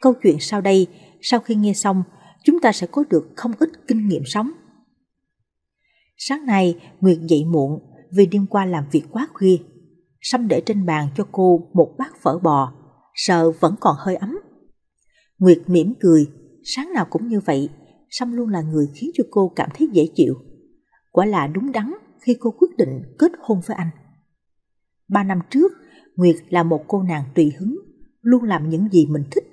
Câu chuyện sau đây, sau khi nghe xong, chúng ta sẽ có được không ít kinh nghiệm sống. Sáng nay, Nguyệt dậy muộn vì đêm qua làm việc quá khuya. Sâm để trên bàn cho cô một bát phở bò, sợ vẫn còn hơi ấm. Nguyệt mỉm cười, sáng nào cũng như vậy, Sâm luôn là người khiến cho cô cảm thấy dễ chịu. Quả là đúng đắn khi cô quyết định kết hôn với anh. Ba năm trước, Nguyệt là một cô nàng tùy hứng, luôn làm những gì mình thích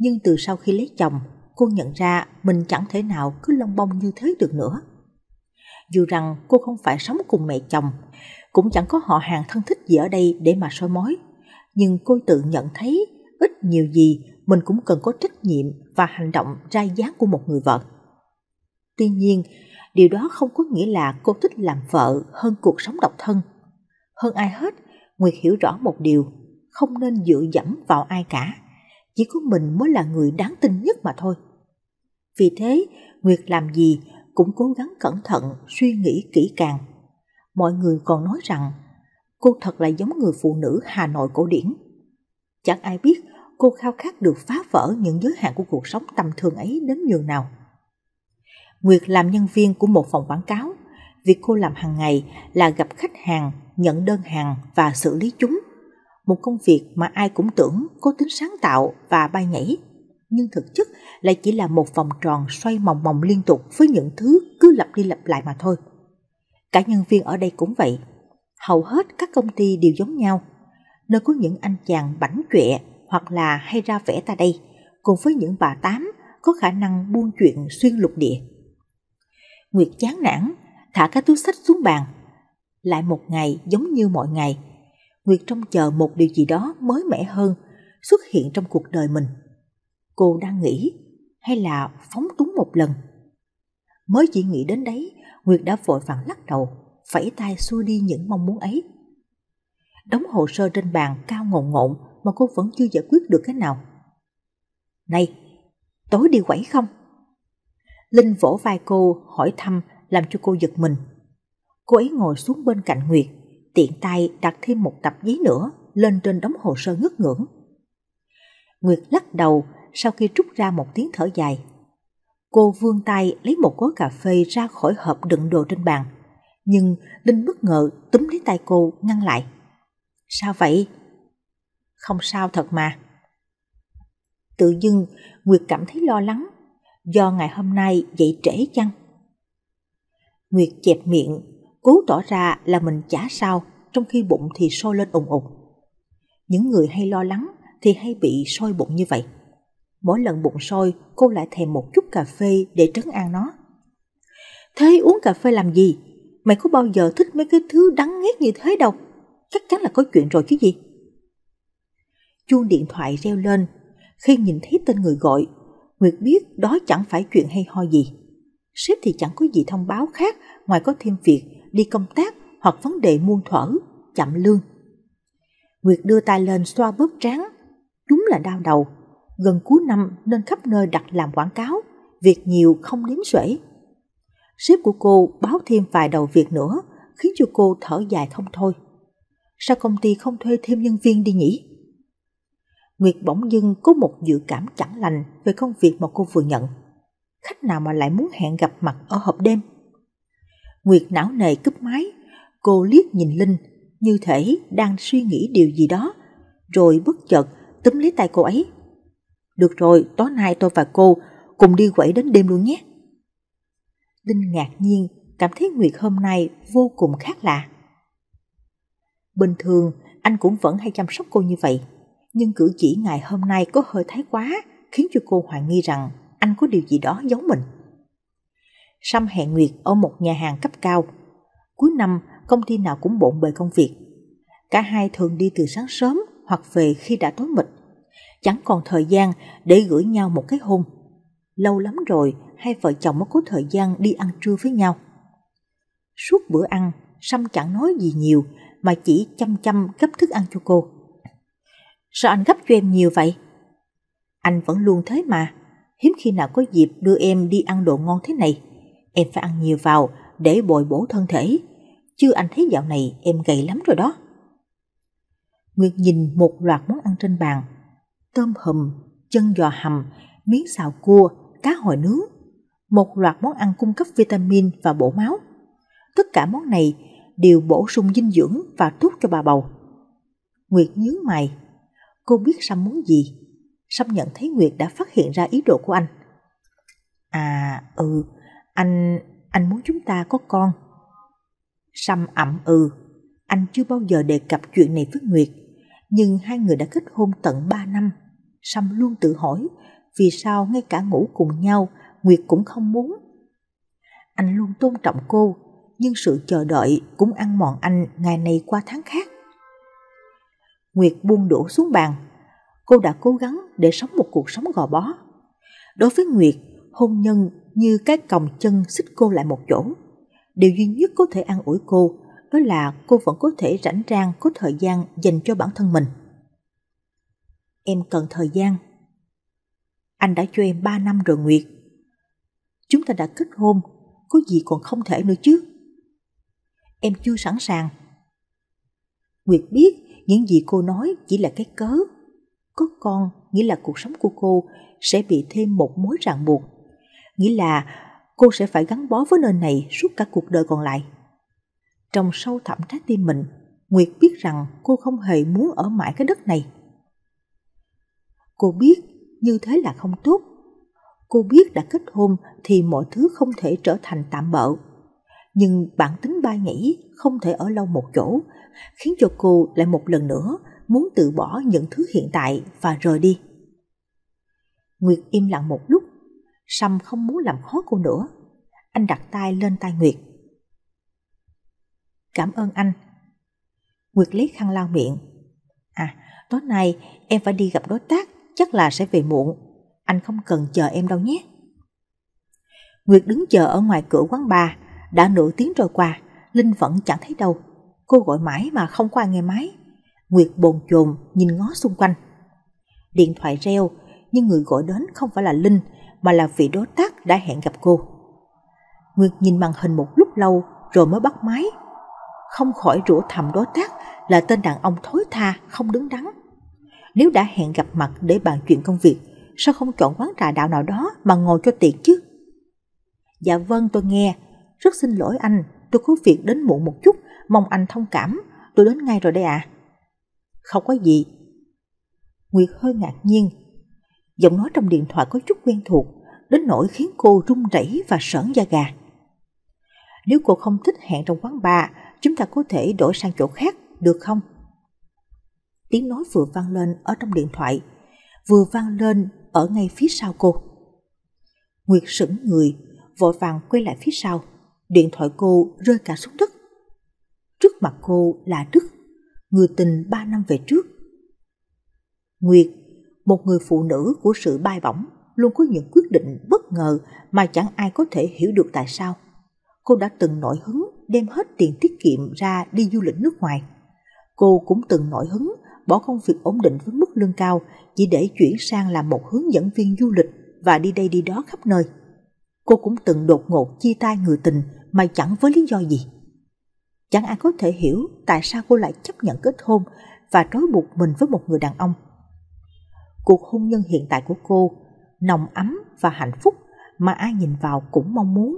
nhưng từ sau khi lấy chồng, cô nhận ra mình chẳng thể nào cứ lông bông như thế được nữa. Dù rằng cô không phải sống cùng mẹ chồng, cũng chẳng có họ hàng thân thích gì ở đây để mà soi mói, nhưng cô tự nhận thấy ít nhiều gì mình cũng cần có trách nhiệm và hành động ra dáng của một người vợ. Tuy nhiên, điều đó không có nghĩa là cô thích làm vợ hơn cuộc sống độc thân. Hơn ai hết, Nguyệt hiểu rõ một điều, không nên dựa dẫm vào ai cả chỉ có mình mới là người đáng tin nhất mà thôi. Vì thế, Nguyệt làm gì cũng cố gắng cẩn thận, suy nghĩ kỹ càng. Mọi người còn nói rằng cô thật là giống người phụ nữ Hà Nội cổ điển. Chẳng ai biết cô khao khát được phá vỡ những giới hạn của cuộc sống tầm thường ấy đến nhường nào. Nguyệt làm nhân viên của một phòng quảng cáo. Việc cô làm hàng ngày là gặp khách hàng, nhận đơn hàng và xử lý chúng một công việc mà ai cũng tưởng có tính sáng tạo và bay nhảy, nhưng thực chất lại chỉ là một vòng tròn xoay mòng mòng liên tục với những thứ cứ lặp đi lặp lại mà thôi. Cả nhân viên ở đây cũng vậy, hầu hết các công ty đều giống nhau, nơi có những anh chàng bảnh trọe hoặc là hay ra vẽ ta đây, cùng với những bà tám có khả năng buôn chuyện xuyên lục địa. Nguyệt chán nản, thả cái túi sách xuống bàn. Lại một ngày giống như mọi ngày, Nguyệt trông chờ một điều gì đó mới mẻ hơn xuất hiện trong cuộc đời mình. Cô đang nghĩ hay là phóng túng một lần. Mới chỉ nghĩ đến đấy, Nguyệt đã vội vàng lắc đầu, phẩy tay xua đi những mong muốn ấy. Đóng hồ sơ trên bàn cao ngộn ngộn mà cô vẫn chưa giải quyết được cái nào. Này, tối đi quẩy không? Linh vỗ vai cô hỏi thăm làm cho cô giật mình. Cô ấy ngồi xuống bên cạnh Nguyệt, tiện tay đặt thêm một tập giấy nữa lên trên đống hồ sơ ngất ngưỡng. Nguyệt lắc đầu sau khi rút ra một tiếng thở dài. Cô vươn tay lấy một gói cà phê ra khỏi hộp đựng đồ trên bàn. Nhưng Linh bất ngờ túm lấy tay cô ngăn lại. Sao vậy? Không sao thật mà. Tự dưng Nguyệt cảm thấy lo lắng do ngày hôm nay dậy trễ chăng? Nguyệt chẹp miệng cố tỏ ra là mình chả sao, trong khi bụng thì sôi lên ủng ủng. Những người hay lo lắng thì hay bị sôi bụng như vậy. Mỗi lần bụng sôi, cô lại thèm một chút cà phê để trấn an nó. Thế uống cà phê làm gì? Mày có bao giờ thích mấy cái thứ đắng ghét như thế đâu. Chắc chắn là có chuyện rồi chứ gì. Chuông điện thoại reo lên. Khi nhìn thấy tên người gọi, Nguyệt biết đó chẳng phải chuyện hay ho gì. Sếp thì chẳng có gì thông báo khác ngoài có thêm việc đi công tác hoặc vấn đề muôn thuở, chậm lương. Nguyệt đưa tay lên xoa bóp trán, đúng là đau đầu. Gần cuối năm nên khắp nơi đặt làm quảng cáo, việc nhiều không đếm xuể. Sếp của cô báo thêm vài đầu việc nữa, khiến cho cô thở dài không thôi. Sao công ty không thuê thêm nhân viên đi nhỉ? Nguyệt bỗng dưng có một dự cảm chẳng lành về công việc mà cô vừa nhận. Khách nào mà lại muốn hẹn gặp mặt ở hộp đêm Nguyệt não nề cúp máy, cô liếc nhìn Linh, như thể đang suy nghĩ điều gì đó, rồi bất chợt túm lấy tay cô ấy. Được rồi, tối nay tôi và cô cùng đi quẩy đến đêm luôn nhé. Linh ngạc nhiên cảm thấy Nguyệt hôm nay vô cùng khác lạ. Bình thường anh cũng vẫn hay chăm sóc cô như vậy, nhưng cử chỉ ngày hôm nay có hơi thái quá khiến cho cô hoài nghi rằng anh có điều gì đó giấu mình. Sam hẹn Nguyệt ở một nhà hàng cấp cao. Cuối năm, công ty nào cũng bộn bề công việc. Cả hai thường đi từ sáng sớm hoặc về khi đã tối mịt. Chẳng còn thời gian để gửi nhau một cái hôn. Lâu lắm rồi, hai vợ chồng mới có thời gian đi ăn trưa với nhau. Suốt bữa ăn, Sam chẳng nói gì nhiều mà chỉ chăm chăm gấp thức ăn cho cô. Sao anh gấp cho em nhiều vậy? Anh vẫn luôn thế mà, hiếm khi nào có dịp đưa em đi ăn đồ ngon thế này em phải ăn nhiều vào để bồi bổ thân thể. Chứ anh thấy dạo này em gầy lắm rồi đó. Nguyệt nhìn một loạt món ăn trên bàn. Tôm hùm, chân giò hầm, miếng xào cua, cá hồi nướng. Một loạt món ăn cung cấp vitamin và bổ máu. Tất cả món này đều bổ sung dinh dưỡng và tốt cho bà bầu. Nguyệt nhớ mày. Cô biết Sâm muốn gì? Sâm nhận thấy Nguyệt đã phát hiện ra ý đồ của anh. À, ừ, anh, anh muốn chúng ta có con. Sâm ậm ừ, anh chưa bao giờ đề cập chuyện này với Nguyệt, nhưng hai người đã kết hôn tận ba năm. Sâm luôn tự hỏi, vì sao ngay cả ngủ cùng nhau, Nguyệt cũng không muốn. Anh luôn tôn trọng cô, nhưng sự chờ đợi cũng ăn mòn anh ngày này qua tháng khác. Nguyệt buông đổ xuống bàn, cô đã cố gắng để sống một cuộc sống gò bó. Đối với Nguyệt, hôn nhân như cái còng chân xích cô lại một chỗ. Điều duy nhất có thể an ủi cô đó là cô vẫn có thể rảnh rang có thời gian dành cho bản thân mình. Em cần thời gian. Anh đã cho em 3 năm rồi Nguyệt. Chúng ta đã kết hôn, có gì còn không thể nữa chứ? Em chưa sẵn sàng. Nguyệt biết những gì cô nói chỉ là cái cớ. Có con nghĩa là cuộc sống của cô sẽ bị thêm một mối ràng buộc nghĩa là cô sẽ phải gắn bó với nơi này suốt cả cuộc đời còn lại. Trong sâu thẳm trái tim mình, Nguyệt biết rằng cô không hề muốn ở mãi cái đất này. Cô biết như thế là không tốt. Cô biết đã kết hôn thì mọi thứ không thể trở thành tạm bợ. Nhưng bản tính ba nhảy không thể ở lâu một chỗ, khiến cho cô lại một lần nữa muốn từ bỏ những thứ hiện tại và rời đi. Nguyệt im lặng một lúc Sâm không muốn làm khó cô nữa. Anh đặt tay lên tay Nguyệt. Cảm ơn anh. Nguyệt lấy khăn lau miệng. À, tối nay em phải đi gặp đối tác, chắc là sẽ về muộn. Anh không cần chờ em đâu nhé. Nguyệt đứng chờ ở ngoài cửa quán bar, đã nửa tiếng rồi qua, Linh vẫn chẳng thấy đâu. Cô gọi mãi mà không có ai nghe máy. Nguyệt bồn chồn nhìn ngó xung quanh. Điện thoại reo, nhưng người gọi đến không phải là Linh mà là vị đối tác đã hẹn gặp cô. Nguyệt nhìn màn hình một lúc lâu rồi mới bắt máy. Không khỏi rủa thầm đối tác là tên đàn ông thối tha, không đứng đắn. Nếu đã hẹn gặp mặt để bàn chuyện công việc, sao không chọn quán trà đạo nào đó mà ngồi cho tiện chứ? Dạ vâng tôi nghe, rất xin lỗi anh, tôi có việc đến muộn một chút, mong anh thông cảm, tôi đến ngay rồi đây ạ. À. Không có gì. Nguyệt hơi ngạc nhiên giọng nói trong điện thoại có chút quen thuộc, đến nỗi khiến cô run rẩy và sởn da gà. Nếu cô không thích hẹn trong quán bar, chúng ta có thể đổi sang chỗ khác, được không? Tiếng nói vừa vang lên ở trong điện thoại, vừa vang lên ở ngay phía sau cô. Nguyệt sững người, vội vàng quay lại phía sau, điện thoại cô rơi cả xuống đất. Trước mặt cô là Đức, người tình ba năm về trước. Nguyệt một người phụ nữ của sự bay bổng luôn có những quyết định bất ngờ mà chẳng ai có thể hiểu được tại sao. Cô đã từng nổi hứng đem hết tiền tiết kiệm ra đi du lịch nước ngoài. Cô cũng từng nổi hứng bỏ công việc ổn định với mức lương cao chỉ để chuyển sang làm một hướng dẫn viên du lịch và đi đây đi đó khắp nơi. Cô cũng từng đột ngột chia tay người tình mà chẳng với lý do gì. Chẳng ai có thể hiểu tại sao cô lại chấp nhận kết hôn và trói buộc mình với một người đàn ông cuộc hôn nhân hiện tại của cô, nồng ấm và hạnh phúc mà ai nhìn vào cũng mong muốn.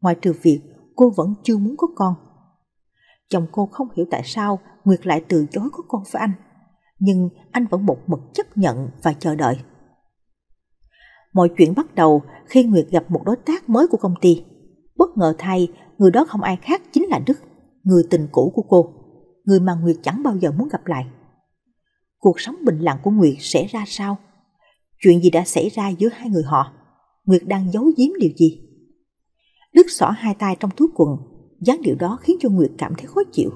Ngoài trừ việc cô vẫn chưa muốn có con. Chồng cô không hiểu tại sao Nguyệt lại từ chối có con với anh, nhưng anh vẫn một mực chấp nhận và chờ đợi. Mọi chuyện bắt đầu khi Nguyệt gặp một đối tác mới của công ty. Bất ngờ thay, người đó không ai khác chính là Đức, người tình cũ của cô, người mà Nguyệt chẳng bao giờ muốn gặp lại cuộc sống bình lặng của Nguyệt sẽ ra sao? Chuyện gì đã xảy ra giữa hai người họ? Nguyệt đang giấu giếm điều gì? Đức xỏ hai tay trong túi quần, dáng điệu đó khiến cho Nguyệt cảm thấy khó chịu.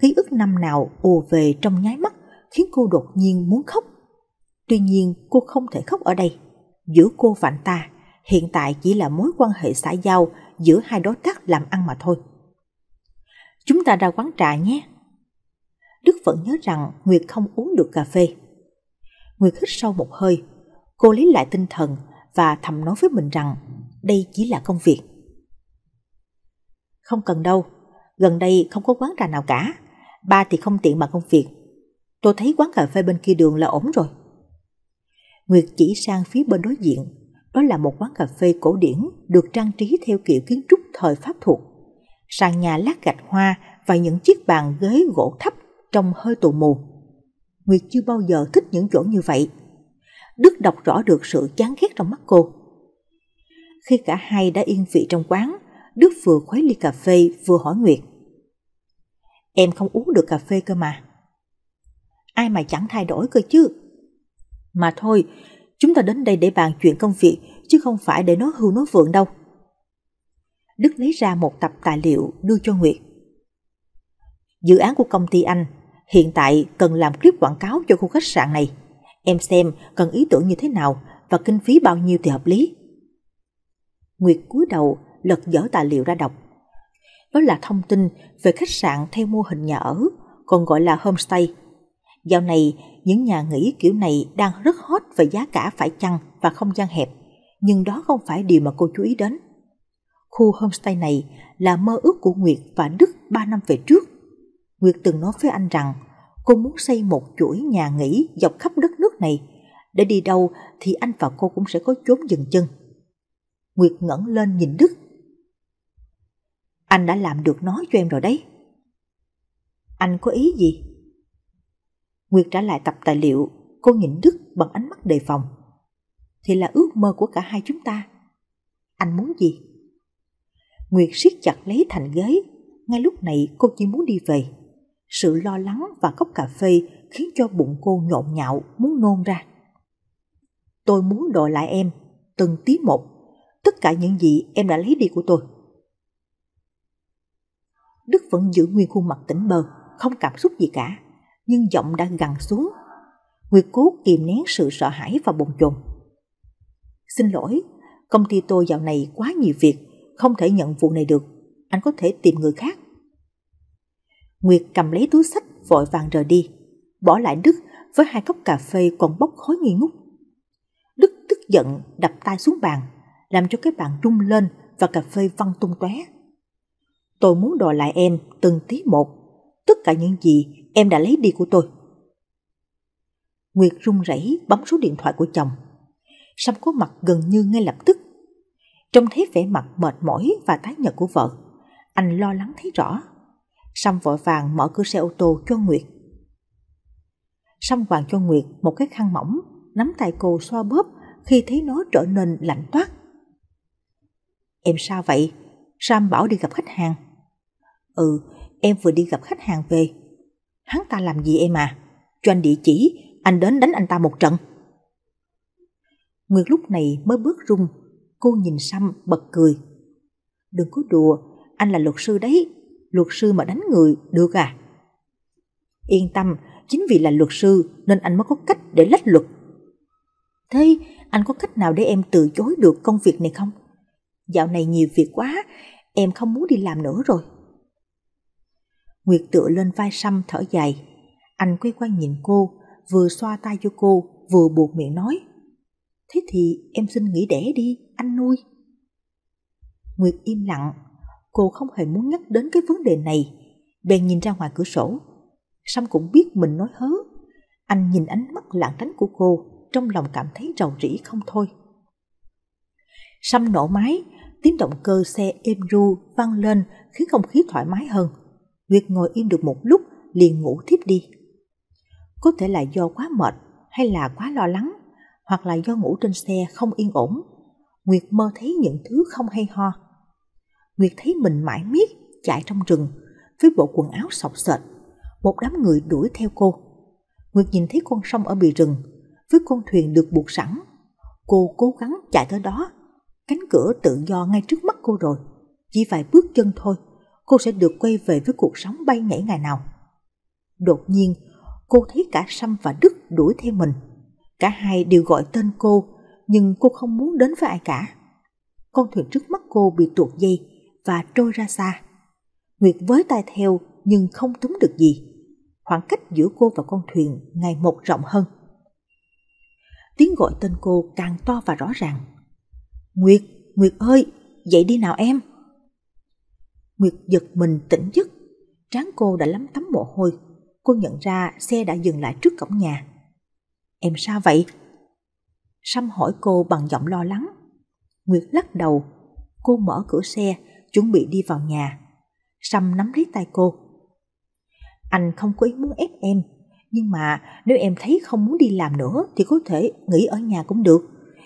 Ký ức năm nào ùa về trong nháy mắt khiến cô đột nhiên muốn khóc. Tuy nhiên cô không thể khóc ở đây. Giữa cô và anh ta hiện tại chỉ là mối quan hệ xã giao giữa hai đối tác làm ăn mà thôi. Chúng ta ra quán trà nhé, Đức vẫn nhớ rằng Nguyệt không uống được cà phê. Nguyệt hít sâu một hơi, cô lấy lại tinh thần và thầm nói với mình rằng đây chỉ là công việc. Không cần đâu, gần đây không có quán trà nào cả, ba thì không tiện mà công việc. Tôi thấy quán cà phê bên kia đường là ổn rồi. Nguyệt chỉ sang phía bên đối diện, đó là một quán cà phê cổ điển được trang trí theo kiểu kiến trúc thời Pháp thuộc. Sàn nhà lát gạch hoa và những chiếc bàn ghế gỗ thấp trong hơi tù mù. Nguyệt chưa bao giờ thích những chỗ như vậy. Đức đọc rõ được sự chán ghét trong mắt cô. Khi cả hai đã yên vị trong quán, Đức vừa khuấy ly cà phê vừa hỏi Nguyệt. Em không uống được cà phê cơ mà. Ai mà chẳng thay đổi cơ chứ. Mà thôi, chúng ta đến đây để bàn chuyện công việc chứ không phải để nói hưu nói vượng đâu. Đức lấy ra một tập tài liệu đưa cho Nguyệt. Dự án của công ty anh Hiện tại cần làm clip quảng cáo cho khu khách sạn này. Em xem cần ý tưởng như thế nào và kinh phí bao nhiêu thì hợp lý. Nguyệt cúi đầu lật dở tài liệu ra đọc. Đó là thông tin về khách sạn theo mô hình nhà ở, còn gọi là homestay. Dạo này, những nhà nghỉ kiểu này đang rất hot về giá cả phải chăng và không gian hẹp, nhưng đó không phải điều mà cô chú ý đến. Khu homestay này là mơ ước của Nguyệt và Đức 3 năm về trước Nguyệt từng nói với anh rằng cô muốn xây một chuỗi nhà nghỉ dọc khắp đất nước này. Để đi đâu thì anh và cô cũng sẽ có chốn dừng chân. Nguyệt ngẩng lên nhìn Đức. Anh đã làm được nó cho em rồi đấy. Anh có ý gì? Nguyệt trả lại tập tài liệu, cô nhìn Đức bằng ánh mắt đề phòng. Thì là ước mơ của cả hai chúng ta. Anh muốn gì? Nguyệt siết chặt lấy thành ghế, ngay lúc này cô chỉ muốn đi về sự lo lắng và cốc cà phê khiến cho bụng cô nhộn nhạo muốn nôn ra. Tôi muốn đòi lại em, từng tí một, tất cả những gì em đã lấy đi của tôi. Đức vẫn giữ nguyên khuôn mặt tỉnh bờ, không cảm xúc gì cả, nhưng giọng đã gằn xuống. Nguyệt cố kìm nén sự sợ hãi và bồn chồn. Xin lỗi, công ty tôi dạo này quá nhiều việc, không thể nhận vụ này được. Anh có thể tìm người khác Nguyệt cầm lấy túi sách vội vàng rời đi, bỏ lại Đức với hai cốc cà phê còn bốc khói nghi ngút. Đức tức giận đập tay xuống bàn, làm cho cái bàn rung lên và cà phê văng tung tóe. Tôi muốn đòi lại em từng tí một, tất cả những gì em đã lấy đi của tôi. Nguyệt run rẩy bấm số điện thoại của chồng. Sâm có mặt gần như ngay lập tức. Trông thấy vẻ mặt mệt mỏi và tái nhợt của vợ, anh lo lắng thấy rõ. Sâm vội vàng mở cửa xe ô tô cho Nguyệt. Sâm hoàng cho Nguyệt một cái khăn mỏng, nắm tay cô xoa bóp khi thấy nó trở nên lạnh toát. Em sao vậy? Sam bảo đi gặp khách hàng. Ừ, em vừa đi gặp khách hàng về. Hắn ta làm gì em à? Cho anh địa chỉ, anh đến đánh anh ta một trận. Nguyệt lúc này mới bước rung, cô nhìn Sam bật cười. Đừng có đùa, anh là luật sư đấy, luật sư mà đánh người được à? Yên tâm, chính vì là luật sư nên anh mới có cách để lách luật. Thế anh có cách nào để em từ chối được công việc này không? Dạo này nhiều việc quá, em không muốn đi làm nữa rồi. Nguyệt tựa lên vai Sâm thở dài. Anh quay qua nhìn cô, vừa xoa tay cho cô, vừa buộc miệng nói. Thế thì em xin nghỉ đẻ đi, anh nuôi. Nguyệt im lặng, Cô không hề muốn nhắc đến cái vấn đề này. Bèn nhìn ra ngoài cửa sổ. sâm cũng biết mình nói hớ. Anh nhìn ánh mắt lảng tránh của cô, trong lòng cảm thấy rầu rĩ không thôi. sâm nổ máy, tiếng động cơ xe êm ru vang lên khiến không khí thoải mái hơn. Nguyệt ngồi im được một lúc liền ngủ thiếp đi. Có thể là do quá mệt hay là quá lo lắng, hoặc là do ngủ trên xe không yên ổn. Nguyệt mơ thấy những thứ không hay ho, Nguyệt thấy mình mãi miết chạy trong rừng với bộ quần áo sọc sệt. Một đám người đuổi theo cô. Nguyệt nhìn thấy con sông ở bì rừng với con thuyền được buộc sẵn. Cô cố gắng chạy tới đó. Cánh cửa tự do ngay trước mắt cô rồi. Chỉ vài bước chân thôi, cô sẽ được quay về với cuộc sống bay nhảy ngày nào. Đột nhiên, cô thấy cả Sâm và Đức đuổi theo mình. Cả hai đều gọi tên cô, nhưng cô không muốn đến với ai cả. Con thuyền trước mắt cô bị tuột dây, và trôi ra xa. Nguyệt với tay theo nhưng không túm được gì. Khoảng cách giữa cô và con thuyền ngày một rộng hơn. Tiếng gọi tên cô càng to và rõ ràng. Nguyệt, Nguyệt ơi, dậy đi nào em. Nguyệt giật mình tỉnh giấc. Trán cô đã lắm tấm mồ hôi. Cô nhận ra xe đã dừng lại trước cổng nhà. Em sao vậy? Sâm hỏi cô bằng giọng lo lắng. Nguyệt lắc đầu. Cô mở cửa xe chuẩn bị đi vào nhà. Sâm nắm lấy tay cô. Anh không có ý muốn ép em, nhưng mà nếu em thấy không muốn đi làm nữa thì có thể nghỉ ở nhà cũng được.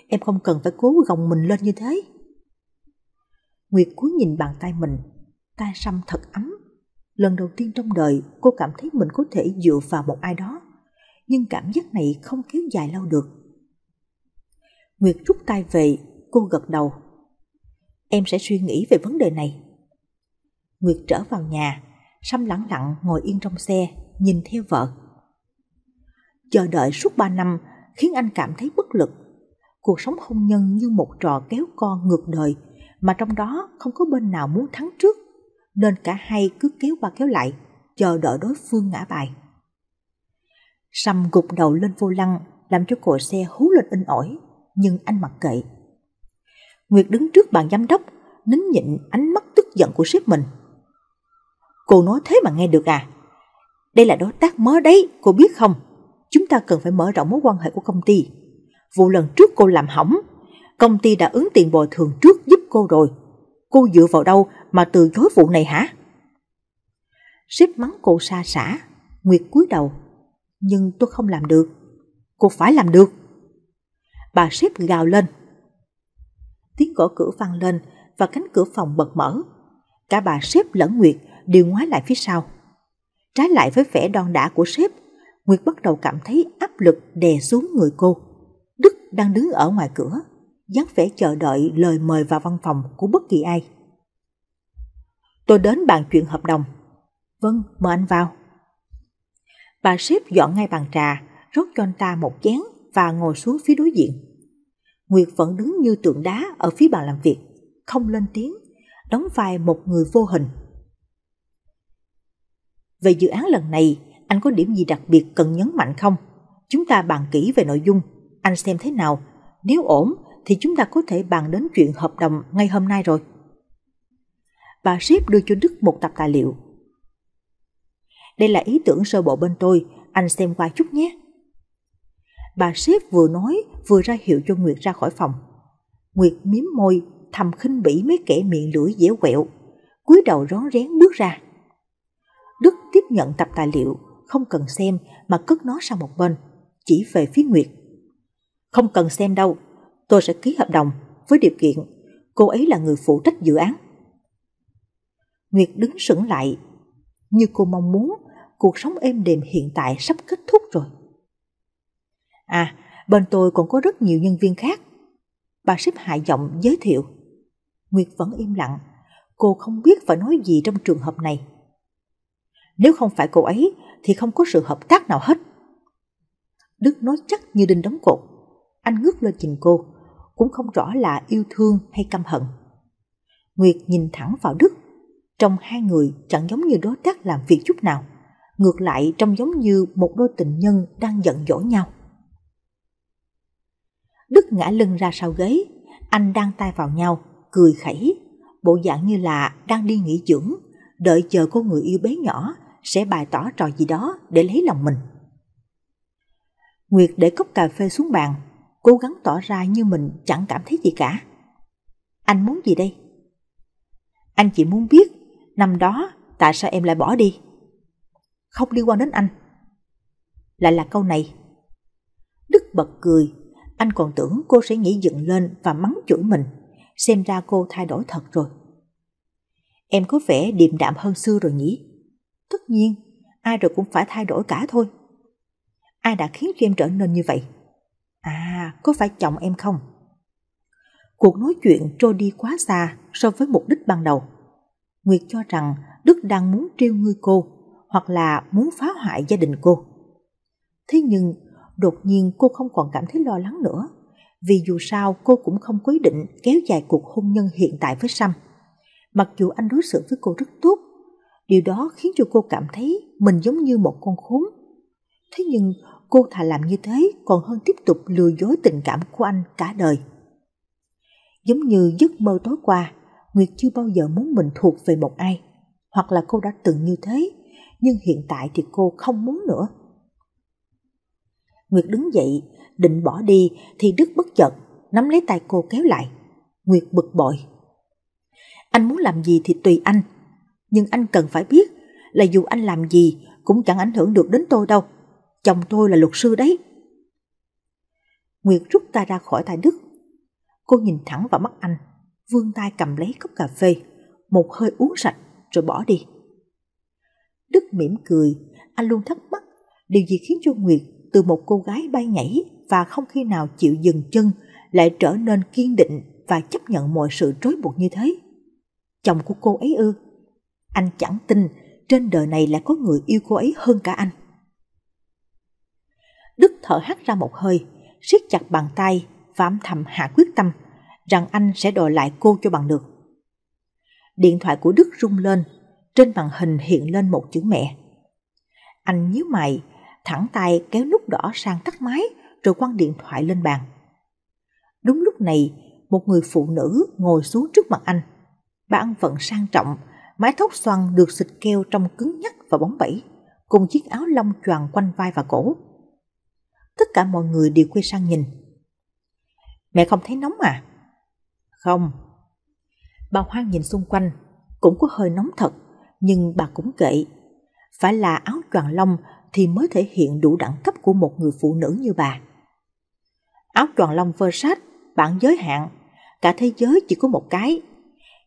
Em không cần phải cố gồng mình lên như thế. Nguyệt cúi nhìn bàn tay mình, tay Sâm thật ấm. Lần đầu tiên trong đời cô cảm thấy mình có thể dựa vào một ai đó, nhưng cảm giác này không kéo dài lâu được. Nguyệt rút tay về, cô gật đầu em sẽ suy nghĩ về vấn đề này. Nguyệt trở vào nhà, Sâm lặng lặng ngồi yên trong xe, nhìn theo vợ. Chờ đợi suốt 3 năm khiến anh cảm thấy bất lực. Cuộc sống hôn nhân như một trò kéo co ngược đời, mà trong đó không có bên nào muốn thắng trước, nên cả hai cứ kéo qua kéo lại, chờ đợi đối phương ngã bài. Sâm gục đầu lên vô lăng, làm cho cổ xe hú lên in ỏi, nhưng anh mặc kệ. Nguyệt đứng trước bàn giám đốc, nín nhịn ánh mắt tức giận của sếp mình. Cô nói thế mà nghe được à? Đây là đối tác mới đấy, cô biết không? Chúng ta cần phải mở rộng mối quan hệ của công ty. Vụ lần trước cô làm hỏng, công ty đã ứng tiền bồi thường trước giúp cô rồi. Cô dựa vào đâu mà từ chối vụ này hả? Sếp mắng cô xa xả, Nguyệt cúi đầu. Nhưng tôi không làm được. Cô phải làm được. Bà sếp gào lên tiếng gõ cửa vang lên và cánh cửa phòng bật mở. Cả bà sếp lẫn Nguyệt đều ngoái lại phía sau. Trái lại với vẻ đon đả của sếp, Nguyệt bắt đầu cảm thấy áp lực đè xuống người cô. Đức đang đứng ở ngoài cửa, dáng vẻ chờ đợi lời mời vào văn phòng của bất kỳ ai. Tôi đến bàn chuyện hợp đồng. Vâng, mời anh vào. Bà sếp dọn ngay bàn trà, rót cho anh ta một chén và ngồi xuống phía đối diện. Nguyệt vẫn đứng như tượng đá ở phía bàn làm việc, không lên tiếng, đóng vai một người vô hình. Về dự án lần này, anh có điểm gì đặc biệt cần nhấn mạnh không? Chúng ta bàn kỹ về nội dung, anh xem thế nào? Nếu ổn thì chúng ta có thể bàn đến chuyện hợp đồng ngay hôm nay rồi. Bà sếp đưa cho Đức một tập tài liệu. Đây là ý tưởng sơ bộ bên tôi, anh xem qua chút nhé bà sếp vừa nói vừa ra hiệu cho Nguyệt ra khỏi phòng. Nguyệt miếm môi, thầm khinh bỉ mấy kẻ miệng lưỡi dẻo quẹo, cúi đầu rón rén bước ra. Đức tiếp nhận tập tài liệu, không cần xem mà cất nó sang một bên, chỉ về phía Nguyệt. Không cần xem đâu, tôi sẽ ký hợp đồng với điều kiện cô ấy là người phụ trách dự án. Nguyệt đứng sững lại, như cô mong muốn cuộc sống êm đềm hiện tại sắp kết thúc rồi. À, bên tôi còn có rất nhiều nhân viên khác. Bà sếp hạ giọng giới thiệu. Nguyệt vẫn im lặng, cô không biết phải nói gì trong trường hợp này. Nếu không phải cô ấy thì không có sự hợp tác nào hết. Đức nói chắc như đinh đóng cột. Anh ngước lên nhìn cô, cũng không rõ là yêu thương hay căm hận. Nguyệt nhìn thẳng vào Đức, trong hai người chẳng giống như đối tác làm việc chút nào, ngược lại trông giống như một đôi tình nhân đang giận dỗi nhau. Đức ngã lưng ra sau ghế, anh đang tay vào nhau, cười khẩy, bộ dạng như là đang đi nghỉ dưỡng, đợi chờ cô người yêu bé nhỏ sẽ bày tỏ trò gì đó để lấy lòng mình. Nguyệt để cốc cà phê xuống bàn, cố gắng tỏ ra như mình chẳng cảm thấy gì cả. Anh muốn gì đây? Anh chỉ muốn biết, năm đó tại sao em lại bỏ đi? Không liên quan đến anh. Lại là câu này. Đức bật cười, anh còn tưởng cô sẽ nghĩ dựng lên và mắng chửi mình, xem ra cô thay đổi thật rồi. Em có vẻ điềm đạm hơn xưa rồi nhỉ? Tất nhiên, ai rồi cũng phải thay đổi cả thôi. Ai đã khiến cho em trở nên như vậy? À, có phải chồng em không? Cuộc nói chuyện trôi đi quá xa so với mục đích ban đầu. Nguyệt cho rằng Đức đang muốn trêu ngươi cô, hoặc là muốn phá hoại gia đình cô. Thế nhưng đột nhiên cô không còn cảm thấy lo lắng nữa. Vì dù sao cô cũng không quyết định kéo dài cuộc hôn nhân hiện tại với Sam. Mặc dù anh đối xử với cô rất tốt, điều đó khiến cho cô cảm thấy mình giống như một con khốn. Thế nhưng cô thà làm như thế còn hơn tiếp tục lừa dối tình cảm của anh cả đời. Giống như giấc mơ tối qua, Nguyệt chưa bao giờ muốn mình thuộc về một ai, hoặc là cô đã từng như thế, nhưng hiện tại thì cô không muốn nữa. Nguyệt đứng dậy, định bỏ đi thì Đức bất chợt nắm lấy tay cô kéo lại. Nguyệt bực bội. Anh muốn làm gì thì tùy anh, nhưng anh cần phải biết là dù anh làm gì cũng chẳng ảnh hưởng được đến tôi đâu. Chồng tôi là luật sư đấy. Nguyệt rút tay ra khỏi tay Đức. Cô nhìn thẳng vào mắt anh, vươn tay cầm lấy cốc cà phê, một hơi uống sạch rồi bỏ đi. Đức mỉm cười, anh luôn thắc mắc điều gì khiến cho Nguyệt từ một cô gái bay nhảy và không khi nào chịu dừng chân lại trở nên kiên định và chấp nhận mọi sự trói buộc như thế. Chồng của cô ấy ư? Anh chẳng tin trên đời này lại có người yêu cô ấy hơn cả anh. Đức thở hắt ra một hơi, siết chặt bàn tay và âm thầm hạ quyết tâm rằng anh sẽ đòi lại cô cho bằng được. Điện thoại của Đức rung lên, trên màn hình hiện lên một chữ mẹ. Anh nhíu mày thẳng tay kéo nút đỏ sang tắt máy rồi quăng điện thoại lên bàn. Đúng lúc này, một người phụ nữ ngồi xuống trước mặt anh. Bà ăn vận sang trọng, mái tóc xoăn được xịt keo trong cứng nhắc và bóng bẩy, cùng chiếc áo lông tròn quanh vai và cổ. Tất cả mọi người đều quay sang nhìn. Mẹ không thấy nóng à? Không. Bà Hoang nhìn xung quanh, cũng có hơi nóng thật, nhưng bà cũng kệ. Phải là áo choàng lông thì mới thể hiện đủ đẳng cấp của một người phụ nữ như bà. Áo tròn lông Versace bản giới hạn, cả thế giới chỉ có một cái,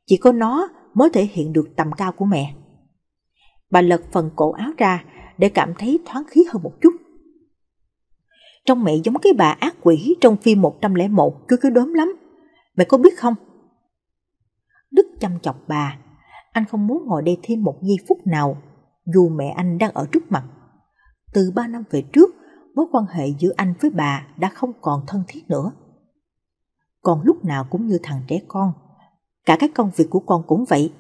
chỉ có nó mới thể hiện được tầm cao của mẹ. Bà lật phần cổ áo ra để cảm thấy thoáng khí hơn một chút. Trong mẹ giống cái bà ác quỷ trong phim 101 cứ cứ đốm lắm. Mẹ có biết không? Đức chăm chọc bà. Anh không muốn ngồi đây thêm một giây phút nào dù mẹ anh đang ở trước mặt. Từ 3 năm về trước, mối quan hệ giữa anh với bà đã không còn thân thiết nữa. Con lúc nào cũng như thằng trẻ con, cả các công việc của con cũng vậy.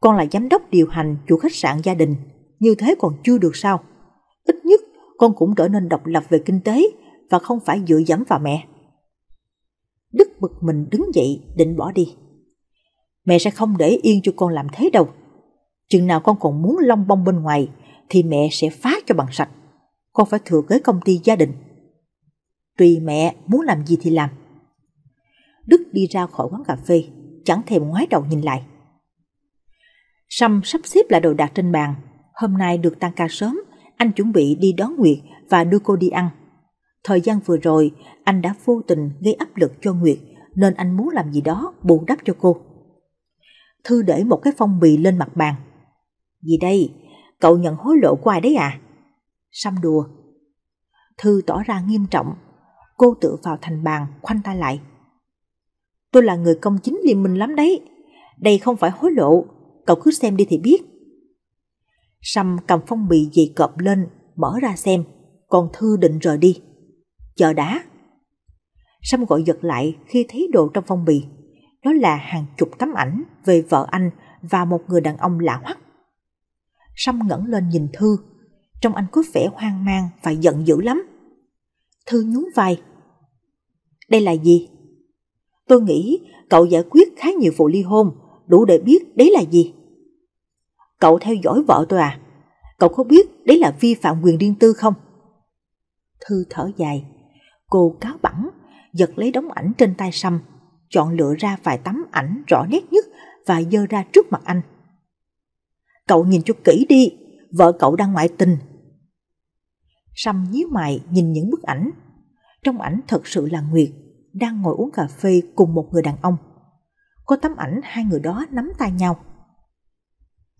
Con là giám đốc điều hành chủ khách sạn gia đình, như thế còn chưa được sao? Ít nhất con cũng trở nên độc lập về kinh tế và không phải dựa dẫm vào mẹ. Đức bực mình đứng dậy định bỏ đi. Mẹ sẽ không để yên cho con làm thế đâu. Chừng nào con còn muốn long bong bên ngoài, thì mẹ sẽ phá cho bằng sạch. Con phải thừa kế công ty gia đình. Tùy mẹ muốn làm gì thì làm. Đức đi ra khỏi quán cà phê, chẳng thèm ngoái đầu nhìn lại. Sâm sắp xếp lại đồ đạc trên bàn. Hôm nay được tăng ca sớm, anh chuẩn bị đi đón Nguyệt và đưa cô đi ăn. Thời gian vừa rồi, anh đã vô tình gây áp lực cho Nguyệt, nên anh muốn làm gì đó bù đắp cho cô. Thư để một cái phong bì lên mặt bàn. Gì đây, cậu nhận hối lộ của ai đấy à? Xăm đùa. Thư tỏ ra nghiêm trọng, cô tựa vào thành bàn, khoanh tay lại. Tôi là người công chính liên minh lắm đấy, đây không phải hối lộ, cậu cứ xem đi thì biết. Sâm cầm phong bì dày cọp lên, mở ra xem, còn Thư định rời đi. Chờ đã. Sâm gọi giật lại khi thấy đồ trong phong bì. Đó là hàng chục tấm ảnh về vợ anh và một người đàn ông lạ hoắc. Sâm ngẩng lên nhìn Thư, trong anh có vẻ hoang mang và giận dữ lắm. Thư nhún vai. Đây là gì? Tôi nghĩ cậu giải quyết khá nhiều vụ ly hôn, đủ để biết đấy là gì. Cậu theo dõi vợ tôi à? Cậu có biết đấy là vi phạm quyền riêng tư không? Thư thở dài, cô cáo bẳng, giật lấy đống ảnh trên tay Sâm, chọn lựa ra vài tấm ảnh rõ nét nhất và dơ ra trước mặt anh. Cậu nhìn cho kỹ đi, vợ cậu đang ngoại tình. Sâm nhíu mày nhìn những bức ảnh. Trong ảnh thật sự là Nguyệt, đang ngồi uống cà phê cùng một người đàn ông. Có tấm ảnh hai người đó nắm tay nhau.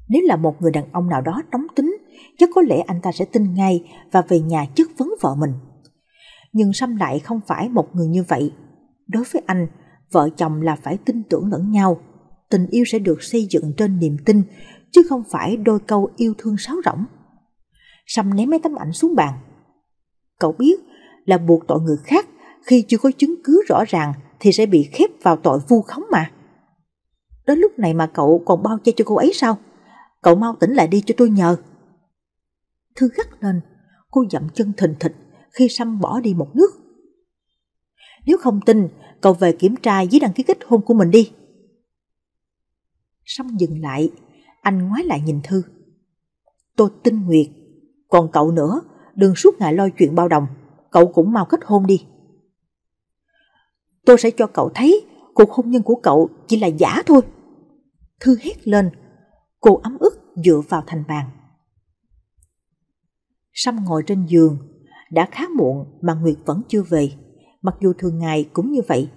Nếu là một người đàn ông nào đó nóng tính, chắc có lẽ anh ta sẽ tin ngay và về nhà chất vấn vợ mình. Nhưng Sâm lại không phải một người như vậy. Đối với anh, vợ chồng là phải tin tưởng lẫn nhau. Tình yêu sẽ được xây dựng trên niềm tin chứ không phải đôi câu yêu thương sáo rỗng. Sâm ném mấy tấm ảnh xuống bàn. Cậu biết là buộc tội người khác khi chưa có chứng cứ rõ ràng thì sẽ bị khép vào tội vu khống mà. Đến lúc này mà cậu còn bao che cho cô ấy sao? Cậu mau tỉnh lại đi cho tôi nhờ. Thư gắt lên, cô dậm chân thình thịch khi Sâm bỏ đi một nước. Nếu không tin, cậu về kiểm tra giấy đăng ký kết hôn của mình đi. Sâm dừng lại anh ngoái lại nhìn Thư. Tôi tin nguyệt. Còn cậu nữa, đừng suốt ngày lo chuyện bao đồng. Cậu cũng mau kết hôn đi. Tôi sẽ cho cậu thấy cuộc hôn nhân của cậu chỉ là giả thôi. Thư hét lên. Cô ấm ức dựa vào thành bàn. Sâm ngồi trên giường. Đã khá muộn mà Nguyệt vẫn chưa về. Mặc dù thường ngày cũng như vậy.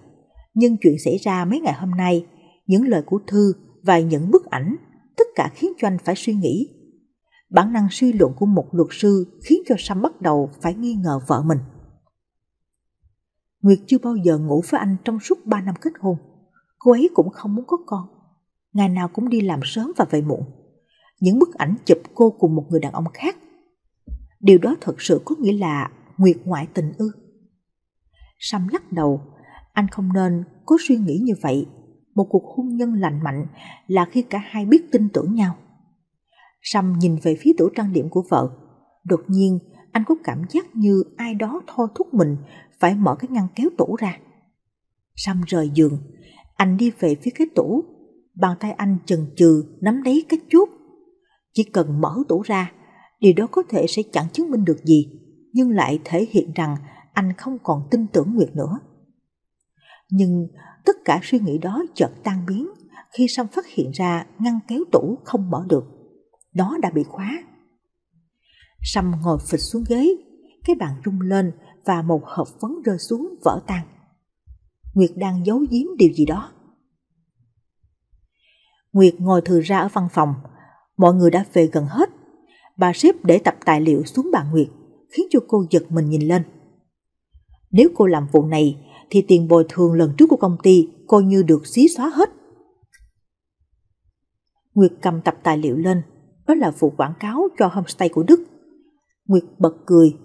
Nhưng chuyện xảy ra mấy ngày hôm nay, những lời của Thư và những bức ảnh tất cả khiến cho anh phải suy nghĩ. Bản năng suy luận của một luật sư khiến cho Sam bắt đầu phải nghi ngờ vợ mình. Nguyệt chưa bao giờ ngủ với anh trong suốt 3 năm kết hôn. Cô ấy cũng không muốn có con. Ngày nào cũng đi làm sớm và về muộn. Những bức ảnh chụp cô cùng một người đàn ông khác. Điều đó thật sự có nghĩa là Nguyệt ngoại tình ư. Sam lắc đầu, anh không nên có suy nghĩ như vậy một cuộc hôn nhân lành mạnh là khi cả hai biết tin tưởng nhau. Sam nhìn về phía tủ trang điểm của vợ. Đột nhiên, anh có cảm giác như ai đó thôi thúc mình phải mở cái ngăn kéo tủ ra. Sam rời giường, anh đi về phía cái tủ. Bàn tay anh chần chừ nắm lấy cái chốt. Chỉ cần mở tủ ra, điều đó có thể sẽ chẳng chứng minh được gì, nhưng lại thể hiện rằng anh không còn tin tưởng Nguyệt nữa. Nhưng tất cả suy nghĩ đó chợt tan biến khi sâm phát hiện ra ngăn kéo tủ không mở được. Nó đã bị khóa. Sâm ngồi phịch xuống ghế, cái bàn rung lên và một hộp phấn rơi xuống vỡ tan. Nguyệt đang giấu giếm điều gì đó. Nguyệt ngồi thừa ra ở văn phòng, mọi người đã về gần hết. Bà sếp để tập tài liệu xuống bà Nguyệt, khiến cho cô giật mình nhìn lên. Nếu cô làm vụ này thì tiền bồi thường lần trước của công ty coi như được xí xóa hết. Nguyệt cầm tập tài liệu lên, đó là vụ quảng cáo cho homestay của Đức. Nguyệt bật cười,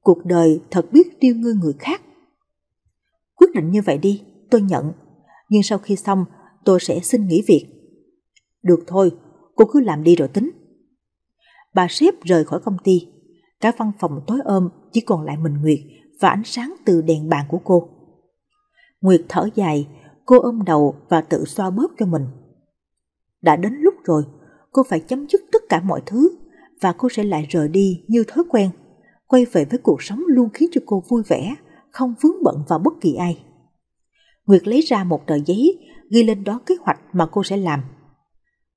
cuộc đời thật biết tiêu ngươi người khác. Quyết định như vậy đi, tôi nhận, nhưng sau khi xong tôi sẽ xin nghỉ việc. Được thôi, cô cứ làm đi rồi tính. Bà sếp rời khỏi công ty, cả văn phòng tối ôm chỉ còn lại mình Nguyệt và ánh sáng từ đèn bàn của cô. Nguyệt thở dài, cô ôm đầu và tự xoa bóp cho mình. Đã đến lúc rồi, cô phải chấm dứt tất cả mọi thứ và cô sẽ lại rời đi như thói quen, quay về với cuộc sống luôn khiến cho cô vui vẻ, không vướng bận vào bất kỳ ai. Nguyệt lấy ra một tờ giấy, ghi lên đó kế hoạch mà cô sẽ làm.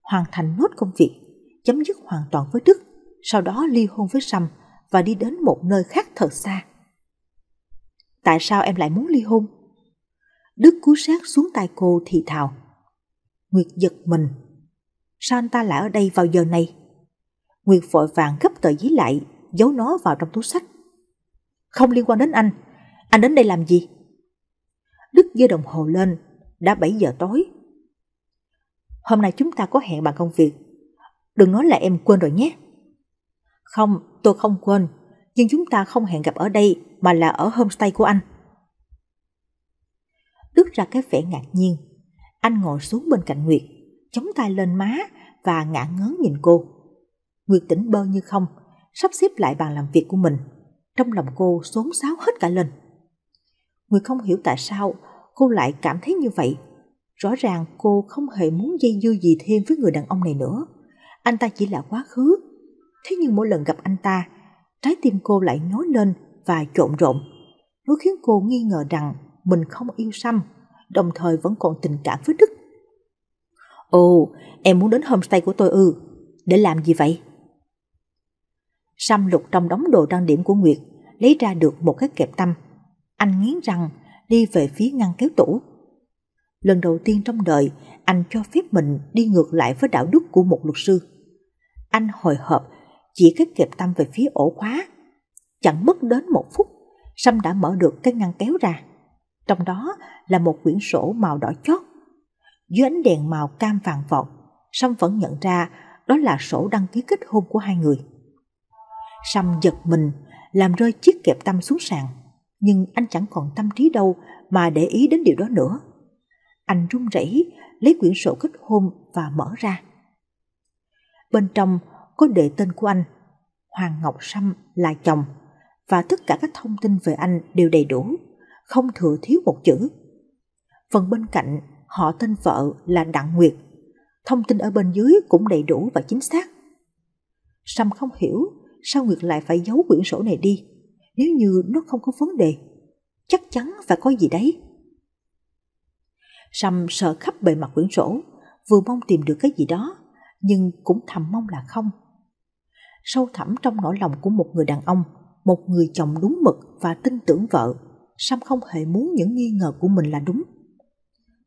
Hoàn thành nốt công việc, chấm dứt hoàn toàn với Đức, sau đó ly hôn với Sâm và đi đến một nơi khác thật xa. Tại sao em lại muốn ly hôn? Đức cú sát xuống tay cô thì thào. Nguyệt giật mình. Sao anh ta lại ở đây vào giờ này? Nguyệt vội vàng gấp tờ giấy lại, giấu nó vào trong túi sách. Không liên quan đến anh, anh đến đây làm gì? Đức giơ đồng hồ lên, đã 7 giờ tối. Hôm nay chúng ta có hẹn bằng công việc, đừng nói là em quên rồi nhé. Không, tôi không quên, nhưng chúng ta không hẹn gặp ở đây mà là ở homestay của anh tước ra cái vẻ ngạc nhiên. Anh ngồi xuống bên cạnh Nguyệt, chống tay lên má và ngã ngớn nhìn cô. Nguyệt tỉnh bơ như không, sắp xếp lại bàn làm việc của mình. Trong lòng cô xốn xáo hết cả lên. Nguyệt không hiểu tại sao cô lại cảm thấy như vậy. Rõ ràng cô không hề muốn dây dưa gì thêm với người đàn ông này nữa. Anh ta chỉ là quá khứ. Thế nhưng mỗi lần gặp anh ta, trái tim cô lại nhói lên và trộn rộn. Nó khiến cô nghi ngờ rằng mình không yêu Sam, đồng thời vẫn còn tình cảm với Đức. Ồ, em muốn đến homestay của tôi ư, để làm gì vậy? Sam lục trong đống đồ trang điểm của Nguyệt, lấy ra được một cái kẹp tâm. Anh nghiến răng, đi về phía ngăn kéo tủ. Lần đầu tiên trong đời, anh cho phép mình đi ngược lại với đạo đức của một luật sư. Anh hồi hộp, chỉ cái kẹp tâm về phía ổ khóa. Chẳng mất đến một phút, Sam đã mở được cái ngăn kéo ra. Trong đó là một quyển sổ màu đỏ chót. Dưới ánh đèn màu cam vàng vọt, Sâm vẫn nhận ra đó là sổ đăng ký kết hôn của hai người. Sâm giật mình, làm rơi chiếc kẹp tâm xuống sàn. Nhưng anh chẳng còn tâm trí đâu mà để ý đến điều đó nữa. Anh run rẩy lấy quyển sổ kết hôn và mở ra. Bên trong có đề tên của anh, Hoàng Ngọc Sâm là chồng và tất cả các thông tin về anh đều đầy đủ không thừa thiếu một chữ. Phần bên cạnh, họ tên vợ là Đặng Nguyệt. Thông tin ở bên dưới cũng đầy đủ và chính xác. Sam không hiểu sao Nguyệt lại phải giấu quyển sổ này đi, nếu như nó không có vấn đề. Chắc chắn phải có gì đấy. Sam sợ khắp bề mặt quyển sổ, vừa mong tìm được cái gì đó, nhưng cũng thầm mong là không. Sâu thẳm trong nỗi lòng của một người đàn ông, một người chồng đúng mực và tin tưởng vợ Sam không hề muốn những nghi ngờ của mình là đúng.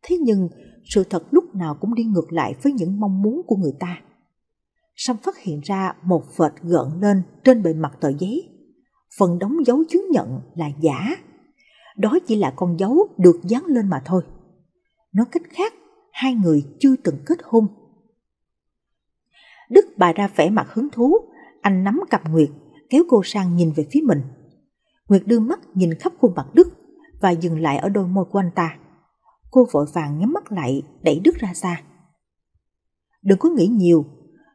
Thế nhưng, sự thật lúc nào cũng đi ngược lại với những mong muốn của người ta. Sam phát hiện ra một vệt gợn lên trên bề mặt tờ giấy. Phần đóng dấu chứng nhận là giả. Đó chỉ là con dấu được dán lên mà thôi. Nói cách khác, hai người chưa từng kết hôn. Đức bà ra vẻ mặt hứng thú, anh nắm cặp Nguyệt, kéo cô sang nhìn về phía mình – Nguyệt đưa mắt nhìn khắp khuôn mặt Đức và dừng lại ở đôi môi của anh ta. Cô vội vàng nhắm mắt lại, đẩy Đức ra xa. Đừng có nghĩ nhiều,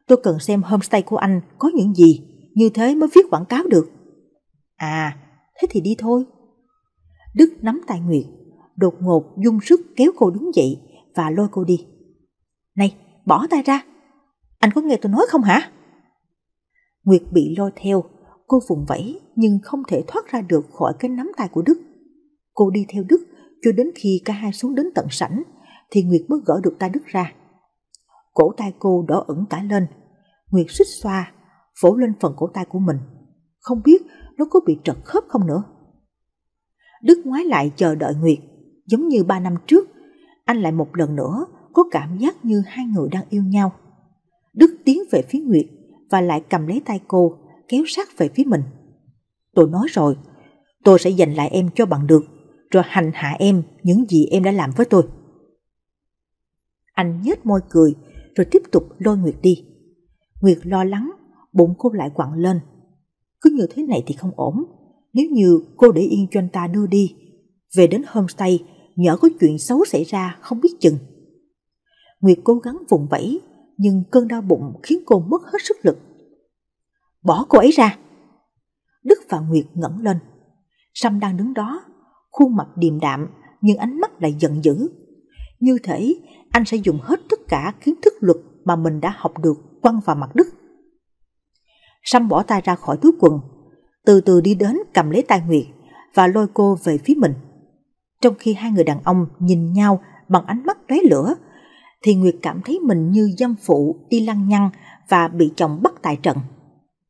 tôi cần xem homestay của anh có những gì, như thế mới viết quảng cáo được. À, thế thì đi thôi. Đức nắm tay Nguyệt, đột ngột dung sức kéo cô đứng dậy và lôi cô đi. Này, bỏ tay ra, anh có nghe tôi nói không hả? Nguyệt bị lôi theo, Cô vùng vẫy nhưng không thể thoát ra được khỏi cái nắm tay của Đức. Cô đi theo Đức cho đến khi cả hai xuống đến tận sảnh thì Nguyệt mới gỡ được tay Đức ra. Cổ tay cô đỏ ẩn cả lên. Nguyệt xích xoa, vỗ lên phần cổ tay của mình. Không biết nó có bị trật khớp không nữa. Đức ngoái lại chờ đợi Nguyệt, giống như ba năm trước. Anh lại một lần nữa có cảm giác như hai người đang yêu nhau. Đức tiến về phía Nguyệt và lại cầm lấy tay cô kéo sát về phía mình. Tôi nói rồi, tôi sẽ giành lại em cho bằng được, rồi hành hạ em những gì em đã làm với tôi. Anh nhếch môi cười, rồi tiếp tục lôi Nguyệt đi. Nguyệt lo lắng, bụng cô lại quặn lên. Cứ như thế này thì không ổn, nếu như cô để yên cho anh ta đưa đi. Về đến homestay, nhỡ có chuyện xấu xảy ra không biết chừng. Nguyệt cố gắng vùng vẫy, nhưng cơn đau bụng khiến cô mất hết sức lực bỏ cô ấy ra. Đức và Nguyệt ngẩng lên. Sâm đang đứng đó, khuôn mặt điềm đạm nhưng ánh mắt lại giận dữ. Như thể anh sẽ dùng hết tất cả kiến thức luật mà mình đã học được quăng vào mặt Đức. Sâm bỏ tay ra khỏi túi quần, từ từ đi đến cầm lấy tay Nguyệt và lôi cô về phía mình. Trong khi hai người đàn ông nhìn nhau bằng ánh mắt lóe lửa, thì Nguyệt cảm thấy mình như dâm phụ đi lăng nhăng và bị chồng bắt tại trận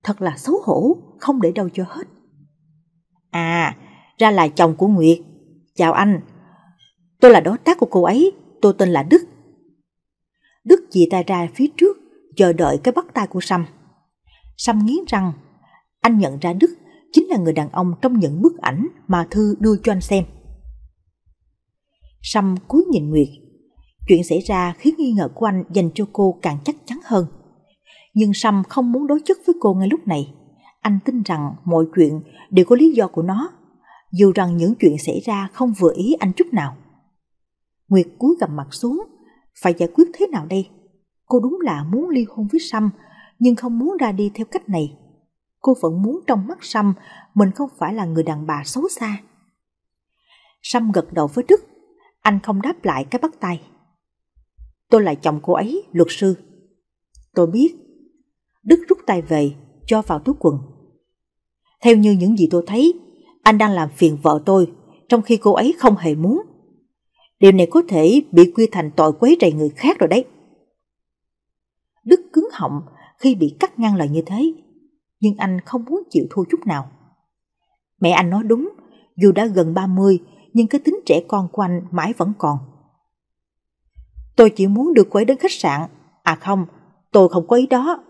thật là xấu hổ, không để đâu cho hết. À, ra là chồng của Nguyệt. Chào anh. Tôi là đối tác của cô ấy, tôi tên là Đức. Đức chỉ tay ra phía trước, chờ đợi cái bắt tay của Sâm. Sâm nghiến răng anh nhận ra Đức chính là người đàn ông trong những bức ảnh mà Thư đưa cho anh xem. Sâm cúi nhìn Nguyệt. Chuyện xảy ra khiến nghi ngờ của anh dành cho cô càng chắc chắn hơn nhưng Sam không muốn đối chất với cô ngay lúc này. Anh tin rằng mọi chuyện đều có lý do của nó, dù rằng những chuyện xảy ra không vừa ý anh chút nào. Nguyệt cúi gầm mặt xuống, phải giải quyết thế nào đây? Cô đúng là muốn ly hôn với Sam, nhưng không muốn ra đi theo cách này. Cô vẫn muốn trong mắt Sam mình không phải là người đàn bà xấu xa. Sam gật đầu với Đức, anh không đáp lại cái bắt tay. Tôi là chồng cô ấy, luật sư. Tôi biết Đức rút tay về, cho vào túi quần. Theo như những gì tôi thấy, anh đang làm phiền vợ tôi, trong khi cô ấy không hề muốn. Điều này có thể bị quy thành tội quấy rầy người khác rồi đấy. Đức cứng họng khi bị cắt ngang lời như thế, nhưng anh không muốn chịu thua chút nào. Mẹ anh nói đúng, dù đã gần 30 nhưng cái tính trẻ con của anh mãi vẫn còn. Tôi chỉ muốn được quấy đến khách sạn. À không, tôi không có ý đó.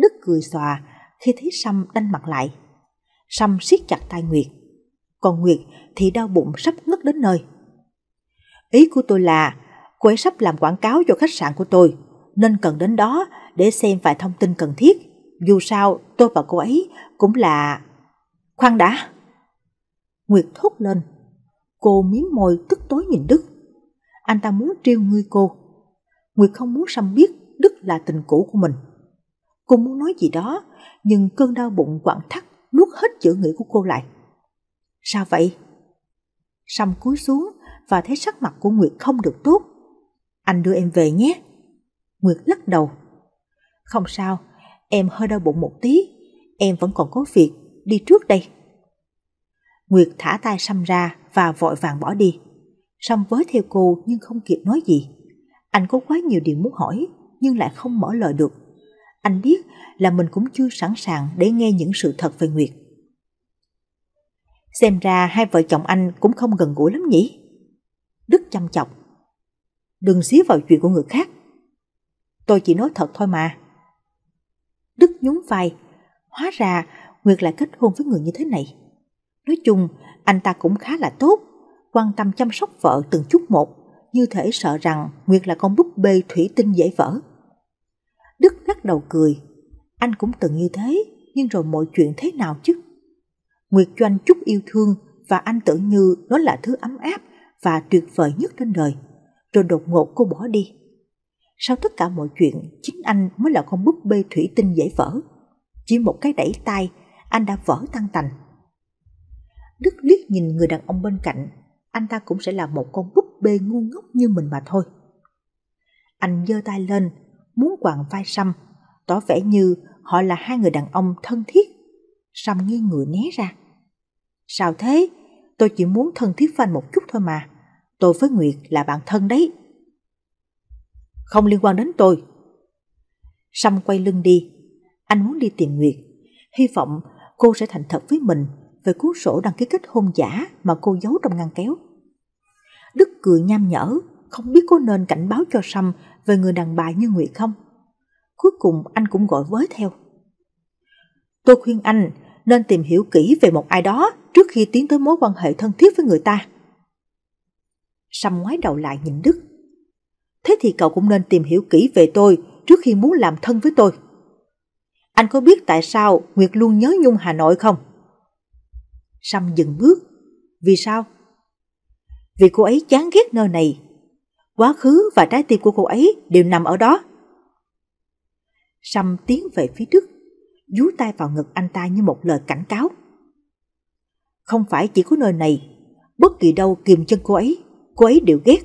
Đức cười xòa khi thấy Sâm đanh mặt lại. Sâm siết chặt tay Nguyệt. Còn Nguyệt thì đau bụng sắp ngất đến nơi. Ý của tôi là cô ấy sắp làm quảng cáo cho khách sạn của tôi nên cần đến đó để xem vài thông tin cần thiết. Dù sao tôi và cô ấy cũng là... Khoan đã! Nguyệt thốt lên. Cô miếng môi tức tối nhìn Đức. Anh ta muốn trêu ngươi cô. Nguyệt không muốn Sâm biết Đức là tình cũ của mình. Cô muốn nói gì đó, nhưng cơn đau bụng quặn thắt nuốt hết chữ ngữ của cô lại. Sao vậy? Sâm cúi xuống và thấy sắc mặt của Nguyệt không được tốt. Anh đưa em về nhé. Nguyệt lắc đầu. Không sao, em hơi đau bụng một tí. Em vẫn còn có việc, đi trước đây. Nguyệt thả tay Sâm ra và vội vàng bỏ đi. Sâm với theo cô nhưng không kịp nói gì. Anh có quá nhiều điều muốn hỏi nhưng lại không mở lời được. Anh biết là mình cũng chưa sẵn sàng để nghe những sự thật về Nguyệt. Xem ra hai vợ chồng anh cũng không gần gũi lắm nhỉ? Đức chăm chọc. Đừng xí vào chuyện của người khác. Tôi chỉ nói thật thôi mà. Đức nhún vai. Hóa ra Nguyệt lại kết hôn với người như thế này. Nói chung, anh ta cũng khá là tốt, quan tâm chăm sóc vợ từng chút một, như thể sợ rằng Nguyệt là con búp bê thủy tinh dễ vỡ. Đức lắc đầu cười. Anh cũng từng như thế, nhưng rồi mọi chuyện thế nào chứ? Nguyệt Doanh chúc yêu thương và anh tưởng như nó là thứ ấm áp và tuyệt vời nhất trên đời. Rồi đột ngột cô bỏ đi. Sau tất cả mọi chuyện, chính anh mới là con búp bê thủy tinh dễ vỡ. Chỉ một cái đẩy tay, anh đã vỡ tan tành. Đức liếc nhìn người đàn ông bên cạnh, anh ta cũng sẽ là một con búp bê ngu ngốc như mình mà thôi. Anh giơ tay lên muốn quàng vai Sâm, tỏ vẻ như họ là hai người đàn ông thân thiết. Sâm nghiêng người né ra. Sao thế? Tôi chỉ muốn thân thiết với anh một chút thôi mà. Tôi với Nguyệt là bạn thân đấy. Không liên quan đến tôi. Sâm quay lưng đi. Anh muốn đi tìm Nguyệt. Hy vọng cô sẽ thành thật với mình về cuốn sổ đăng ký kết hôn giả mà cô giấu trong ngăn kéo. Đức cười nham nhở, không biết cô nên cảnh báo cho Sâm về người đàn bà như Nguyệt không? Cuối cùng anh cũng gọi với theo. Tôi khuyên anh nên tìm hiểu kỹ về một ai đó trước khi tiến tới mối quan hệ thân thiết với người ta. Sâm ngoái đầu lại nhìn Đức. Thế thì cậu cũng nên tìm hiểu kỹ về tôi trước khi muốn làm thân với tôi. Anh có biết tại sao Nguyệt luôn nhớ Nhung Hà Nội không? Sâm dừng bước. Vì sao? Vì cô ấy chán ghét nơi này quá khứ và trái tim của cô ấy đều nằm ở đó. Sâm tiến về phía trước, dú tay vào ngực anh ta như một lời cảnh cáo. Không phải chỉ có nơi này, bất kỳ đâu kìm chân cô ấy, cô ấy đều ghét.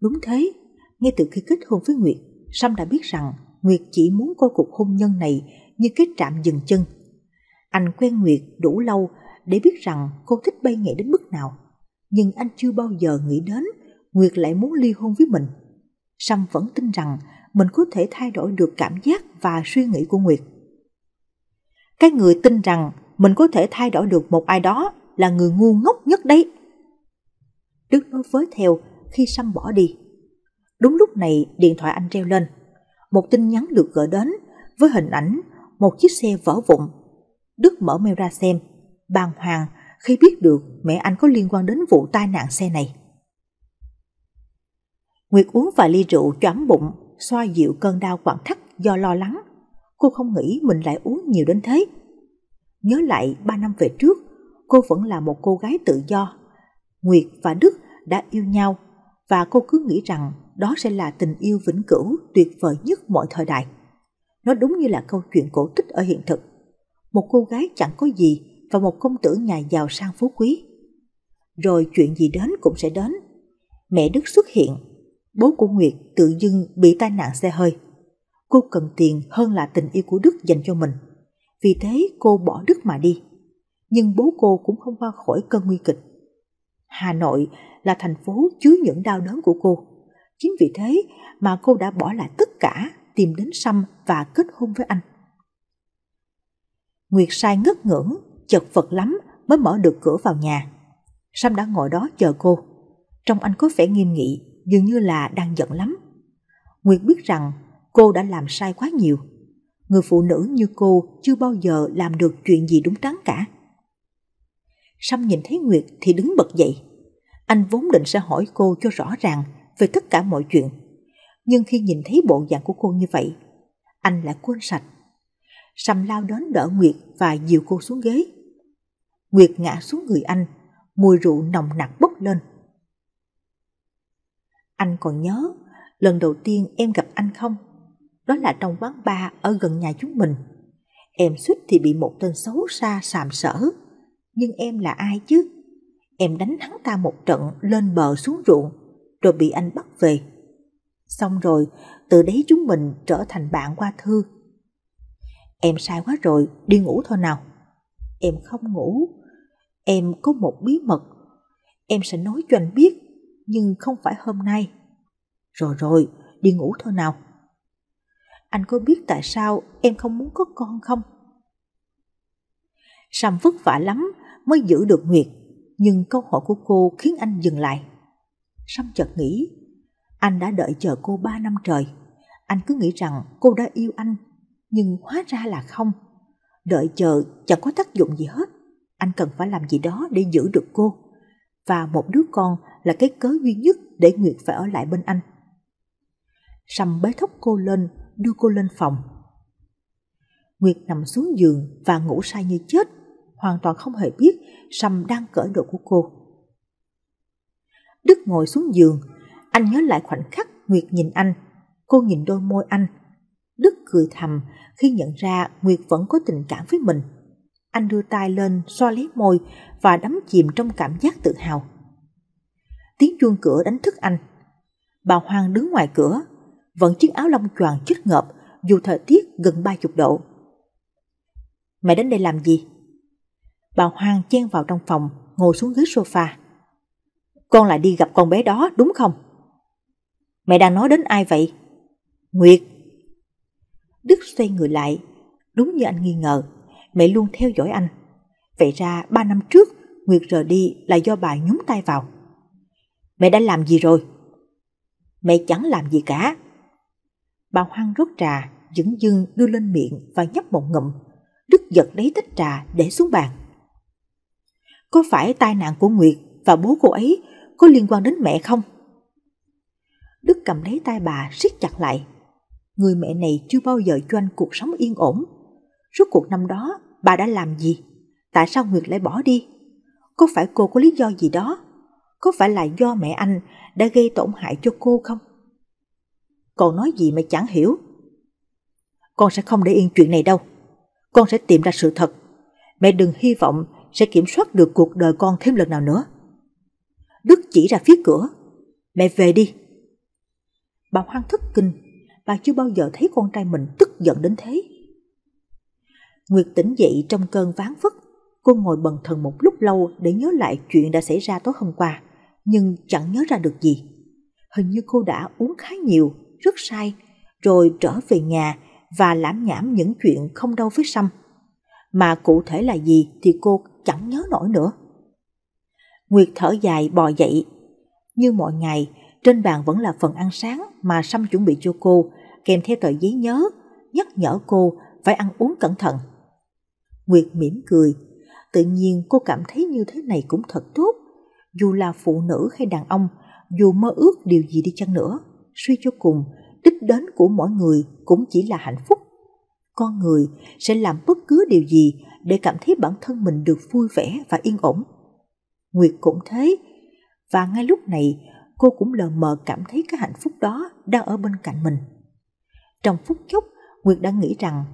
Đúng thế, ngay từ khi kết hôn với Nguyệt, Sâm đã biết rằng Nguyệt chỉ muốn coi cuộc hôn nhân này như cái trạm dừng chân. Anh quen Nguyệt đủ lâu để biết rằng cô thích bay nhảy đến mức nào nhưng anh chưa bao giờ nghĩ đến Nguyệt lại muốn ly hôn với mình. Sâm vẫn tin rằng mình có thể thay đổi được cảm giác và suy nghĩ của Nguyệt. Cái người tin rằng mình có thể thay đổi được một ai đó là người ngu ngốc nhất đấy. Đức nói với theo khi Sâm bỏ đi. Đúng lúc này điện thoại anh treo lên. Một tin nhắn được gửi đến với hình ảnh một chiếc xe vỡ vụn. Đức mở mail ra xem. Bàng hoàng khi biết được mẹ anh có liên quan đến vụ tai nạn xe này. Nguyệt uống vài ly rượu choáng bụng, xoa dịu cơn đau quặn thắt do lo lắng. Cô không nghĩ mình lại uống nhiều đến thế. Nhớ lại ba năm về trước, cô vẫn là một cô gái tự do. Nguyệt và Đức đã yêu nhau và cô cứ nghĩ rằng đó sẽ là tình yêu vĩnh cửu tuyệt vời nhất mọi thời đại. Nó đúng như là câu chuyện cổ tích ở hiện thực. Một cô gái chẳng có gì và một công tử nhà giàu sang phú quý. Rồi chuyện gì đến cũng sẽ đến. Mẹ Đức xuất hiện, bố của Nguyệt tự dưng bị tai nạn xe hơi. Cô cần tiền hơn là tình yêu của Đức dành cho mình. Vì thế cô bỏ Đức mà đi. Nhưng bố cô cũng không qua khỏi cơn nguy kịch. Hà Nội là thành phố chứa những đau đớn của cô. Chính vì thế mà cô đã bỏ lại tất cả tìm đến Sâm và kết hôn với anh. Nguyệt sai ngất ngưỡng chật vật lắm mới mở được cửa vào nhà. Sam đã ngồi đó chờ cô. Trong anh có vẻ nghiêm nghị, dường như là đang giận lắm. Nguyệt biết rằng cô đã làm sai quá nhiều. Người phụ nữ như cô chưa bao giờ làm được chuyện gì đúng đắn cả. Sam nhìn thấy Nguyệt thì đứng bật dậy. Anh vốn định sẽ hỏi cô cho rõ ràng về tất cả mọi chuyện. Nhưng khi nhìn thấy bộ dạng của cô như vậy, anh lại quên sạch sầm lao đến đỡ Nguyệt và dìu cô xuống ghế. Nguyệt ngã xuống người anh, mùi rượu nồng nặc bốc lên. Anh còn nhớ lần đầu tiên em gặp anh không? Đó là trong quán bar ở gần nhà chúng mình. Em suýt thì bị một tên xấu xa sàm sỡ. Nhưng em là ai chứ? Em đánh hắn ta một trận lên bờ xuống ruộng, rồi bị anh bắt về. Xong rồi, từ đấy chúng mình trở thành bạn qua thư Em sai quá rồi, đi ngủ thôi nào. Em không ngủ. Em có một bí mật. Em sẽ nói cho anh biết, nhưng không phải hôm nay. Rồi rồi, đi ngủ thôi nào. Anh có biết tại sao em không muốn có con không? Sam vất vả lắm mới giữ được Nguyệt, nhưng câu hỏi của cô khiến anh dừng lại. Sam chợt nghĩ, anh đã đợi chờ cô ba năm trời. Anh cứ nghĩ rằng cô đã yêu anh nhưng hóa ra là không. Đợi chờ chẳng có tác dụng gì hết, anh cần phải làm gì đó để giữ được cô. Và một đứa con là cái cớ duy nhất để Nguyệt phải ở lại bên anh. Sầm bế thốc cô lên, đưa cô lên phòng. Nguyệt nằm xuống giường và ngủ say như chết, hoàn toàn không hề biết Sầm đang cởi đồ của cô. Đức ngồi xuống giường, anh nhớ lại khoảnh khắc Nguyệt nhìn anh, cô nhìn đôi môi anh. Đức cười thầm khi nhận ra Nguyệt vẫn có tình cảm với mình. Anh đưa tay lên xoa lấy môi và đắm chìm trong cảm giác tự hào. Tiếng chuông cửa đánh thức anh. Bà Hoàng đứng ngoài cửa, vẫn chiếc áo lông choàng chất ngợp dù thời tiết gần 30 độ. Mẹ đến đây làm gì? Bà Hoàng chen vào trong phòng, ngồi xuống ghế sofa. Con lại đi gặp con bé đó đúng không? Mẹ đang nói đến ai vậy? Nguyệt Đức xoay người lại. Đúng như anh nghi ngờ, mẹ luôn theo dõi anh. Vậy ra ba năm trước, Nguyệt rời đi là do bà nhúng tay vào. Mẹ đã làm gì rồi? Mẹ chẳng làm gì cả. Bà hoang rốt trà, dững dưng đưa lên miệng và nhấp một ngụm. Đức giật lấy tách trà để xuống bàn. Có phải tai nạn của Nguyệt và bố cô ấy có liên quan đến mẹ không? Đức cầm lấy tay bà siết chặt lại. Người mẹ này chưa bao giờ cho anh cuộc sống yên ổn. Rốt cuộc năm đó, bà đã làm gì? Tại sao Nguyệt lại bỏ đi? Có phải cô có lý do gì đó? Có phải là do mẹ anh đã gây tổn hại cho cô không? Còn nói gì mà chẳng hiểu. Con sẽ không để yên chuyện này đâu. Con sẽ tìm ra sự thật. Mẹ đừng hy vọng sẽ kiểm soát được cuộc đời con thêm lần nào nữa. Đức chỉ ra phía cửa. Mẹ về đi. Bà Hoang thất kinh bà chưa bao giờ thấy con trai mình tức giận đến thế. Nguyệt tỉnh dậy trong cơn ván vất, cô ngồi bần thần một lúc lâu để nhớ lại chuyện đã xảy ra tối hôm qua, nhưng chẳng nhớ ra được gì. Hình như cô đã uống khá nhiều, rất say, rồi trở về nhà và lãm nhảm những chuyện không đâu với Sâm. Mà cụ thể là gì thì cô chẳng nhớ nổi nữa. Nguyệt thở dài bò dậy. Như mọi ngày, trên bàn vẫn là phần ăn sáng mà Sâm chuẩn bị cho cô, kèm theo tờ giấy nhớ, nhắc nhở cô phải ăn uống cẩn thận. Nguyệt mỉm cười, tự nhiên cô cảm thấy như thế này cũng thật tốt. Dù là phụ nữ hay đàn ông, dù mơ ước điều gì đi chăng nữa, suy cho cùng, đích đến của mỗi người cũng chỉ là hạnh phúc. Con người sẽ làm bất cứ điều gì để cảm thấy bản thân mình được vui vẻ và yên ổn. Nguyệt cũng thế, và ngay lúc này cô cũng lờ mờ cảm thấy cái hạnh phúc đó đang ở bên cạnh mình. Trong phút chốc, Nguyệt đã nghĩ rằng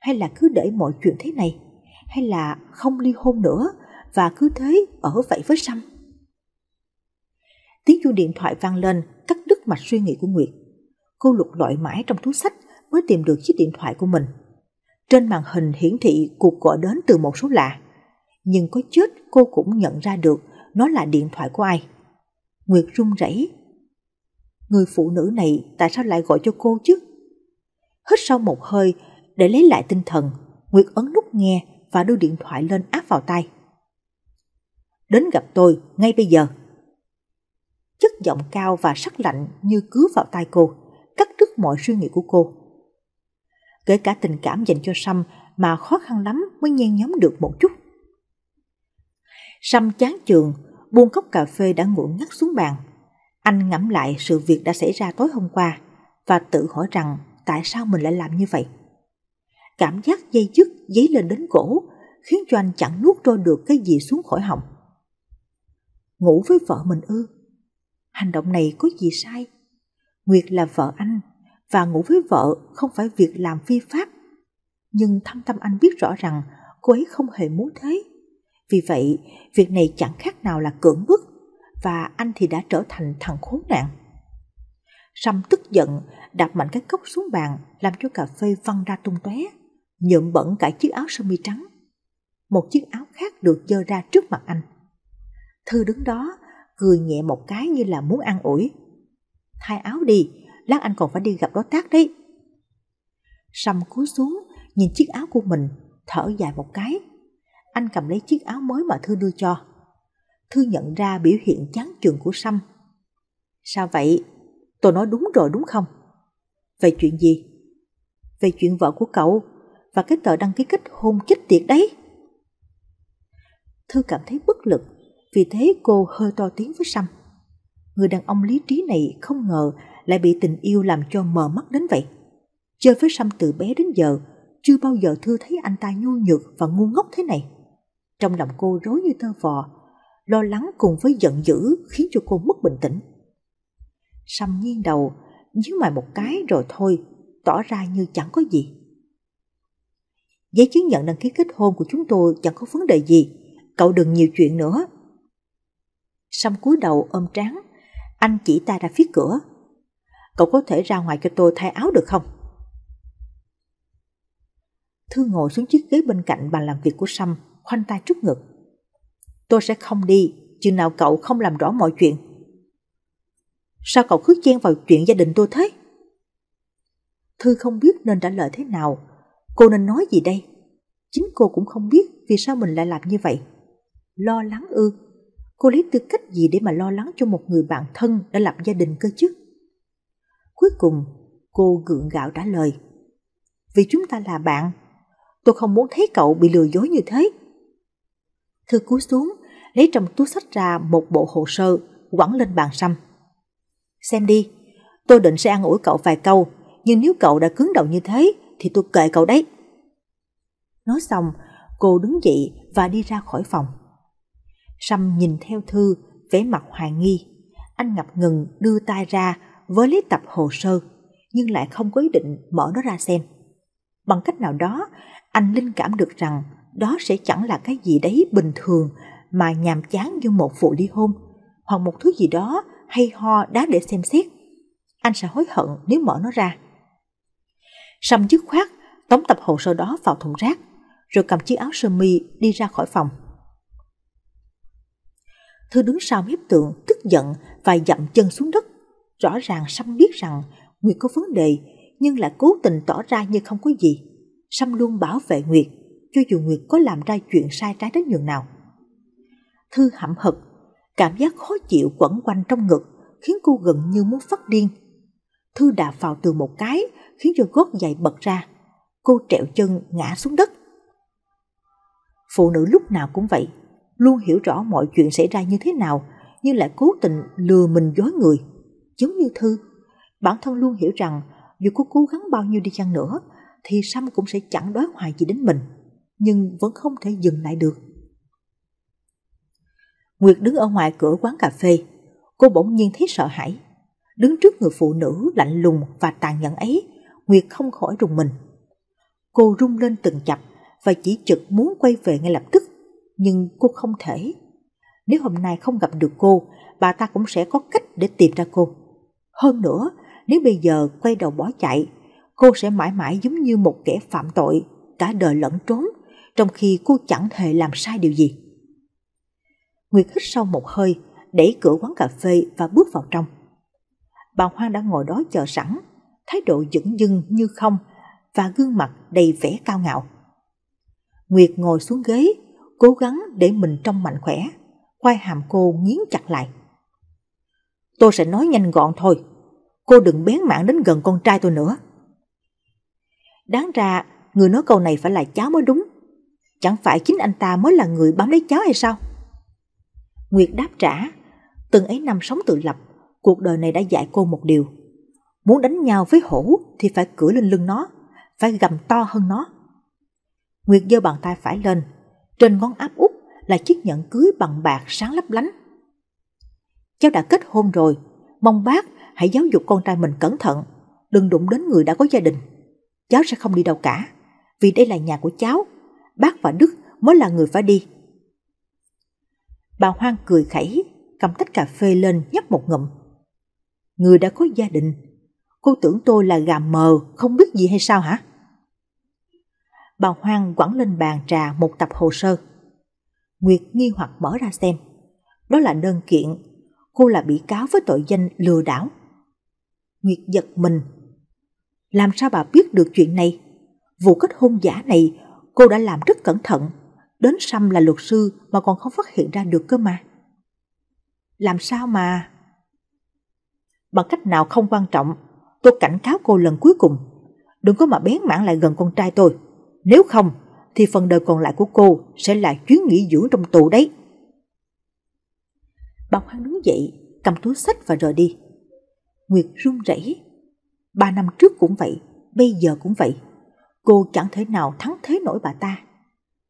hay là cứ để mọi chuyện thế này, hay là không ly hôn nữa và cứ thế ở vậy với Sâm. Tiếng chuông điện thoại vang lên cắt đứt mạch suy nghĩ của Nguyệt. Cô lục lọi mãi trong túi sách mới tìm được chiếc điện thoại của mình. Trên màn hình hiển thị cuộc gọi đến từ một số lạ. Nhưng có chết cô cũng nhận ra được nó là điện thoại của ai. Nguyệt run rẩy. Người phụ nữ này tại sao lại gọi cho cô chứ? Hít sâu một hơi để lấy lại tinh thần, Nguyệt ấn nút nghe và đưa điện thoại lên áp vào tay. Đến gặp tôi ngay bây giờ. Chất giọng cao và sắc lạnh như cứ vào tay cô, cắt đứt mọi suy nghĩ của cô. Kể cả tình cảm dành cho Sâm mà khó khăn lắm mới nhen nhóm được một chút. Sâm chán chường buông cốc cà phê đã nguội ngắt xuống bàn. Anh ngẫm lại sự việc đã xảy ra tối hôm qua và tự hỏi rằng tại sao mình lại làm như vậy. Cảm giác dây dứt dấy lên đến cổ khiến cho anh chẳng nuốt trôi được cái gì xuống khỏi họng. Ngủ với vợ mình ư? Hành động này có gì sai? Nguyệt là vợ anh và ngủ với vợ không phải việc làm phi pháp. Nhưng thâm tâm anh biết rõ rằng cô ấy không hề muốn thế. Vì vậy, việc này chẳng khác nào là cưỡng bức và anh thì đã trở thành thằng khốn nạn. Sâm tức giận, đặt mạnh cái cốc xuống bàn làm cho cà phê văng ra tung tóe, nhuộm bẩn cả chiếc áo sơ mi trắng. Một chiếc áo khác được dơ ra trước mặt anh. Thư đứng đó, cười nhẹ một cái như là muốn ăn ủi. Thay áo đi, lát anh còn phải đi gặp đối tác đấy. Sâm cúi xuống, nhìn chiếc áo của mình, thở dài một cái, anh cầm lấy chiếc áo mới mà Thư đưa cho. Thư nhận ra biểu hiện chán chường của Sâm. Sao vậy? Tôi nói đúng rồi đúng không? Về chuyện gì? Về chuyện vợ của cậu và cái tờ đăng ký kết hôn chích tiệt đấy. Thư cảm thấy bất lực, vì thế cô hơi to tiếng với Sâm. Người đàn ông lý trí này không ngờ lại bị tình yêu làm cho mờ mắt đến vậy. Chơi với Sâm từ bé đến giờ, chưa bao giờ Thư thấy anh ta nhu nhược và ngu ngốc thế này. Trong lòng cô rối như tơ vò, lo lắng cùng với giận dữ khiến cho cô mất bình tĩnh. Sâm nghiêng đầu, nhíu mày một cái rồi thôi, tỏ ra như chẳng có gì. Giấy chứng nhận đăng ký kết hôn của chúng tôi chẳng có vấn đề gì, cậu đừng nhiều chuyện nữa. Sâm cúi đầu ôm trán, anh chỉ ta ra phía cửa. Cậu có thể ra ngoài cho tôi thay áo được không? Thư ngồi xuống chiếc ghế bên cạnh bàn làm việc của Sâm, khoanh tay trước ngực. Tôi sẽ không đi, chừng nào cậu không làm rõ mọi chuyện. Sao cậu cứ chen vào chuyện gia đình tôi thế? Thư không biết nên trả lời thế nào. Cô nên nói gì đây? Chính cô cũng không biết vì sao mình lại làm như vậy. Lo lắng ư? Cô lấy tư cách gì để mà lo lắng cho một người bạn thân đã lập gia đình cơ chứ? Cuối cùng, cô gượng gạo trả lời. Vì chúng ta là bạn, tôi không muốn thấy cậu bị lừa dối như thế. Thư cúi xuống, lấy trong túi sách ra một bộ hồ sơ, quẳng lên bàn xăm. Xem đi, tôi định sẽ ăn ủi cậu vài câu, nhưng nếu cậu đã cứng đầu như thế thì tôi kệ cậu đấy. Nói xong, cô đứng dậy và đi ra khỏi phòng. Sâm nhìn theo Thư, vẻ mặt hoài nghi. Anh ngập ngừng đưa tay ra với lấy tập hồ sơ, nhưng lại không có ý định mở nó ra xem. Bằng cách nào đó, anh linh cảm được rằng đó sẽ chẳng là cái gì đấy bình thường mà nhàm chán như một vụ ly hôn hoặc một thứ gì đó hay ho đáng để xem xét. Anh sẽ hối hận nếu mở nó ra. Sầm dứt khoát, tống tập hồ sơ đó vào thùng rác, rồi cầm chiếc áo sơ mi đi ra khỏi phòng. Thư đứng sau mép tượng, tức giận và dậm chân xuống đất. Rõ ràng Sâm biết rằng Nguyệt có vấn đề, nhưng lại cố tình tỏ ra như không có gì. Sâm luôn bảo vệ Nguyệt, cho dù Nguyệt có làm ra chuyện sai trái đến nhường nào. Thư hậm hực, cảm giác khó chịu quẩn quanh trong ngực khiến cô gần như muốn phát điên. Thư đạp vào tường một cái khiến cho gót giày bật ra. Cô trẹo chân ngã xuống đất. Phụ nữ lúc nào cũng vậy, luôn hiểu rõ mọi chuyện xảy ra như thế nào nhưng lại cố tình lừa mình dối người. Giống như Thư, bản thân luôn hiểu rằng dù cô cố gắng bao nhiêu đi chăng nữa thì Sam cũng sẽ chẳng đối hoài gì đến mình nhưng vẫn không thể dừng lại được. Nguyệt đứng ở ngoài cửa quán cà phê, cô bỗng nhiên thấy sợ hãi. Đứng trước người phụ nữ lạnh lùng và tàn nhẫn ấy, Nguyệt không khỏi rùng mình. Cô rung lên từng chập và chỉ trực muốn quay về ngay lập tức, nhưng cô không thể. Nếu hôm nay không gặp được cô, bà ta cũng sẽ có cách để tìm ra cô. Hơn nữa, nếu bây giờ quay đầu bỏ chạy, cô sẽ mãi mãi giống như một kẻ phạm tội, cả đời lẫn trốn trong khi cô chẳng hề làm sai điều gì. Nguyệt hít sau một hơi, đẩy cửa quán cà phê và bước vào trong. Bà Hoang đã ngồi đó chờ sẵn, thái độ dững dưng như không và gương mặt đầy vẻ cao ngạo. Nguyệt ngồi xuống ghế, cố gắng để mình trông mạnh khỏe, khoai hàm cô nghiến chặt lại. Tôi sẽ nói nhanh gọn thôi, cô đừng bén mảng đến gần con trai tôi nữa. Đáng ra, người nói câu này phải là cháu mới đúng. Chẳng phải chính anh ta mới là người bám lấy cháu hay sao? Nguyệt đáp trả, từng ấy năm sống tự lập, cuộc đời này đã dạy cô một điều. Muốn đánh nhau với hổ thì phải cưỡi lên lưng nó, phải gầm to hơn nó. Nguyệt giơ bàn tay phải lên, trên ngón áp út là chiếc nhẫn cưới bằng bạc sáng lấp lánh. Cháu đã kết hôn rồi, mong bác hãy giáo dục con trai mình cẩn thận, đừng đụng đến người đã có gia đình. Cháu sẽ không đi đâu cả, vì đây là nhà của cháu bác và Đức mới là người phải đi. Bà Hoang cười khẩy, cầm tách cà phê lên nhấp một ngụm. Người đã có gia đình, cô tưởng tôi là gà mờ, không biết gì hay sao hả? Bà Hoang quẳng lên bàn trà một tập hồ sơ. Nguyệt nghi hoặc mở ra xem. Đó là đơn kiện, cô là bị cáo với tội danh lừa đảo. Nguyệt giật mình. Làm sao bà biết được chuyện này? Vụ kết hôn giả này Cô đã làm rất cẩn thận, đến Sâm là luật sư mà còn không phát hiện ra được cơ mà. Làm sao mà? Bằng cách nào không quan trọng, tôi cảnh cáo cô lần cuối cùng. Đừng có mà bén mảng lại gần con trai tôi. Nếu không, thì phần đời còn lại của cô sẽ là chuyến nghỉ dưỡng trong tù đấy. Bà Hoang đứng dậy, cầm túi sách và rời đi. Nguyệt run rẩy. Ba năm trước cũng vậy, bây giờ cũng vậy cô chẳng thể nào thắng thế nổi bà ta.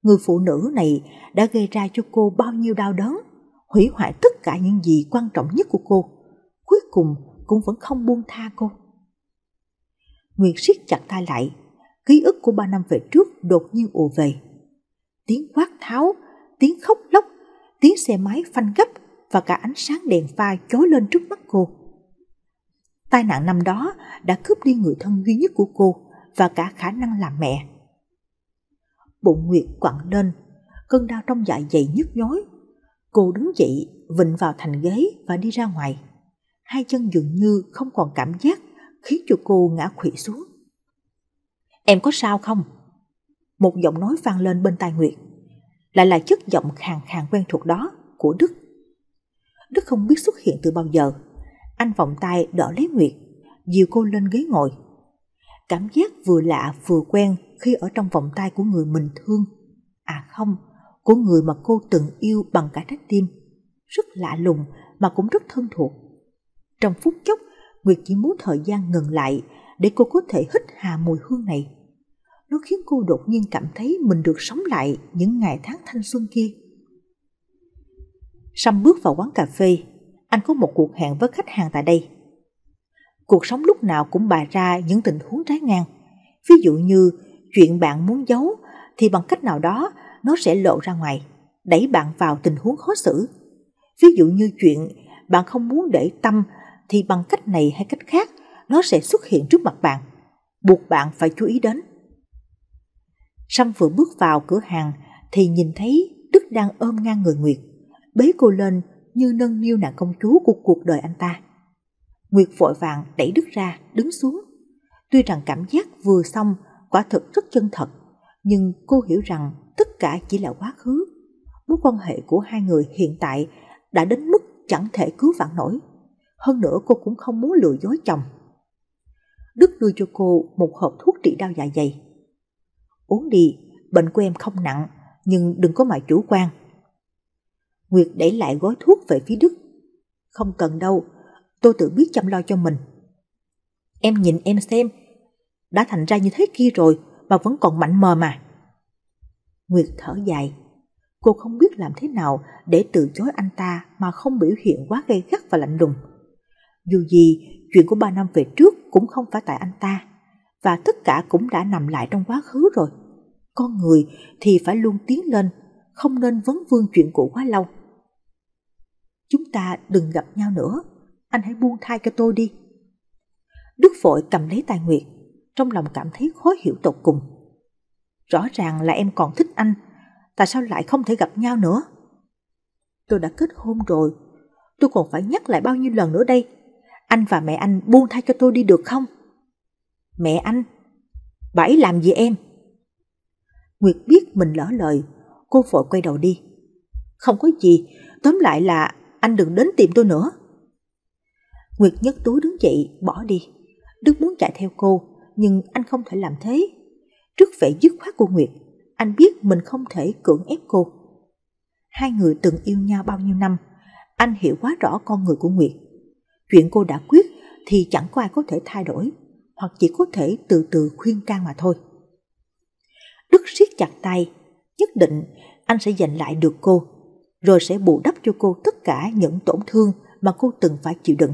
Người phụ nữ này đã gây ra cho cô bao nhiêu đau đớn, hủy hoại tất cả những gì quan trọng nhất của cô. Cuối cùng cũng vẫn không buông tha cô. Nguyệt siết chặt tay lại, ký ức của ba năm về trước đột nhiên ùa về. Tiếng quát tháo, tiếng khóc lóc, tiếng xe máy phanh gấp và cả ánh sáng đèn pha chói lên trước mắt cô. Tai nạn năm đó đã cướp đi người thân duy nhất của cô và cả khả năng làm mẹ. Bụng Nguyệt quặn lên, cơn đau trong dạ dày nhức nhối. Cô đứng dậy, vịnh vào thành ghế và đi ra ngoài. Hai chân dường như không còn cảm giác khiến cho cô ngã khuỵu xuống. Em có sao không? Một giọng nói vang lên bên tai Nguyệt. Lại là chất giọng khàn khàn quen thuộc đó của Đức. Đức không biết xuất hiện từ bao giờ. Anh vòng tay đỡ lấy Nguyệt, dìu cô lên ghế ngồi cảm giác vừa lạ vừa quen khi ở trong vòng tay của người mình thương. À không, của người mà cô từng yêu bằng cả trái tim. Rất lạ lùng mà cũng rất thân thuộc. Trong phút chốc, Nguyệt chỉ muốn thời gian ngừng lại để cô có thể hít hà mùi hương này. Nó khiến cô đột nhiên cảm thấy mình được sống lại những ngày tháng thanh xuân kia. Sam bước vào quán cà phê, anh có một cuộc hẹn với khách hàng tại đây cuộc sống lúc nào cũng bày ra những tình huống trái ngang. Ví dụ như chuyện bạn muốn giấu thì bằng cách nào đó nó sẽ lộ ra ngoài, đẩy bạn vào tình huống khó xử. Ví dụ như chuyện bạn không muốn để tâm thì bằng cách này hay cách khác nó sẽ xuất hiện trước mặt bạn, buộc bạn phải chú ý đến. Sâm vừa bước vào cửa hàng thì nhìn thấy Đức đang ôm ngang người Nguyệt, bế cô lên như nâng niu nàng công chúa của cuộc đời anh ta. Nguyệt vội vàng đẩy Đức ra, đứng xuống. Tuy rằng cảm giác vừa xong quả thực rất chân thật, nhưng cô hiểu rằng tất cả chỉ là quá khứ. Mối quan hệ của hai người hiện tại đã đến mức chẳng thể cứu vãn nổi. Hơn nữa cô cũng không muốn lừa dối chồng. Đức đưa cho cô một hộp thuốc trị đau dạ dày. Uống đi, bệnh của em không nặng, nhưng đừng có mà chủ quan. Nguyệt đẩy lại gói thuốc về phía Đức. Không cần đâu, tôi tự biết chăm lo cho mình. Em nhìn em xem, đã thành ra như thế kia rồi mà vẫn còn mạnh mờ mà. Nguyệt thở dài, cô không biết làm thế nào để từ chối anh ta mà không biểu hiện quá gay gắt và lạnh lùng. Dù gì, chuyện của ba năm về trước cũng không phải tại anh ta, và tất cả cũng đã nằm lại trong quá khứ rồi. Con người thì phải luôn tiến lên, không nên vấn vương chuyện cũ quá lâu. Chúng ta đừng gặp nhau nữa anh hãy buông thai cho tôi đi. Đức vội cầm lấy tài Nguyệt, trong lòng cảm thấy khó hiểu tột cùng. Rõ ràng là em còn thích anh, tại sao lại không thể gặp nhau nữa? Tôi đã kết hôn rồi, tôi còn phải nhắc lại bao nhiêu lần nữa đây. Anh và mẹ anh buông thai cho tôi đi được không? Mẹ anh, bà ấy làm gì em? Nguyệt biết mình lỡ lời, cô vội quay đầu đi. Không có gì, tóm lại là anh đừng đến tìm tôi nữa. Nguyệt nhấc túi đứng dậy, bỏ đi. Đức muốn chạy theo cô, nhưng anh không thể làm thế. Trước vẻ dứt khoát của Nguyệt, anh biết mình không thể cưỡng ép cô. Hai người từng yêu nhau bao nhiêu năm, anh hiểu quá rõ con người của Nguyệt. Chuyện cô đã quyết thì chẳng có ai có thể thay đổi, hoặc chỉ có thể từ từ khuyên can mà thôi. Đức siết chặt tay, nhất định anh sẽ giành lại được cô, rồi sẽ bù đắp cho cô tất cả những tổn thương mà cô từng phải chịu đựng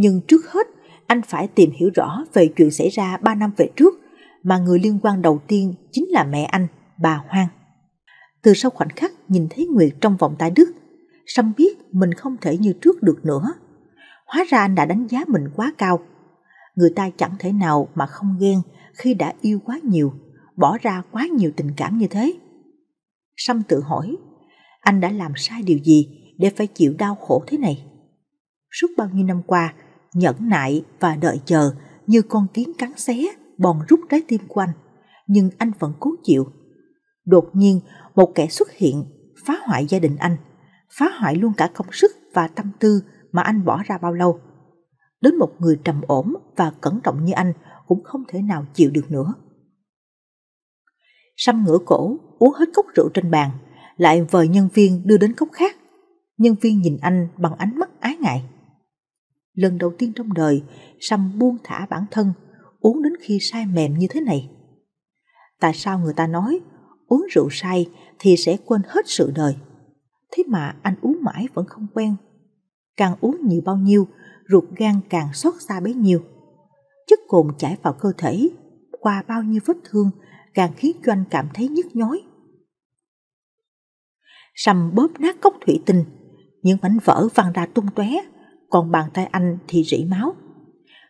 nhưng trước hết anh phải tìm hiểu rõ về chuyện xảy ra 3 năm về trước mà người liên quan đầu tiên chính là mẹ anh, bà Hoang. Từ sau khoảnh khắc nhìn thấy Nguyệt trong vòng tay Đức, Sâm biết mình không thể như trước được nữa. Hóa ra anh đã đánh giá mình quá cao. Người ta chẳng thể nào mà không ghen khi đã yêu quá nhiều, bỏ ra quá nhiều tình cảm như thế. Sâm tự hỏi, anh đã làm sai điều gì để phải chịu đau khổ thế này? Suốt bao nhiêu năm qua, nhẫn nại và đợi chờ như con kiến cắn xé, bòn rút trái tim của anh. Nhưng anh vẫn cố chịu. Đột nhiên, một kẻ xuất hiện, phá hoại gia đình anh, phá hoại luôn cả công sức và tâm tư mà anh bỏ ra bao lâu. Đến một người trầm ổn và cẩn trọng như anh cũng không thể nào chịu được nữa. Xăm ngửa cổ, uống hết cốc rượu trên bàn, lại vời nhân viên đưa đến cốc khác. Nhân viên nhìn anh bằng ánh mắt ái ngại lần đầu tiên trong đời Sâm buông thả bản thân, uống đến khi say mềm như thế này. Tại sao người ta nói uống rượu say thì sẽ quên hết sự đời? Thế mà anh uống mãi vẫn không quen. Càng uống nhiều bao nhiêu, ruột gan càng xót xa bấy nhiêu. Chất cồn chảy vào cơ thể, qua bao nhiêu vết thương càng khiến cho anh cảm thấy nhức nhói. Sầm bóp nát cốc thủy tinh, những mảnh vỡ văng ra tung tóe còn bàn tay anh thì rỉ máu.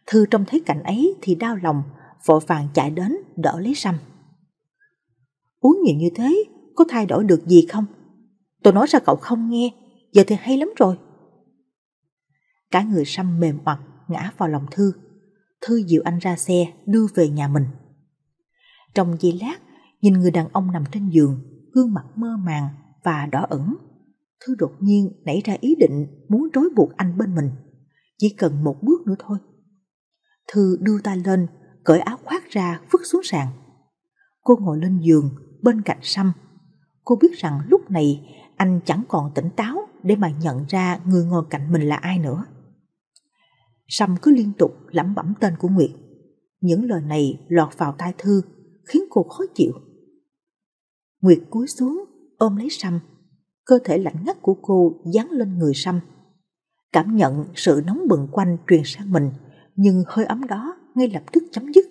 Thư trông thấy cảnh ấy thì đau lòng, vội vàng chạy đến đỡ lấy Sâm. Uống nhiều như thế có thay đổi được gì không? Tôi nói sao cậu không nghe, giờ thì hay lắm rồi. Cả người Sâm mềm hoặc ngã vào lòng Thư. Thư dịu anh ra xe đưa về nhà mình. Trong giây lát, nhìn người đàn ông nằm trên giường, gương mặt mơ màng và đỏ ửng Thư đột nhiên nảy ra ý định muốn trói buộc anh bên mình. Chỉ cần một bước nữa thôi. Thư đưa tay lên, cởi áo khoác ra vứt xuống sàn. Cô ngồi lên giường, bên cạnh Sâm. Cô biết rằng lúc này anh chẳng còn tỉnh táo để mà nhận ra người ngồi cạnh mình là ai nữa. Sâm cứ liên tục lẩm bẩm tên của Nguyệt. Những lời này lọt vào tai Thư khiến cô khó chịu. Nguyệt cúi xuống ôm lấy Sâm cơ thể lạnh ngắt của cô dán lên người Sâm. Cảm nhận sự nóng bừng quanh truyền sang mình, nhưng hơi ấm đó ngay lập tức chấm dứt.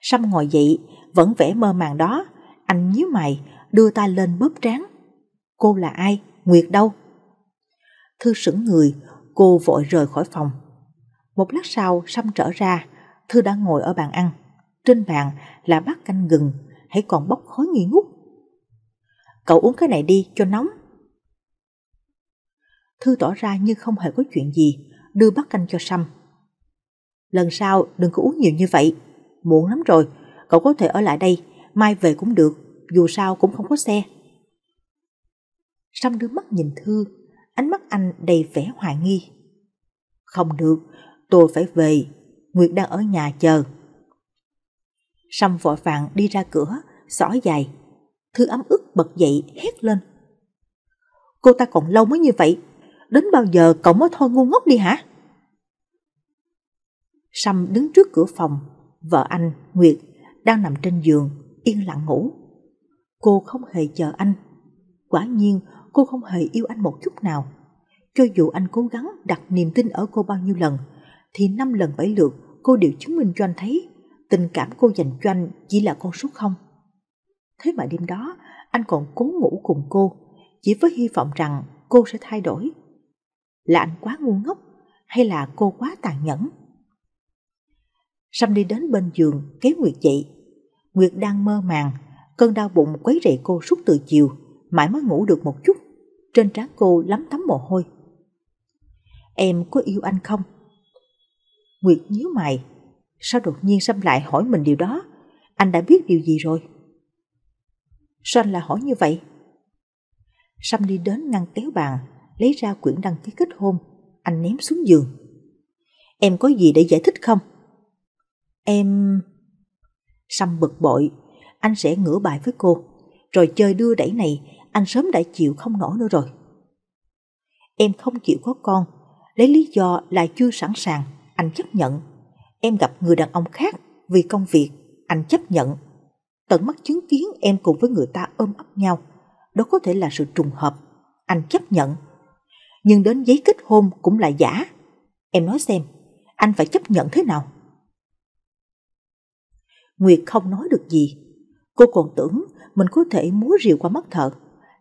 Sâm ngồi dậy, vẫn vẻ mơ màng đó, anh nhíu mày, đưa tay lên bóp trán. Cô là ai? Nguyệt đâu? Thư sững người, cô vội rời khỏi phòng. Một lát sau, Sâm trở ra, Thư đã ngồi ở bàn ăn. Trên bàn là bát canh gừng, hãy còn bốc khói nghi ngút. Cậu uống cái này đi cho nóng. Thư tỏ ra như không hề có chuyện gì, đưa bát canh cho Sâm. Lần sau đừng có uống nhiều như vậy, muộn lắm rồi, cậu có thể ở lại đây, mai về cũng được, dù sao cũng không có xe. Sâm đưa mắt nhìn Thư, ánh mắt anh đầy vẻ hoài nghi. Không được, tôi phải về, Nguyệt đang ở nhà chờ. Sâm vội vàng đi ra cửa, xỏ giày, Thư ấm ức bật dậy hét lên. Cô ta còn lâu mới như vậy, đến bao giờ cậu mới thôi ngu ngốc đi hả? Sâm đứng trước cửa phòng, vợ anh, Nguyệt, đang nằm trên giường, yên lặng ngủ. Cô không hề chờ anh. Quả nhiên, cô không hề yêu anh một chút nào. Cho dù anh cố gắng đặt niềm tin ở cô bao nhiêu lần, thì năm lần bảy lượt cô đều chứng minh cho anh thấy tình cảm cô dành cho anh chỉ là con số không. Thế mà đêm đó, anh còn cố ngủ cùng cô, chỉ với hy vọng rằng cô sẽ thay đổi. Là anh quá ngu ngốc hay là cô quá tàn nhẫn? Sâm đi đến bên giường kéo Nguyệt dậy. Nguyệt đang mơ màng, cơn đau bụng quấy rầy cô suốt từ chiều, mãi mới ngủ được một chút. Trên trán cô lắm tắm mồ hôi. Em có yêu anh không? Nguyệt nhíu mày, sao đột nhiên Sâm lại hỏi mình điều đó? Anh đã biết điều gì rồi? Son là hỏi như vậy. Sam đi đến ngăn kéo bàn, lấy ra quyển đăng ký kết hôn, anh ném xuống giường. Em có gì để giải thích không? Em... Sam bực bội, anh sẽ ngửa bài với cô. Rồi chơi đưa đẩy này, anh sớm đã chịu không nổi nữa rồi. Em không chịu có con, lấy lý do là chưa sẵn sàng, anh chấp nhận. Em gặp người đàn ông khác vì công việc, anh chấp nhận tận mắt chứng kiến em cùng với người ta ôm ấp nhau. Đó có thể là sự trùng hợp. Anh chấp nhận. Nhưng đến giấy kết hôn cũng là giả. Em nói xem, anh phải chấp nhận thế nào? Nguyệt không nói được gì. Cô còn tưởng mình có thể múa rìu qua mắt thợ,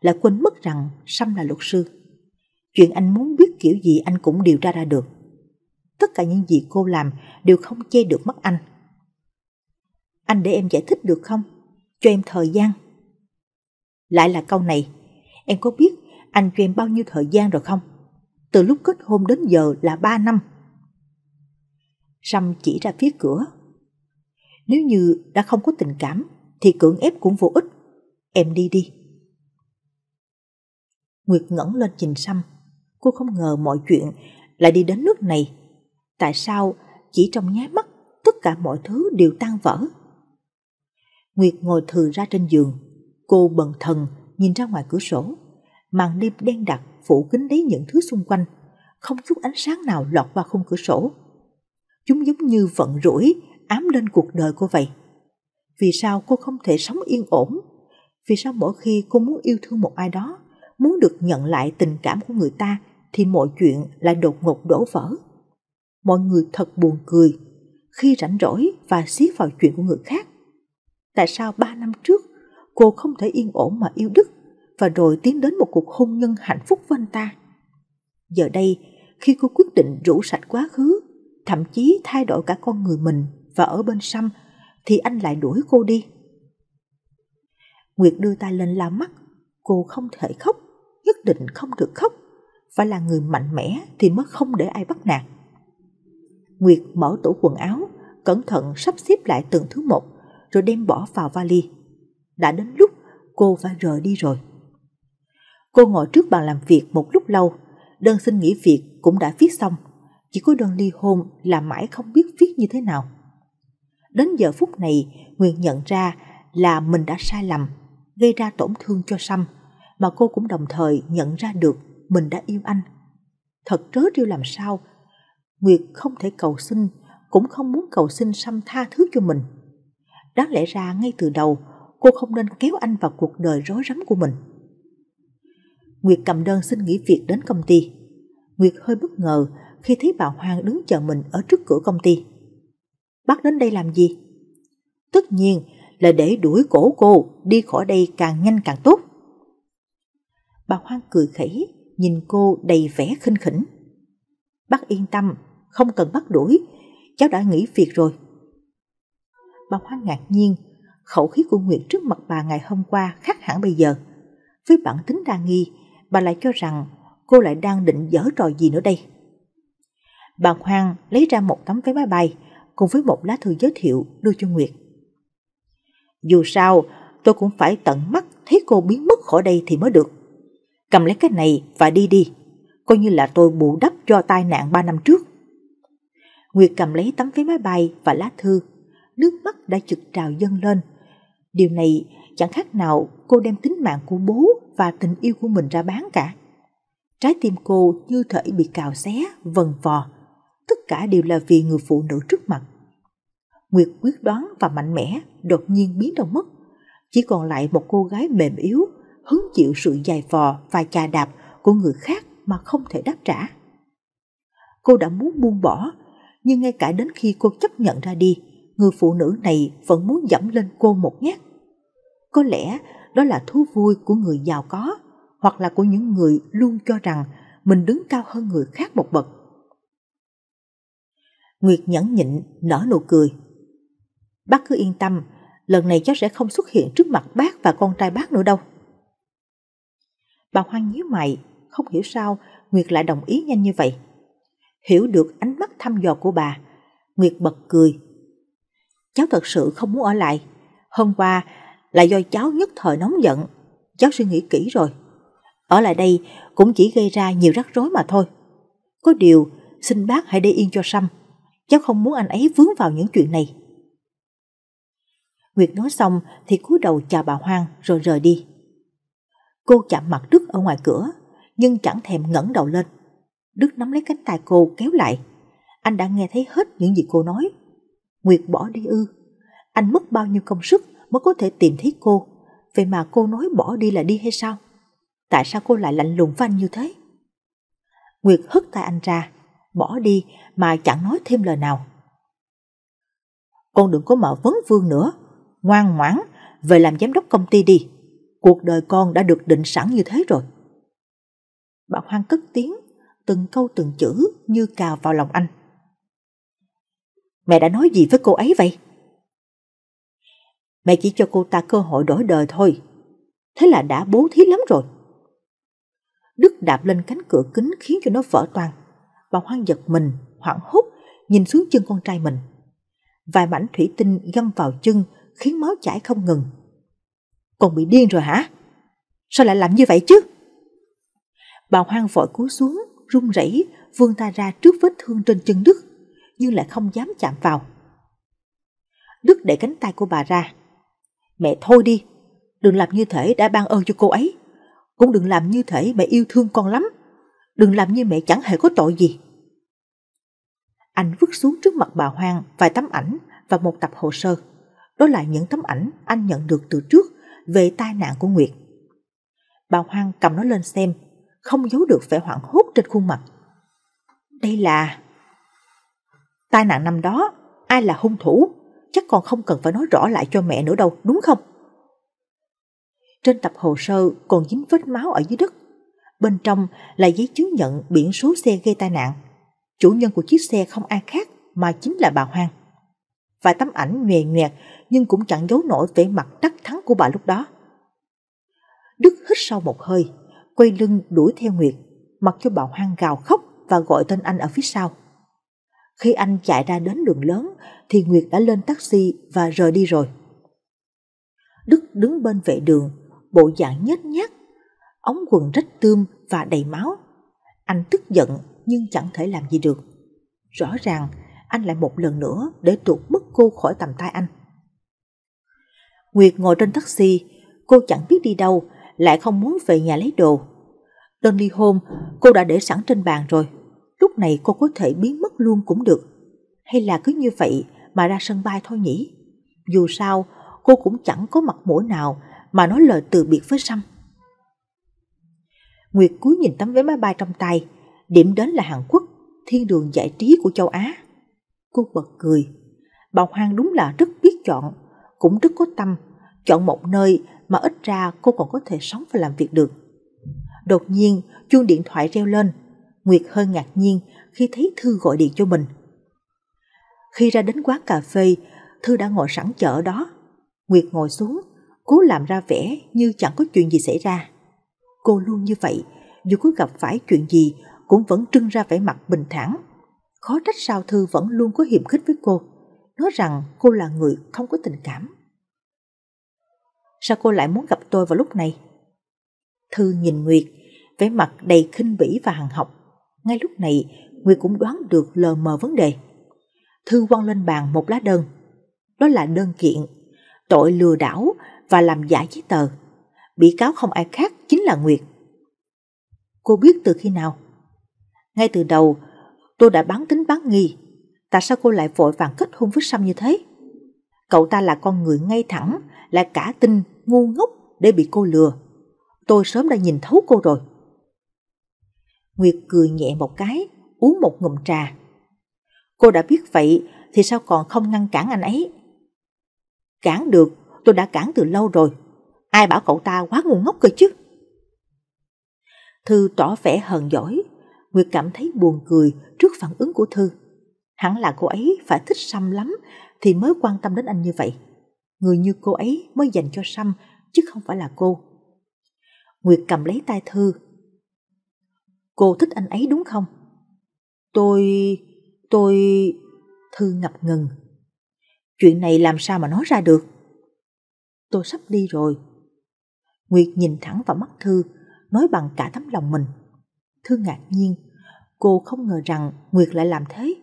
lại quên mất rằng Sam là luật sư. Chuyện anh muốn biết kiểu gì anh cũng điều tra ra được. Tất cả những gì cô làm đều không che được mắt anh. Anh để em giải thích được không? Cho em thời gian. Lại là câu này, em có biết anh cho em bao nhiêu thời gian rồi không? Từ lúc kết hôn đến giờ là 3 năm. Sâm chỉ ra phía cửa. Nếu như đã không có tình cảm thì cưỡng ép cũng vô ích. Em đi đi. Nguyệt ngẩng lên nhìn Sâm. Cô không ngờ mọi chuyện lại đi đến nước này. Tại sao chỉ trong nháy mắt tất cả mọi thứ đều tan vỡ? Nguyệt ngồi thừ ra trên giường. Cô bần thần nhìn ra ngoài cửa sổ. Màn đêm đen đặc phủ kín lấy những thứ xung quanh. Không chút ánh sáng nào lọt qua khung cửa sổ. Chúng giống như vận rủi ám lên cuộc đời cô vậy. Vì sao cô không thể sống yên ổn? Vì sao mỗi khi cô muốn yêu thương một ai đó, muốn được nhận lại tình cảm của người ta thì mọi chuyện lại đột ngột đổ vỡ? Mọi người thật buồn cười khi rảnh rỗi và xí vào chuyện của người khác tại sao ba năm trước cô không thể yên ổn mà yêu Đức và rồi tiến đến một cuộc hôn nhân hạnh phúc với anh ta. Giờ đây, khi cô quyết định rũ sạch quá khứ, thậm chí thay đổi cả con người mình và ở bên Sam, thì anh lại đuổi cô đi. Nguyệt đưa tay lên la mắt, cô không thể khóc, nhất định không được khóc, phải là người mạnh mẽ thì mới không để ai bắt nạt. Nguyệt mở tủ quần áo, cẩn thận sắp xếp lại từng thứ một rồi đem bỏ vào vali. Đã đến lúc cô phải rời đi rồi. Cô ngồi trước bàn làm việc một lúc lâu, đơn xin nghỉ việc cũng đã viết xong, chỉ có đơn ly hôn là mãi không biết viết như thế nào. Đến giờ phút này, Nguyệt nhận ra là mình đã sai lầm, gây ra tổn thương cho Sâm, mà cô cũng đồng thời nhận ra được mình đã yêu anh. Thật trớ trêu làm sao, Nguyệt không thể cầu xin, cũng không muốn cầu xin Sâm tha thứ cho mình. Đáng lẽ ra ngay từ đầu, cô không nên kéo anh vào cuộc đời rối rắm của mình. Nguyệt cầm đơn xin nghỉ việc đến công ty. Nguyệt hơi bất ngờ khi thấy bà Hoàng đứng chờ mình ở trước cửa công ty. Bác đến đây làm gì? Tất nhiên là để đuổi cổ cô đi khỏi đây càng nhanh càng tốt. Bà Hoang cười khẩy, nhìn cô đầy vẻ khinh khỉnh. Bác yên tâm, không cần bắt đuổi, cháu đã nghỉ việc rồi bà Hoa ngạc nhiên. Khẩu khí của Nguyệt trước mặt bà ngày hôm qua khác hẳn bây giờ. Với bản tính đa nghi, bà lại cho rằng cô lại đang định dở trò gì nữa đây. Bà Hoang lấy ra một tấm vé máy bay cùng với một lá thư giới thiệu đưa cho Nguyệt. Dù sao, tôi cũng phải tận mắt thấy cô biến mất khỏi đây thì mới được. Cầm lấy cái này và đi đi, coi như là tôi bù đắp cho tai nạn ba năm trước. Nguyệt cầm lấy tấm vé máy bay và lá thư nước mắt đã trực trào dâng lên. Điều này chẳng khác nào cô đem tính mạng của bố và tình yêu của mình ra bán cả. Trái tim cô như thể bị cào xé, vần vò. Tất cả đều là vì người phụ nữ trước mặt. Nguyệt quyết đoán và mạnh mẽ đột nhiên biến đâu mất. Chỉ còn lại một cô gái mềm yếu, hứng chịu sự dài vò và chà đạp của người khác mà không thể đáp trả. Cô đã muốn buông bỏ, nhưng ngay cả đến khi cô chấp nhận ra đi, người phụ nữ này vẫn muốn dẫm lên cô một nhát. Có lẽ đó là thú vui của người giàu có, hoặc là của những người luôn cho rằng mình đứng cao hơn người khác một bậc. Nguyệt nhẫn nhịn, nở nụ cười. Bác cứ yên tâm, lần này cháu sẽ không xuất hiện trước mặt bác và con trai bác nữa đâu. Bà Hoang nhíu mày, không hiểu sao Nguyệt lại đồng ý nhanh như vậy. Hiểu được ánh mắt thăm dò của bà, Nguyệt bật cười cháu thật sự không muốn ở lại. Hôm qua là do cháu nhất thời nóng giận, cháu suy nghĩ kỹ rồi. Ở lại đây cũng chỉ gây ra nhiều rắc rối mà thôi. Có điều, xin bác hãy để yên cho Sâm. Cháu không muốn anh ấy vướng vào những chuyện này. Nguyệt nói xong thì cúi đầu chào bà Hoang rồi rời đi. Cô chạm mặt Đức ở ngoài cửa, nhưng chẳng thèm ngẩng đầu lên. Đức nắm lấy cánh tay cô kéo lại. Anh đã nghe thấy hết những gì cô nói. Nguyệt bỏ đi ư? Anh mất bao nhiêu công sức mới có thể tìm thấy cô? Vậy mà cô nói bỏ đi là đi hay sao? Tại sao cô lại lạnh lùng vanh như thế? Nguyệt hất tay anh ra, bỏ đi mà chẳng nói thêm lời nào. Con đừng có mở vấn vương nữa, ngoan ngoãn, về làm giám đốc công ty đi. Cuộc đời con đã được định sẵn như thế rồi. Bạn Hoang cất tiếng, từng câu từng chữ như cào vào lòng anh. Mẹ đã nói gì với cô ấy vậy? Mẹ chỉ cho cô ta cơ hội đổi đời thôi. Thế là đã bố thí lắm rồi. Đức đạp lên cánh cửa kính khiến cho nó vỡ toàn, Bà hoang giật mình, hoảng hốt, nhìn xuống chân con trai mình. Vài mảnh thủy tinh găm vào chân khiến máu chảy không ngừng. Còn bị điên rồi hả? Sao lại làm như vậy chứ? Bà hoang vội cú xuống, run rẩy vươn tay ra trước vết thương trên chân Đức nhưng lại không dám chạm vào. Đức đẩy cánh tay của bà ra. Mẹ thôi đi, đừng làm như thể đã ban ơn cho cô ấy. Cũng đừng làm như thể mẹ yêu thương con lắm. Đừng làm như mẹ chẳng hề có tội gì. Anh vứt xuống trước mặt bà Hoang vài tấm ảnh và một tập hồ sơ. Đó là những tấm ảnh anh nhận được từ trước về tai nạn của Nguyệt. Bà Hoang cầm nó lên xem, không giấu được vẻ hoảng hốt trên khuôn mặt. Đây là... Tai nạn năm đó, ai là hung thủ, chắc còn không cần phải nói rõ lại cho mẹ nữa đâu, đúng không? Trên tập hồ sơ còn dính vết máu ở dưới đất. Bên trong là giấy chứng nhận biển số xe gây tai nạn. Chủ nhân của chiếc xe không ai khác mà chính là bà Hoang. Vài tấm ảnh nhòe nhòe nhưng cũng chẳng giấu nổi vẻ mặt đắc thắng của bà lúc đó. Đức hít sâu một hơi, quay lưng đuổi theo Nguyệt, mặc cho bà Hoang gào khóc và gọi tên anh ở phía sau. Khi anh chạy ra đến đường lớn thì Nguyệt đã lên taxi và rời đi rồi. Đức đứng bên vệ đường, bộ dạng nhếch nhát, ống quần rách tươm và đầy máu. Anh tức giận nhưng chẳng thể làm gì được. Rõ ràng anh lại một lần nữa để trục mất cô khỏi tầm tay anh. Nguyệt ngồi trên taxi, cô chẳng biết đi đâu, lại không muốn về nhà lấy đồ. Đơn ly hôn, cô đã để sẵn trên bàn rồi, lúc này cô có thể biến mất luôn cũng được. Hay là cứ như vậy mà ra sân bay thôi nhỉ? Dù sao, cô cũng chẳng có mặt mũi nào mà nói lời từ biệt với sâm. Nguyệt cúi nhìn tấm vé máy bay trong tay, điểm đến là Hàn Quốc, thiên đường giải trí của châu Á. Cô bật cười, bà Hoang đúng là rất biết chọn, cũng rất có tâm, chọn một nơi mà ít ra cô còn có thể sống và làm việc được. Đột nhiên, chuông điện thoại reo lên, Nguyệt hơi ngạc nhiên khi thấy Thư gọi điện cho mình. Khi ra đến quán cà phê, Thư đã ngồi sẵn chợ đó. Nguyệt ngồi xuống, cố làm ra vẻ như chẳng có chuyện gì xảy ra. Cô luôn như vậy, dù có gặp phải chuyện gì cũng vẫn trưng ra vẻ mặt bình thản. Khó trách sao Thư vẫn luôn có hiềm khích với cô, nói rằng cô là người không có tình cảm. Sao cô lại muốn gặp tôi vào lúc này? Thư nhìn Nguyệt, vẻ mặt đầy khinh bỉ và hằn học. Ngay lúc này, Nguyệt cũng đoán được lờ mờ vấn đề. Thư quăng lên bàn một lá đơn. Đó là đơn kiện, tội lừa đảo và làm giả giấy tờ. Bị cáo không ai khác chính là Nguyệt. Cô biết từ khi nào? Ngay từ đầu, tôi đã bán tính bán nghi. Tại sao cô lại vội vàng kết hôn với Sam như thế? Cậu ta là con người ngay thẳng, là cả tin, ngu ngốc để bị cô lừa. Tôi sớm đã nhìn thấu cô rồi. Nguyệt cười nhẹ một cái, uống một ngụm trà. Cô đã biết vậy thì sao còn không ngăn cản anh ấy? Cản được, tôi đã cản từ lâu rồi. Ai bảo cậu ta quá ngu ngốc cơ chứ? Thư tỏ vẻ hờn giỏi. Nguyệt cảm thấy buồn cười trước phản ứng của Thư. Hẳn là cô ấy phải thích Sâm lắm thì mới quan tâm đến anh như vậy. Người như cô ấy mới dành cho Sâm chứ không phải là cô. Nguyệt cầm lấy tay Thư Cô thích anh ấy đúng không? Tôi... tôi... Thư ngập ngừng. Chuyện này làm sao mà nói ra được? Tôi sắp đi rồi. Nguyệt nhìn thẳng vào mắt Thư, nói bằng cả tấm lòng mình. Thư ngạc nhiên, cô không ngờ rằng Nguyệt lại làm thế.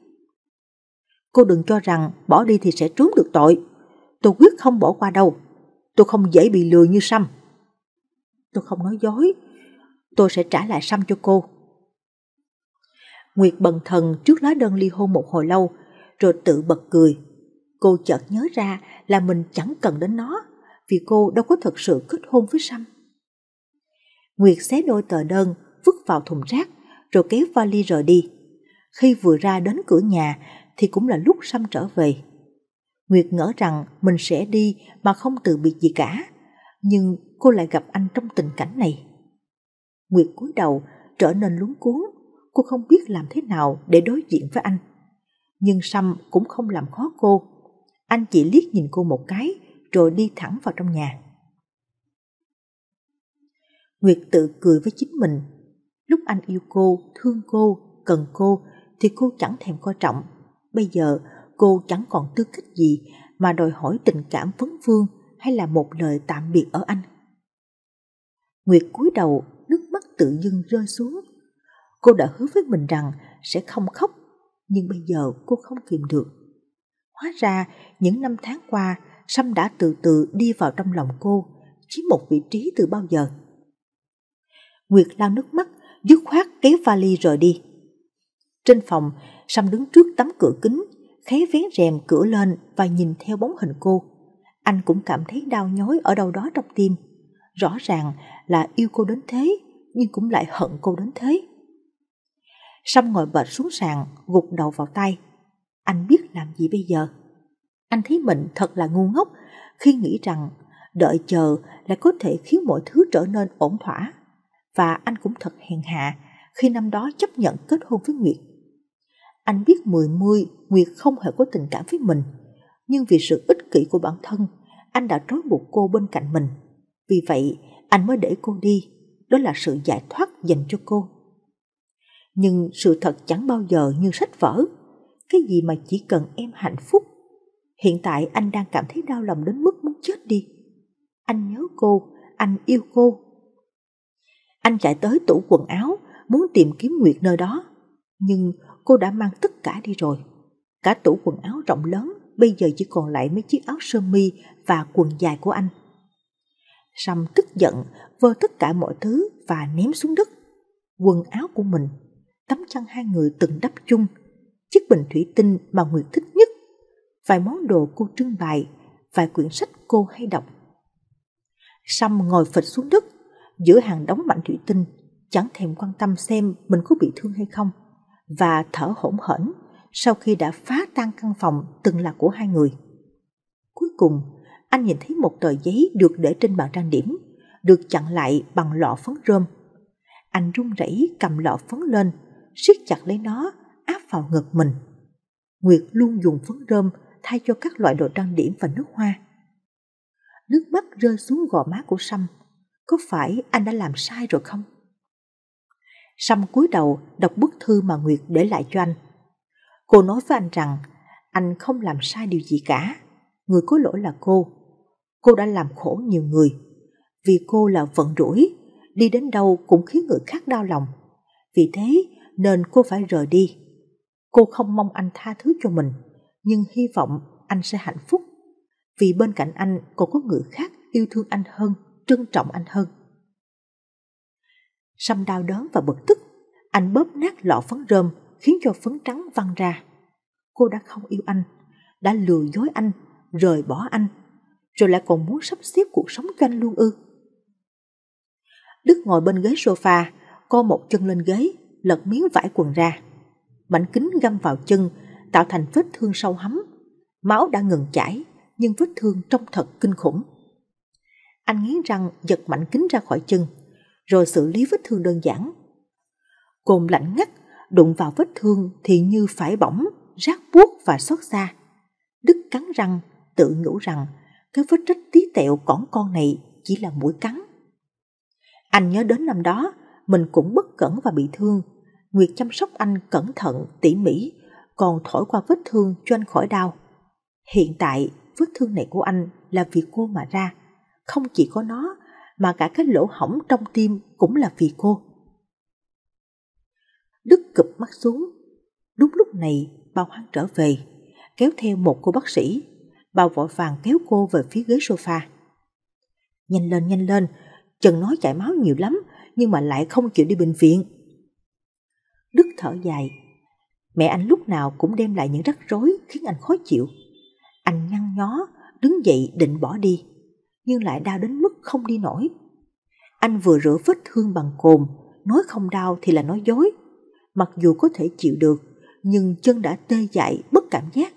Cô đừng cho rằng bỏ đi thì sẽ trốn được tội. Tôi quyết không bỏ qua đâu. Tôi không dễ bị lừa như Sâm. Tôi không nói dối. Tôi sẽ trả lại Sâm cho cô. Nguyệt bần thần trước lá đơn ly hôn một hồi lâu, rồi tự bật cười. Cô chợt nhớ ra là mình chẳng cần đến nó, vì cô đâu có thật sự kết hôn với Sam. Nguyệt xé đôi tờ đơn, vứt vào thùng rác, rồi kéo vali rời đi. Khi vừa ra đến cửa nhà thì cũng là lúc Sam trở về. Nguyệt ngỡ rằng mình sẽ đi mà không từ biệt gì cả, nhưng cô lại gặp anh trong tình cảnh này. Nguyệt cúi đầu trở nên luống cuốn cô không biết làm thế nào để đối diện với anh. Nhưng sâm cũng không làm khó cô. Anh chỉ liếc nhìn cô một cái rồi đi thẳng vào trong nhà. Nguyệt tự cười với chính mình. Lúc anh yêu cô, thương cô, cần cô thì cô chẳng thèm coi trọng. Bây giờ cô chẳng còn tư cách gì mà đòi hỏi tình cảm vấn vương hay là một lời tạm biệt ở anh. Nguyệt cúi đầu, nước mắt tự dưng rơi xuống Cô đã hứa với mình rằng sẽ không khóc, nhưng bây giờ cô không kìm được. Hóa ra, những năm tháng qua, Sâm đã từ từ đi vào trong lòng cô, chiếm một vị trí từ bao giờ. Nguyệt lao nước mắt, dứt khoát kéo vali rồi đi. Trên phòng, Sâm đứng trước tấm cửa kính, khé vén rèm cửa lên và nhìn theo bóng hình cô. Anh cũng cảm thấy đau nhói ở đâu đó trong tim. Rõ ràng là yêu cô đến thế, nhưng cũng lại hận cô đến thế. Sâm ngồi bệt xuống sàn, gục đầu vào tay. Anh biết làm gì bây giờ? Anh thấy mình thật là ngu ngốc khi nghĩ rằng đợi chờ là có thể khiến mọi thứ trở nên ổn thỏa. Và anh cũng thật hèn hạ khi năm đó chấp nhận kết hôn với Nguyệt. Anh biết mười mươi Nguyệt không hề có tình cảm với mình, nhưng vì sự ích kỷ của bản thân, anh đã trói buộc cô bên cạnh mình. Vì vậy, anh mới để cô đi, đó là sự giải thoát dành cho cô nhưng sự thật chẳng bao giờ như sách vở. Cái gì mà chỉ cần em hạnh phúc. Hiện tại anh đang cảm thấy đau lòng đến mức muốn chết đi. Anh nhớ cô, anh yêu cô. Anh chạy tới tủ quần áo, muốn tìm kiếm Nguyệt nơi đó. Nhưng cô đã mang tất cả đi rồi. Cả tủ quần áo rộng lớn bây giờ chỉ còn lại mấy chiếc áo sơ mi và quần dài của anh. Sam tức giận, vơ tất cả mọi thứ và ném xuống đất. Quần áo của mình tấm chăn hai người từng đắp chung, chiếc bình thủy tinh mà Nguyệt thích nhất, vài món đồ cô trưng bày, vài quyển sách cô hay đọc. Sâm ngồi phịch xuống đất, giữa hàng đóng mạnh thủy tinh, chẳng thèm quan tâm xem mình có bị thương hay không, và thở hổn hển sau khi đã phá tan căn phòng từng là của hai người. Cuối cùng, anh nhìn thấy một tờ giấy được để trên bàn trang điểm, được chặn lại bằng lọ phấn rơm. Anh run rẩy cầm lọ phấn lên, siết chặt lấy nó, áp vào ngực mình. Nguyệt luôn dùng phấn rơm thay cho các loại đồ trang điểm và nước hoa. Nước mắt rơi xuống gò má của Sâm. Có phải anh đã làm sai rồi không? Sâm cúi đầu đọc bức thư mà Nguyệt để lại cho anh. Cô nói với anh rằng anh không làm sai điều gì cả. Người có lỗi là cô. Cô đã làm khổ nhiều người. Vì cô là vận rủi, đi đến đâu cũng khiến người khác đau lòng. Vì thế, nên cô phải rời đi. Cô không mong anh tha thứ cho mình, nhưng hy vọng anh sẽ hạnh phúc. Vì bên cạnh anh còn có người khác yêu thương anh hơn, trân trọng anh hơn. Sâm đau đớn và bực tức, anh bóp nát lọ phấn rơm khiến cho phấn trắng văng ra. Cô đã không yêu anh, đã lừa dối anh, rời bỏ anh, rồi lại còn muốn sắp xếp cuộc sống cho anh luôn ư. Đức ngồi bên ghế sofa, co một chân lên ghế, lật miếng vải quần ra. Mảnh kính găm vào chân, tạo thành vết thương sâu hắm. Máu đã ngừng chảy, nhưng vết thương trông thật kinh khủng. Anh nghiến răng giật mảnh kính ra khỏi chân, rồi xử lý vết thương đơn giản. Cồn lạnh ngắt, đụng vào vết thương thì như phải bỏng, rác buốt và xót xa. Đức cắn răng, tự nhủ rằng cái vết rách tí tẹo cỏn con này chỉ là mũi cắn. Anh nhớ đến năm đó, mình cũng bất cẩn và bị thương. Nguyệt chăm sóc anh cẩn thận, tỉ mỉ, còn thổi qua vết thương cho anh khỏi đau. Hiện tại, vết thương này của anh là vì cô mà ra. Không chỉ có nó, mà cả cái lỗ hỏng trong tim cũng là vì cô. Đức cụp mắt xuống. Đúng lúc này, bà Hoang trở về, kéo theo một cô bác sĩ. Bà vội vàng kéo cô về phía ghế sofa. Nhanh lên, nhanh lên, chân nói chảy máu nhiều lắm, nhưng mà lại không chịu đi bệnh viện. Đức thở dài, mẹ anh lúc nào cũng đem lại những rắc rối khiến anh khó chịu. Anh nhăn nhó, đứng dậy định bỏ đi, nhưng lại đau đến mức không đi nổi. Anh vừa rửa vết thương bằng cồn, nói không đau thì là nói dối. Mặc dù có thể chịu được, nhưng chân đã tê dại bất cảm giác.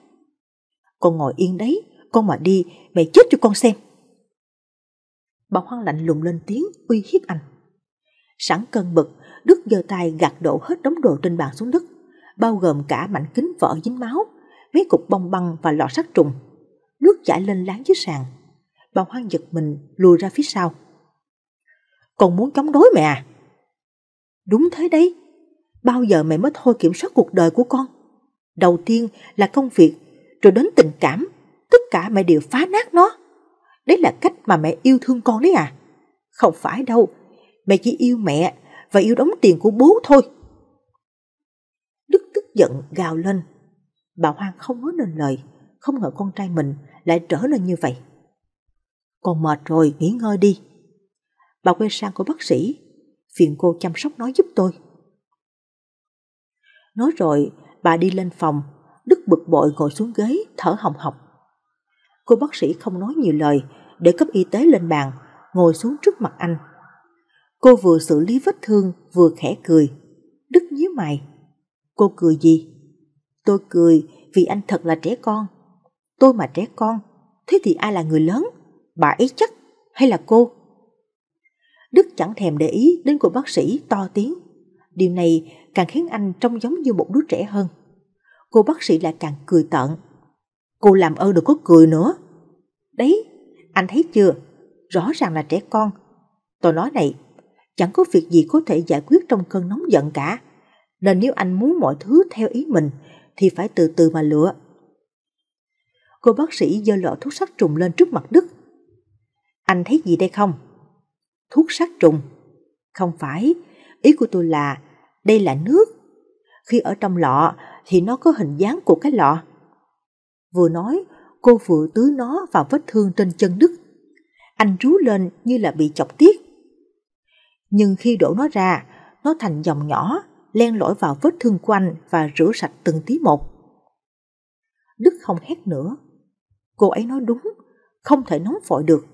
Con ngồi yên đấy, con mà đi, mẹ chết cho con xem. Bà Hoang lạnh lùng lên tiếng uy hiếp anh. Sẵn cơn bực, Đức giơ tay gạt đổ hết đống đồ trên bàn xuống đất, bao gồm cả mảnh kính vỡ dính máu, mấy cục bông băng và lọ sát trùng. Nước chảy lên láng dưới sàn. Bà Hoang giật mình lùi ra phía sau. Còn muốn chống đối mẹ à? Đúng thế đấy. Bao giờ mẹ mới thôi kiểm soát cuộc đời của con? Đầu tiên là công việc, rồi đến tình cảm. Tất cả mẹ đều phá nát nó. Đấy là cách mà mẹ yêu thương con đấy à? Không phải đâu, mẹ chỉ yêu mẹ và yêu đóng tiền của bố thôi. Đức tức giận gào lên. Bà Hoang không nói nên lời, không ngờ con trai mình lại trở nên như vậy. Con mệt rồi, nghỉ ngơi đi. Bà quay sang cô bác sĩ, phiền cô chăm sóc nó giúp tôi. Nói rồi, bà đi lên phòng, Đức bực bội ngồi xuống ghế, thở hồng hộc. Cô bác sĩ không nói nhiều lời, để cấp y tế lên bàn, ngồi xuống trước mặt anh. Cô vừa xử lý vết thương vừa khẽ cười. Đức nhíu mày. Cô cười gì? Tôi cười vì anh thật là trẻ con. Tôi mà trẻ con, thế thì ai là người lớn? Bà ấy chắc hay là cô? Đức chẳng thèm để ý đến cô bác sĩ to tiếng. Điều này càng khiến anh trông giống như một đứa trẻ hơn. Cô bác sĩ lại càng cười tận. Cô làm ơn đừng có cười nữa. Đấy, anh thấy chưa? Rõ ràng là trẻ con. Tôi nói này chẳng có việc gì có thể giải quyết trong cơn nóng giận cả. Nên nếu anh muốn mọi thứ theo ý mình thì phải từ từ mà lựa. Cô bác sĩ dơ lọ thuốc sát trùng lên trước mặt Đức. Anh thấy gì đây không? Thuốc sát trùng? Không phải, ý của tôi là đây là nước. Khi ở trong lọ thì nó có hình dáng của cái lọ. Vừa nói, cô vừa tưới nó vào vết thương trên chân Đức. Anh rú lên như là bị chọc tiết nhưng khi đổ nó ra, nó thành dòng nhỏ, len lỏi vào vết thương quanh và rửa sạch từng tí một. Đức không hét nữa. Cô ấy nói đúng, không thể nóng vội được.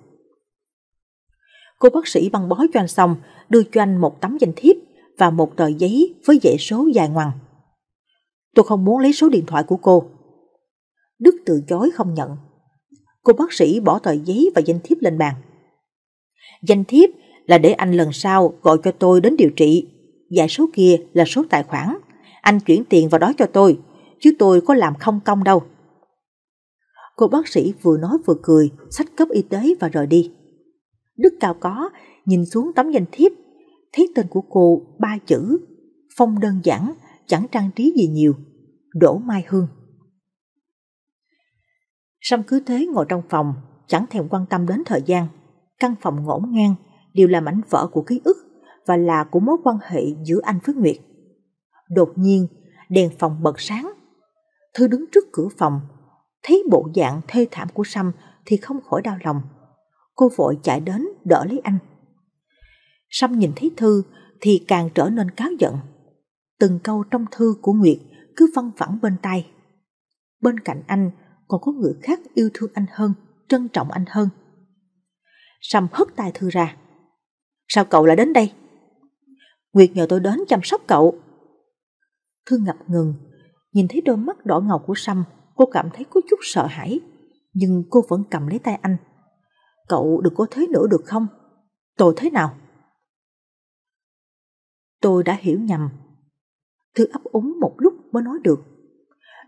Cô bác sĩ băng bó cho anh xong, đưa cho anh một tấm danh thiếp và một tờ giấy với dãy số dài ngoằng. Tôi không muốn lấy số điện thoại của cô. Đức từ chối không nhận. Cô bác sĩ bỏ tờ giấy và danh thiếp lên bàn. Danh thiếp là để anh lần sau gọi cho tôi đến điều trị. Giải dạ, số kia là số tài khoản. Anh chuyển tiền vào đó cho tôi, chứ tôi có làm không công đâu. Cô bác sĩ vừa nói vừa cười, sách cấp y tế và rời đi. Đức cao có, nhìn xuống tấm danh thiếp, thấy tên của cô ba chữ, phong đơn giản, chẳng trang trí gì nhiều, Đỗ Mai Hương. Sam cứ thế ngồi trong phòng, chẳng thèm quan tâm đến thời gian. Căn phòng ngổn ngang, đều là mảnh vỡ của ký ức và là của mối quan hệ giữa anh với Nguyệt. Đột nhiên, đèn phòng bật sáng. Thư đứng trước cửa phòng, thấy bộ dạng thê thảm của Sâm thì không khỏi đau lòng. Cô vội chạy đến đỡ lấy anh. Sâm nhìn thấy Thư thì càng trở nên cáo giận. Từng câu trong thư của Nguyệt cứ văng vẳng bên tai. Bên cạnh anh còn có người khác yêu thương anh hơn, trân trọng anh hơn. Sâm hất tay Thư ra. Sao cậu lại đến đây? Nguyệt nhờ tôi đến chăm sóc cậu. Thương ngập ngừng, nhìn thấy đôi mắt đỏ ngầu của Sâm, cô cảm thấy có chút sợ hãi, nhưng cô vẫn cầm lấy tay anh. Cậu đừng có thế nữa được không? Tôi thế nào? Tôi đã hiểu nhầm. Thư ấp úng một lúc mới nói được.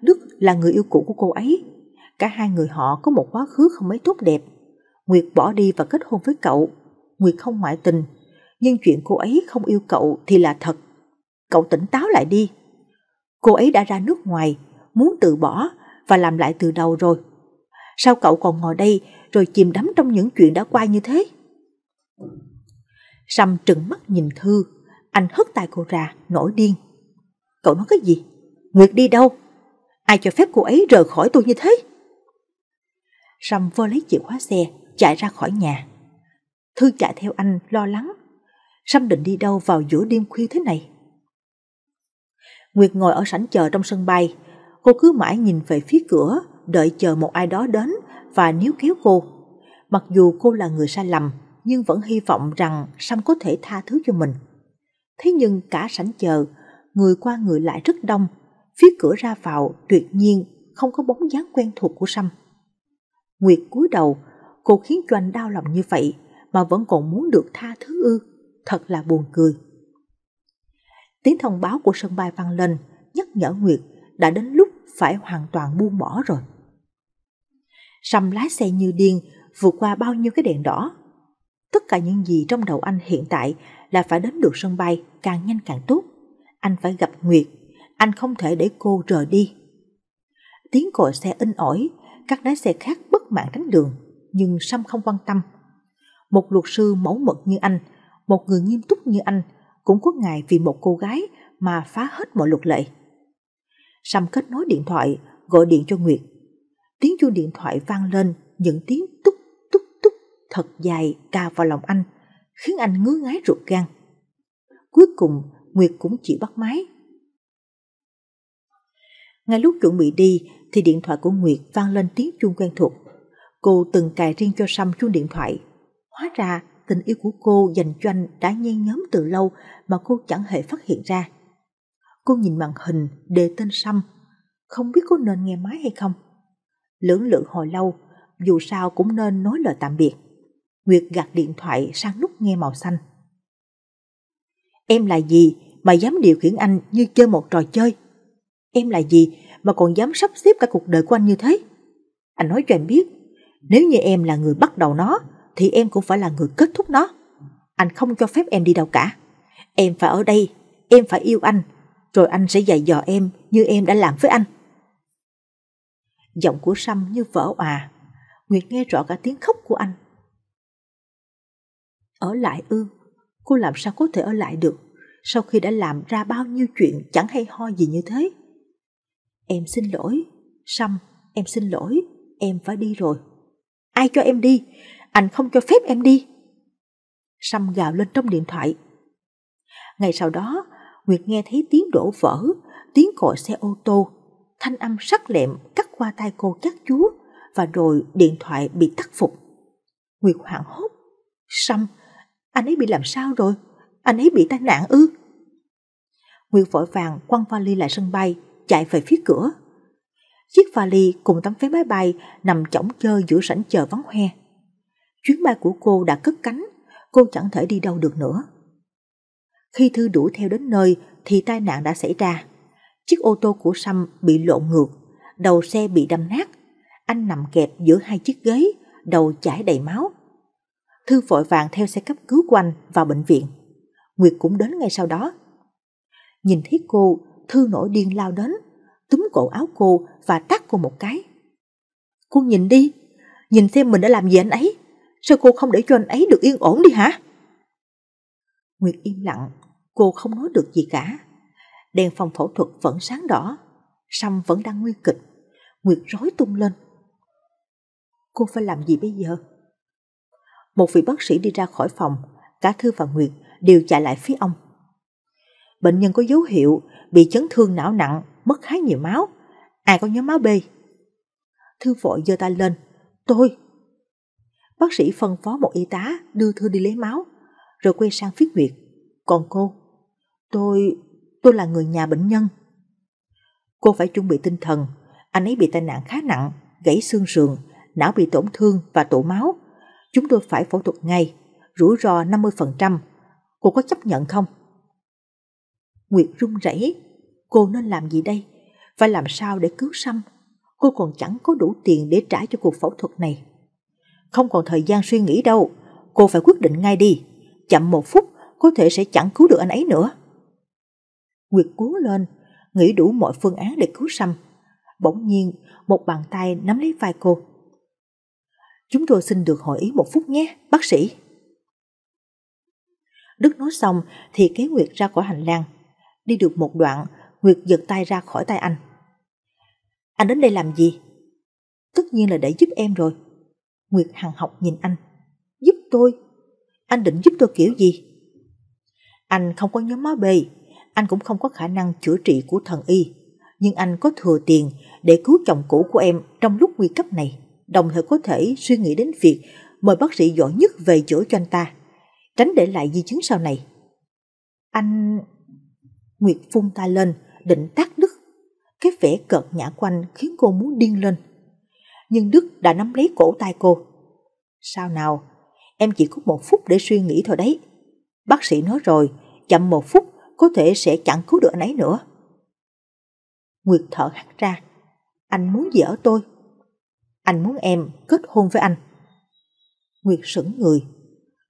Đức là người yêu cũ của cô ấy. Cả hai người họ có một quá khứ không mấy tốt đẹp. Nguyệt bỏ đi và kết hôn với cậu Nguyệt không ngoại tình, nhưng chuyện cô ấy không yêu cậu thì là thật. Cậu tỉnh táo lại đi. Cô ấy đã ra nước ngoài, muốn từ bỏ và làm lại từ đầu rồi. Sao cậu còn ngồi đây rồi chìm đắm trong những chuyện đã qua như thế? Sâm trừng mắt nhìn Thư, anh hất tay cô ra, nổi điên. Cậu nói cái gì? Nguyệt đi đâu? Ai cho phép cô ấy rời khỏi tôi như thế? Sâm vơ lấy chìa khóa xe, chạy ra khỏi nhà. Thư chạy theo anh lo lắng. Sâm định đi đâu vào giữa đêm khuya thế này? Nguyệt ngồi ở sảnh chờ trong sân bay. Cô cứ mãi nhìn về phía cửa, đợi chờ một ai đó đến và níu kéo cô. Mặc dù cô là người sai lầm, nhưng vẫn hy vọng rằng sâm có thể tha thứ cho mình. Thế nhưng cả sảnh chờ, người qua người lại rất đông, phía cửa ra vào tuyệt nhiên không có bóng dáng quen thuộc của sâm. Nguyệt cúi đầu, cô khiến cho anh đau lòng như vậy mà vẫn còn muốn được tha thứ ư? Thật là buồn cười. Tiếng thông báo của sân bay vang lên, nhắc nhở Nguyệt đã đến lúc phải hoàn toàn buông bỏ rồi. Sầm lái xe như điên, vượt qua bao nhiêu cái đèn đỏ. Tất cả những gì trong đầu anh hiện tại là phải đến được sân bay càng nhanh càng tốt. Anh phải gặp Nguyệt, anh không thể để cô rời đi. Tiếng còi xe in ỏi, các lái xe khác bất mãn tránh đường, nhưng Sâm không quan tâm, một luật sư mẫu mực như anh, một người nghiêm túc như anh, cũng có ngày vì một cô gái mà phá hết mọi luật lệ. Sam kết nối điện thoại, gọi điện cho Nguyệt. Tiếng chuông điện thoại vang lên, những tiếng túc túc túc thật dài ca vào lòng anh, khiến anh ngứa ngáy ruột gan. Cuối cùng, Nguyệt cũng chỉ bắt máy. Ngay lúc chuẩn bị đi thì điện thoại của Nguyệt vang lên tiếng chuông quen thuộc. Cô từng cài riêng cho Sam chuông điện thoại Hóa ra tình yêu của cô dành cho anh đã nhen nhóm từ lâu mà cô chẳng hề phát hiện ra. Cô nhìn màn hình đề tên Sâm, không biết có nên nghe máy hay không. Lưỡng lự hồi lâu, dù sao cũng nên nói lời tạm biệt. Nguyệt gạt điện thoại sang nút nghe màu xanh. Em là gì mà dám điều khiển anh như chơi một trò chơi? Em là gì mà còn dám sắp xếp cả cuộc đời của anh như thế? Anh nói cho em biết, nếu như em là người bắt đầu nó, thì em cũng phải là người kết thúc nó. Anh không cho phép em đi đâu cả. Em phải ở đây, em phải yêu anh, rồi anh sẽ dạy dò em như em đã làm với anh. Giọng của Sâm như vỡ òa, Nguyệt nghe rõ cả tiếng khóc của anh. Ở lại ư, cô làm sao có thể ở lại được sau khi đã làm ra bao nhiêu chuyện chẳng hay ho gì như thế. Em xin lỗi, Sâm, em xin lỗi, em phải đi rồi. Ai cho em đi? anh không cho phép em đi. Sâm gào lên trong điện thoại. Ngày sau đó, Nguyệt nghe thấy tiếng đổ vỡ, tiếng còi xe ô tô, thanh âm sắc lẹm cắt qua tay cô chắc chúa và rồi điện thoại bị tắt phục. Nguyệt hoảng hốt. Sâm, anh ấy bị làm sao rồi? Anh ấy bị tai nạn ư? Nguyệt vội vàng quăng vali lại sân bay, chạy về phía cửa. Chiếc vali cùng tấm vé máy bay nằm chỏng chơ giữa sảnh chờ vắng hoe. Chuyến bay của cô đã cất cánh, cô chẳng thể đi đâu được nữa. Khi Thư đuổi theo đến nơi thì tai nạn đã xảy ra. Chiếc ô tô của sâm bị lộn ngược, đầu xe bị đâm nát. Anh nằm kẹp giữa hai chiếc ghế, đầu chảy đầy máu. Thư vội vàng theo xe cấp cứu của anh vào bệnh viện. Nguyệt cũng đến ngay sau đó. Nhìn thấy cô, Thư nổi điên lao đến, túm cổ áo cô và tắt cô một cái. Cô nhìn đi, nhìn xem mình đã làm gì anh ấy. Sao cô không để cho anh ấy được yên ổn đi hả? Nguyệt im lặng, cô không nói được gì cả. Đèn phòng phẫu thuật vẫn sáng đỏ, Sâm vẫn đang nguy kịch. Nguyệt rối tung lên. Cô phải làm gì bây giờ? Một vị bác sĩ đi ra khỏi phòng, cả Thư và Nguyệt đều chạy lại phía ông. Bệnh nhân có dấu hiệu bị chấn thương não nặng, mất khá nhiều máu. Ai có nhóm máu B? Thư vội giơ tay lên. Tôi, bác sĩ phân phó một y tá đưa Thư đi lấy máu, rồi quay sang viết Nguyệt. Còn cô? Tôi... tôi là người nhà bệnh nhân. Cô phải chuẩn bị tinh thần, anh ấy bị tai nạn khá nặng, gãy xương sườn, não bị tổn thương và tụ máu. Chúng tôi phải phẫu thuật ngay, rủi ro 50%. Cô có chấp nhận không? Nguyệt run rẩy, cô nên làm gì đây? Phải làm sao để cứu Sâm? Cô còn chẳng có đủ tiền để trả cho cuộc phẫu thuật này không còn thời gian suy nghĩ đâu. Cô phải quyết định ngay đi. Chậm một phút, có thể sẽ chẳng cứu được anh ấy nữa. Nguyệt cú lên, nghĩ đủ mọi phương án để cứu Sâm. Bỗng nhiên, một bàn tay nắm lấy vai cô. Chúng tôi xin được hỏi ý một phút nhé, bác sĩ. Đức nói xong thì kéo Nguyệt ra khỏi hành lang. Đi được một đoạn, Nguyệt giật tay ra khỏi tay anh. Anh đến đây làm gì? Tất nhiên là để giúp em rồi. Nguyệt Hằng học nhìn anh. Giúp tôi? Anh định giúp tôi kiểu gì? Anh không có nhóm máu B, anh cũng không có khả năng chữa trị của thần y, nhưng anh có thừa tiền để cứu chồng cũ của em trong lúc nguy cấp này, đồng thời có thể suy nghĩ đến việc mời bác sĩ giỏi nhất về chữa cho anh ta, tránh để lại di chứng sau này. Anh... Nguyệt phun ta lên, định tắt đứt. Cái vẻ cợt nhã quanh khiến cô muốn điên lên nhưng Đức đã nắm lấy cổ tay cô. Sao nào? Em chỉ có một phút để suy nghĩ thôi đấy. Bác sĩ nói rồi, chậm một phút có thể sẽ chẳng cứu được anh ấy nữa. Nguyệt thở hắt ra. Anh muốn gì ở tôi? Anh muốn em kết hôn với anh. Nguyệt sững người.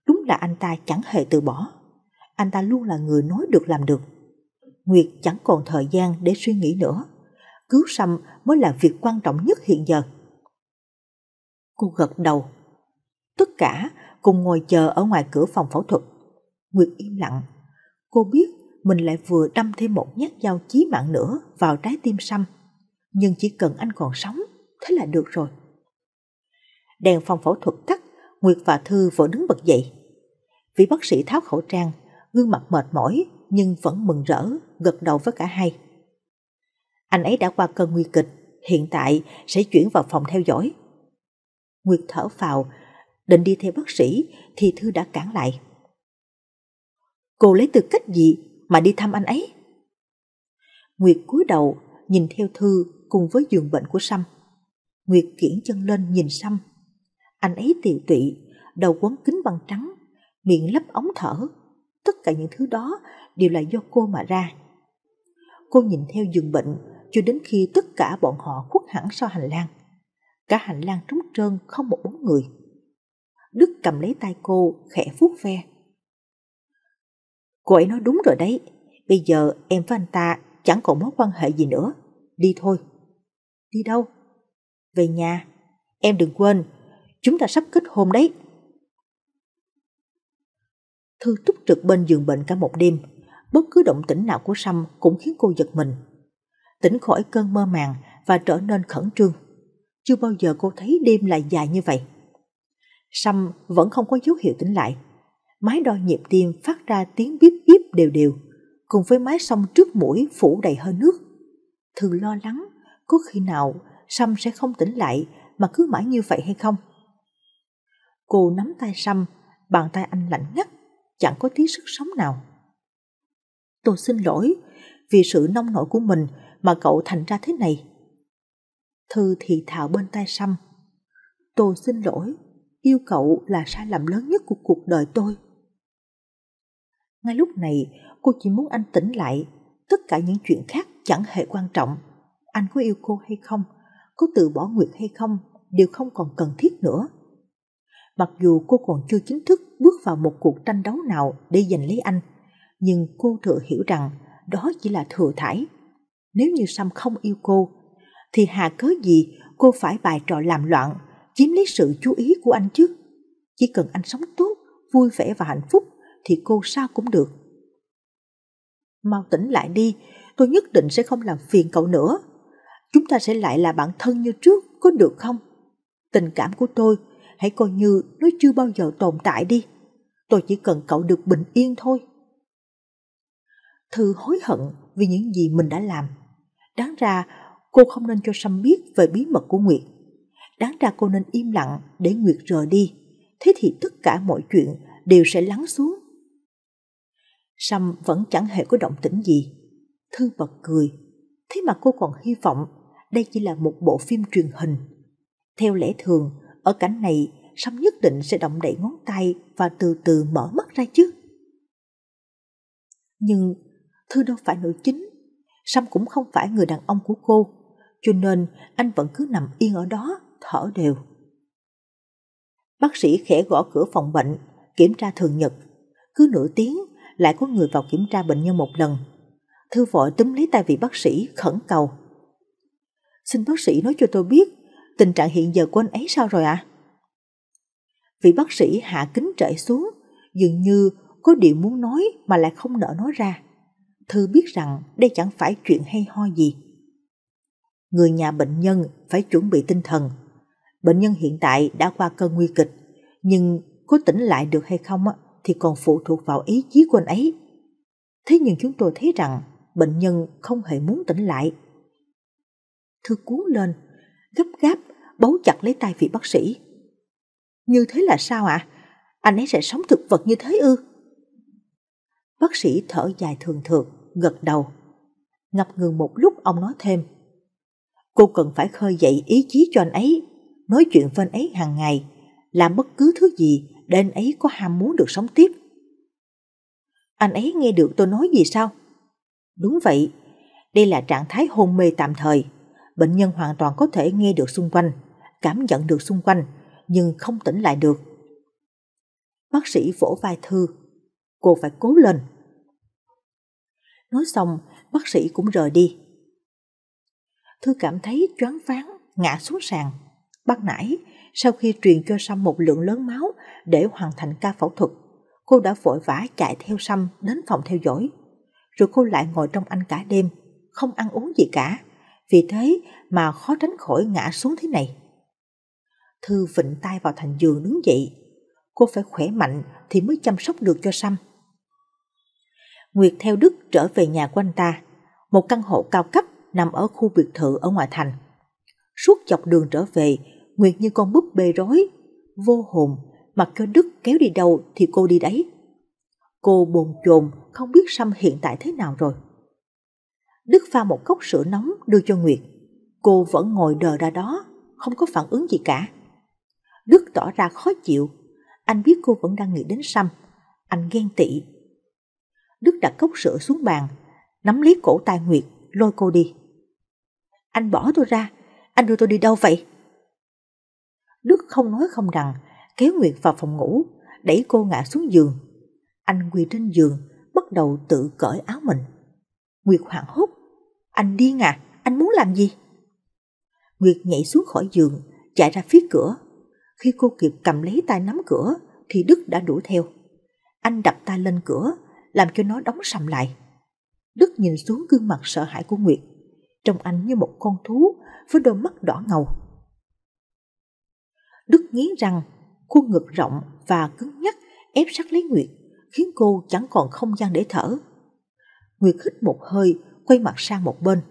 Đúng là anh ta chẳng hề từ bỏ. Anh ta luôn là người nói được làm được. Nguyệt chẳng còn thời gian để suy nghĩ nữa. Cứu Sâm mới là việc quan trọng nhất hiện giờ. Cô gật đầu. Tất cả cùng ngồi chờ ở ngoài cửa phòng phẫu thuật. Nguyệt im lặng. Cô biết mình lại vừa đâm thêm một nhát dao chí mạng nữa vào trái tim Sâm. Nhưng chỉ cần anh còn sống, thế là được rồi. Đèn phòng phẫu thuật tắt, Nguyệt và Thư vội đứng bật dậy. Vị bác sĩ tháo khẩu trang, gương mặt mệt mỏi nhưng vẫn mừng rỡ, gật đầu với cả hai. Anh ấy đã qua cơn nguy kịch, hiện tại sẽ chuyển vào phòng theo dõi. Nguyệt thở phào, định đi theo bác sĩ thì Thư đã cản lại. Cô lấy từ cách gì mà đi thăm anh ấy? Nguyệt cúi đầu nhìn theo Thư cùng với giường bệnh của Sâm. Nguyệt kiển chân lên nhìn Sâm. Anh ấy tiều tụy, đầu quấn kính bằng trắng, miệng lấp ống thở. Tất cả những thứ đó đều là do cô mà ra. Cô nhìn theo giường bệnh cho đến khi tất cả bọn họ khuất hẳn sau hành lang. Cả hành lang trống trơn không một bóng người. Đức cầm lấy tay cô, khẽ vuốt ve. Cô ấy nói đúng rồi đấy. Bây giờ em với anh ta chẳng còn mối quan hệ gì nữa. Đi thôi. Đi đâu? Về nhà. Em đừng quên, chúng ta sắp kết hôn đấy. Thư túc trực bên giường bệnh cả một đêm. Bất cứ động tĩnh nào của Sâm cũng khiến cô giật mình. Tỉnh khỏi cơn mơ màng và trở nên khẩn trương chưa bao giờ cô thấy đêm lại dài như vậy. Sâm vẫn không có dấu hiệu tỉnh lại. Máy đo nhịp tim phát ra tiếng bíp bíp đều đều, cùng với mái sông trước mũi phủ đầy hơi nước. Thường lo lắng, có khi nào Sâm sẽ không tỉnh lại mà cứ mãi như vậy hay không? Cô nắm tay Sâm, bàn tay anh lạnh ngắt, chẳng có tí sức sống nào. Tôi xin lỗi vì sự nông nổi của mình mà cậu thành ra thế này. Thư thì thào bên tay Sâm. Tôi xin lỗi, yêu cậu là sai lầm lớn nhất của cuộc đời tôi. Ngay lúc này, cô chỉ muốn anh tỉnh lại, tất cả những chuyện khác chẳng hề quan trọng. Anh có yêu cô hay không, có từ bỏ Nguyệt hay không, đều không còn cần thiết nữa. Mặc dù cô còn chưa chính thức bước vào một cuộc tranh đấu nào để giành lấy anh, nhưng cô thừa hiểu rằng đó chỉ là thừa thải. Nếu như Sam không yêu cô, thì hà cớ gì cô phải bài trò làm loạn, chiếm lấy sự chú ý của anh chứ? Chỉ cần anh sống tốt, vui vẻ và hạnh phúc thì cô sao cũng được. Mau tỉnh lại đi, tôi nhất định sẽ không làm phiền cậu nữa. Chúng ta sẽ lại là bạn thân như trước, có được không? Tình cảm của tôi hãy coi như nó chưa bao giờ tồn tại đi. Tôi chỉ cần cậu được bình yên thôi. Thư hối hận vì những gì mình đã làm. Đáng ra cô không nên cho Sâm biết về bí mật của Nguyệt. Đáng ra cô nên im lặng để Nguyệt rời đi, thế thì tất cả mọi chuyện đều sẽ lắng xuống. Sâm vẫn chẳng hề có động tĩnh gì. Thư bật cười, thế mà cô còn hy vọng đây chỉ là một bộ phim truyền hình. Theo lẽ thường, ở cảnh này Sâm nhất định sẽ động đậy ngón tay và từ từ mở mắt ra chứ. Nhưng Thư đâu phải nữ chính, Sâm cũng không phải người đàn ông của cô cho nên anh vẫn cứ nằm yên ở đó, thở đều. Bác sĩ khẽ gõ cửa phòng bệnh, kiểm tra thường nhật. Cứ nửa tiếng lại có người vào kiểm tra bệnh nhân một lần. Thư vội túm lấy tay vị bác sĩ khẩn cầu. Xin bác sĩ nói cho tôi biết tình trạng hiện giờ của anh ấy sao rồi ạ? À? Vị bác sĩ hạ kính trễ xuống, dường như có điều muốn nói mà lại không nỡ nói ra. Thư biết rằng đây chẳng phải chuyện hay ho gì người nhà bệnh nhân phải chuẩn bị tinh thần. Bệnh nhân hiện tại đã qua cơn nguy kịch, nhưng có tỉnh lại được hay không thì còn phụ thuộc vào ý chí của anh ấy. Thế nhưng chúng tôi thấy rằng bệnh nhân không hề muốn tỉnh lại. Thư cuốn lên, gấp gáp, bấu chặt lấy tay vị bác sĩ. Như thế là sao ạ? Anh ấy sẽ sống thực vật như thế ư? Bác sĩ thở dài thường thường, gật đầu. Ngập ngừng một lúc ông nói thêm. Cô cần phải khơi dậy ý chí cho anh ấy, nói chuyện với anh ấy hàng ngày, làm bất cứ thứ gì để anh ấy có ham muốn được sống tiếp. Anh ấy nghe được tôi nói gì sao? Đúng vậy, đây là trạng thái hôn mê tạm thời. Bệnh nhân hoàn toàn có thể nghe được xung quanh, cảm nhận được xung quanh, nhưng không tỉnh lại được. Bác sĩ vỗ vai Thư, cô phải cố lên. Nói xong, bác sĩ cũng rời đi. Thư cảm thấy choáng váng, ngã xuống sàn. Ban nãy, sau khi truyền cho Sâm một lượng lớn máu để hoàn thành ca phẫu thuật, cô đã vội vã chạy theo Sâm đến phòng theo dõi. Rồi cô lại ngồi trong anh cả đêm, không ăn uống gì cả. Vì thế mà khó tránh khỏi ngã xuống thế này. Thư vịnh tay vào thành giường đứng dậy. Cô phải khỏe mạnh thì mới chăm sóc được cho Sâm. Nguyệt theo Đức trở về nhà của anh ta, một căn hộ cao cấp nằm ở khu biệt thự ở ngoại thành. Suốt dọc đường trở về, Nguyệt như con búp bê rối, vô hồn, mặc cho đức kéo đi đâu thì cô đi đấy. Cô bồn chồn, không biết Sâm hiện tại thế nào rồi. Đức pha một cốc sữa nóng đưa cho Nguyệt. Cô vẫn ngồi đờ ra đó, không có phản ứng gì cả. Đức tỏ ra khó chịu. Anh biết cô vẫn đang nghĩ đến Sâm. Anh ghen tị. Đức đặt cốc sữa xuống bàn, nắm lấy cổ tay Nguyệt, lôi cô đi. Anh bỏ tôi ra, anh đưa tôi đi đâu vậy? Đức không nói không rằng, kéo Nguyệt vào phòng ngủ, đẩy cô ngã xuống giường. Anh quỳ trên giường, bắt đầu tự cởi áo mình. Nguyệt hoảng hốt, anh điên à, anh muốn làm gì? Nguyệt nhảy xuống khỏi giường, chạy ra phía cửa. Khi cô kịp cầm lấy tay nắm cửa, thì Đức đã đuổi theo. Anh đập tay lên cửa, làm cho nó đóng sầm lại. Đức nhìn xuống gương mặt sợ hãi của Nguyệt trông anh như một con thú với đôi mắt đỏ ngầu. Đức nghiến rằng khuôn ngực rộng và cứng nhắc ép sát lấy Nguyệt, khiến cô chẳng còn không gian để thở. Nguyệt hít một hơi, quay mặt sang một bên.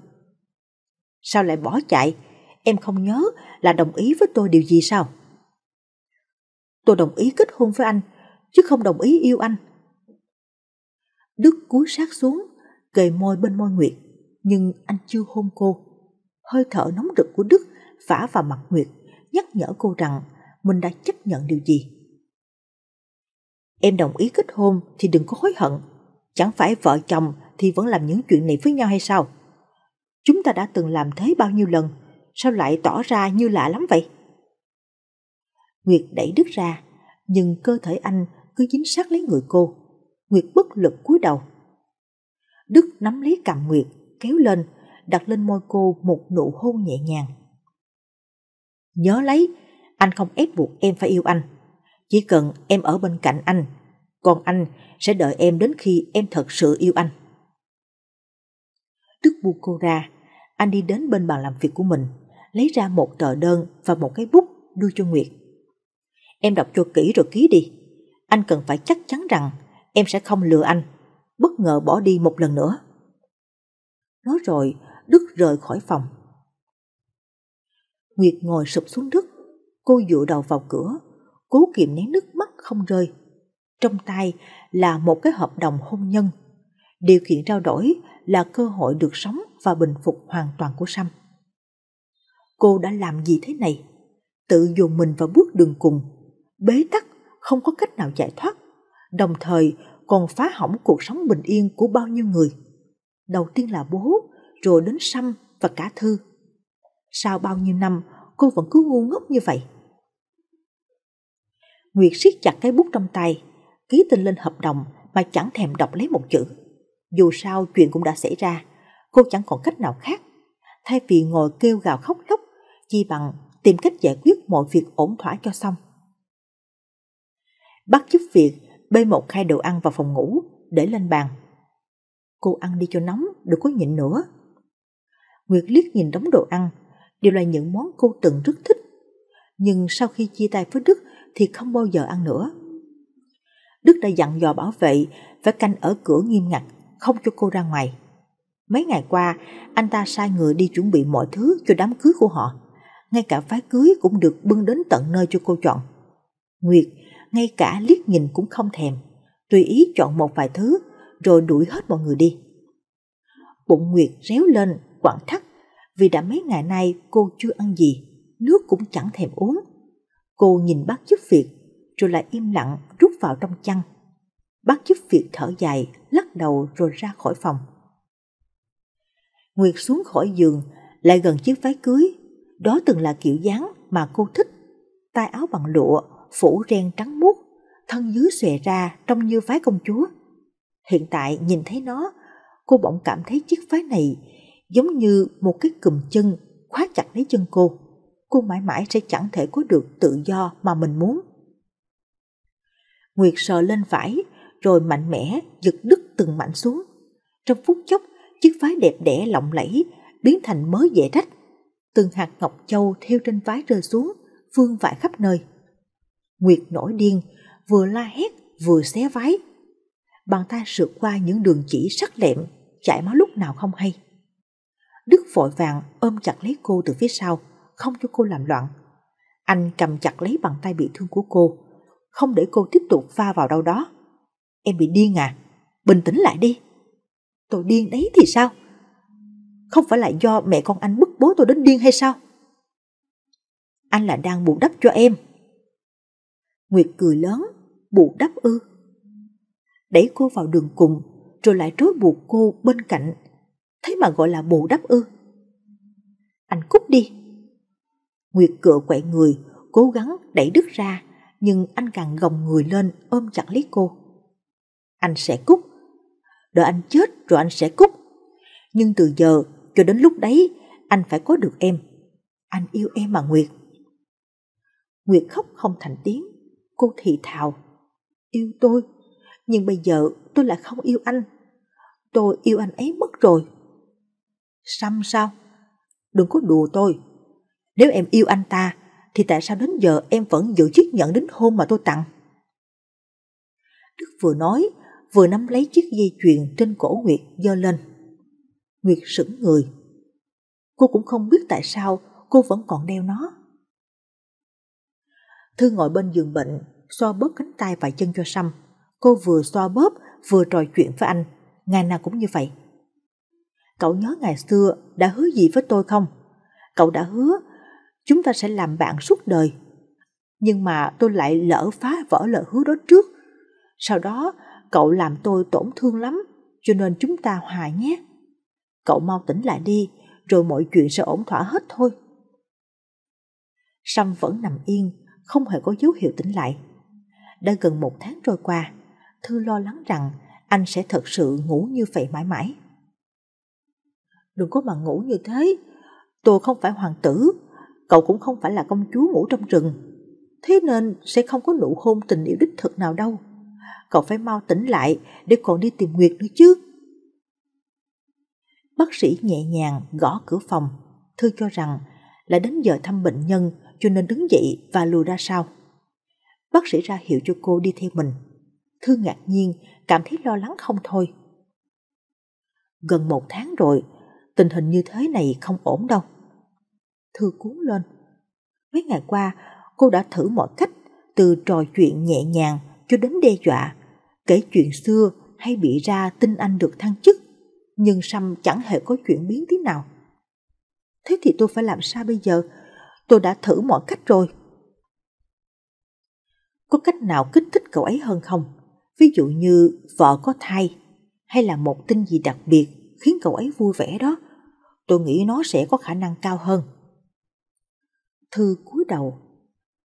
Sao lại bỏ chạy? Em không nhớ là đồng ý với tôi điều gì sao? Tôi đồng ý kết hôn với anh, chứ không đồng ý yêu anh. Đức cúi sát xuống, gầy môi bên môi Nguyệt nhưng anh chưa hôn cô. Hơi thở nóng rực của Đức phả vào mặt Nguyệt, nhắc nhở cô rằng mình đã chấp nhận điều gì. Em đồng ý kết hôn thì đừng có hối hận. Chẳng phải vợ chồng thì vẫn làm những chuyện này với nhau hay sao? Chúng ta đã từng làm thế bao nhiêu lần, sao lại tỏ ra như lạ lắm vậy? Nguyệt đẩy Đức ra, nhưng cơ thể anh cứ dính sát lấy người cô. Nguyệt bất lực cúi đầu. Đức nắm lấy cằm Nguyệt, kéo lên, đặt lên môi cô một nụ hôn nhẹ nhàng. Nhớ lấy, anh không ép buộc em phải yêu anh. Chỉ cần em ở bên cạnh anh, còn anh sẽ đợi em đến khi em thật sự yêu anh. Tức buông cô ra, anh đi đến bên bàn làm việc của mình, lấy ra một tờ đơn và một cái bút đưa cho Nguyệt. Em đọc cho kỹ rồi ký đi. Anh cần phải chắc chắn rằng em sẽ không lừa anh, bất ngờ bỏ đi một lần nữa. Nói rồi, Đức rời khỏi phòng. Nguyệt ngồi sụp xuống đất, cô dựa đầu vào cửa, cố kiềm nén nước mắt không rơi. Trong tay là một cái hợp đồng hôn nhân. Điều kiện trao đổi là cơ hội được sống và bình phục hoàn toàn của Sam. Cô đã làm gì thế này? Tự dồn mình vào bước đường cùng, bế tắc, không có cách nào giải thoát, đồng thời còn phá hỏng cuộc sống bình yên của bao nhiêu người đầu tiên là bố, rồi đến Sâm và cả Thư. Sau bao nhiêu năm, cô vẫn cứ ngu ngốc như vậy. Nguyệt siết chặt cái bút trong tay, ký tên lên hợp đồng mà chẳng thèm đọc lấy một chữ. Dù sao chuyện cũng đã xảy ra, cô chẳng còn cách nào khác. Thay vì ngồi kêu gào khóc lóc, chi bằng tìm cách giải quyết mọi việc ổn thỏa cho xong. Bắt giúp việc bê một khay đồ ăn vào phòng ngủ để lên bàn Cô ăn đi cho nóng, đừng có nhịn nữa. Nguyệt liếc nhìn đống đồ ăn, đều là những món cô từng rất thích. Nhưng sau khi chia tay với Đức thì không bao giờ ăn nữa. Đức đã dặn dò bảo vệ phải canh ở cửa nghiêm ngặt, không cho cô ra ngoài. Mấy ngày qua, anh ta sai người đi chuẩn bị mọi thứ cho đám cưới của họ. Ngay cả phái cưới cũng được bưng đến tận nơi cho cô chọn. Nguyệt, ngay cả liếc nhìn cũng không thèm, tùy ý chọn một vài thứ rồi đuổi hết mọi người đi. Bụng Nguyệt réo lên, quặn thắt, vì đã mấy ngày nay cô chưa ăn gì, nước cũng chẳng thèm uống. Cô nhìn bác giúp việc, rồi lại im lặng rút vào trong chăn. Bác giúp việc thở dài, lắc đầu rồi ra khỏi phòng. Nguyệt xuống khỏi giường, lại gần chiếc váy cưới. Đó từng là kiểu dáng mà cô thích. Tai áo bằng lụa, phủ ren trắng muốt, thân dưới xòe ra trông như váy công chúa. Hiện tại nhìn thấy nó, cô bỗng cảm thấy chiếc váy này giống như một cái cùm chân khóa chặt lấy chân cô. Cô mãi mãi sẽ chẳng thể có được tự do mà mình muốn. Nguyệt sờ lên vải, rồi mạnh mẽ giật đứt từng mảnh xuống. Trong phút chốc, chiếc váy đẹp đẽ lộng lẫy biến thành mớ dễ rách. Từng hạt ngọc châu theo trên váy rơi xuống, vương vãi khắp nơi. Nguyệt nổi điên, vừa la hét vừa xé váy bàn tay sượt qua những đường chỉ sắc lẹm, chảy máu lúc nào không hay. Đức vội vàng ôm chặt lấy cô từ phía sau, không cho cô làm loạn. Anh cầm chặt lấy bàn tay bị thương của cô, không để cô tiếp tục va vào đâu đó. Em bị điên à? Bình tĩnh lại đi. Tôi điên đấy thì sao? Không phải là do mẹ con anh bức bố tôi đến điên hay sao? Anh là đang bù đắp cho em. Nguyệt cười lớn, bù đắp ư đẩy cô vào đường cùng, rồi lại trói buộc cô bên cạnh. Thế mà gọi là bù đắp ư. Anh cút đi. Nguyệt cựa quậy người, cố gắng đẩy đứt ra, nhưng anh càng gồng người lên ôm chặt lấy cô. Anh sẽ cút. Đợi anh chết rồi anh sẽ cút. Nhưng từ giờ cho đến lúc đấy anh phải có được em. Anh yêu em mà Nguyệt. Nguyệt khóc không thành tiếng. Cô thì thào. Yêu tôi, nhưng bây giờ tôi lại không yêu anh. Tôi yêu anh ấy mất rồi. Xăm sao? Đừng có đùa tôi. Nếu em yêu anh ta, thì tại sao đến giờ em vẫn giữ chiếc nhẫn đính hôn mà tôi tặng? Đức vừa nói, vừa nắm lấy chiếc dây chuyền trên cổ Nguyệt giơ lên. Nguyệt sững người. Cô cũng không biết tại sao cô vẫn còn đeo nó. Thư ngồi bên giường bệnh, xoa bớt cánh tay và chân cho Sâm Cô vừa xoa bóp, vừa trò chuyện với anh, ngày nào cũng như vậy. Cậu nhớ ngày xưa đã hứa gì với tôi không? Cậu đã hứa chúng ta sẽ làm bạn suốt đời. Nhưng mà tôi lại lỡ phá vỡ lời hứa đó trước. Sau đó, cậu làm tôi tổn thương lắm, cho nên chúng ta hòa nhé. Cậu mau tỉnh lại đi, rồi mọi chuyện sẽ ổn thỏa hết thôi. Sâm vẫn nằm yên, không hề có dấu hiệu tỉnh lại. Đã gần một tháng trôi qua, Thư lo lắng rằng anh sẽ thật sự ngủ như vậy mãi mãi. Đừng có mà ngủ như thế, tôi không phải hoàng tử, cậu cũng không phải là công chúa ngủ trong rừng. Thế nên sẽ không có nụ hôn tình yêu đích thực nào đâu. Cậu phải mau tỉnh lại để còn đi tìm Nguyệt nữa chứ. Bác sĩ nhẹ nhàng gõ cửa phòng. Thư cho rằng là đến giờ thăm bệnh nhân cho nên đứng dậy và lùi ra sau. Bác sĩ ra hiệu cho cô đi theo mình. Thư ngạc nhiên, cảm thấy lo lắng không thôi. Gần một tháng rồi, tình hình như thế này không ổn đâu. Thư cuốn lên. Mấy ngày qua, cô đã thử mọi cách, từ trò chuyện nhẹ nhàng cho đến đe dọa, kể chuyện xưa hay bị ra tin anh được thăng chức, nhưng Sâm chẳng hề có chuyện biến tí nào. Thế thì tôi phải làm sao bây giờ? Tôi đã thử mọi cách rồi. Có cách nào kích thích cậu ấy hơn không? ví dụ như vợ có thai hay là một tin gì đặc biệt khiến cậu ấy vui vẻ đó, tôi nghĩ nó sẽ có khả năng cao hơn. Thư cúi đầu,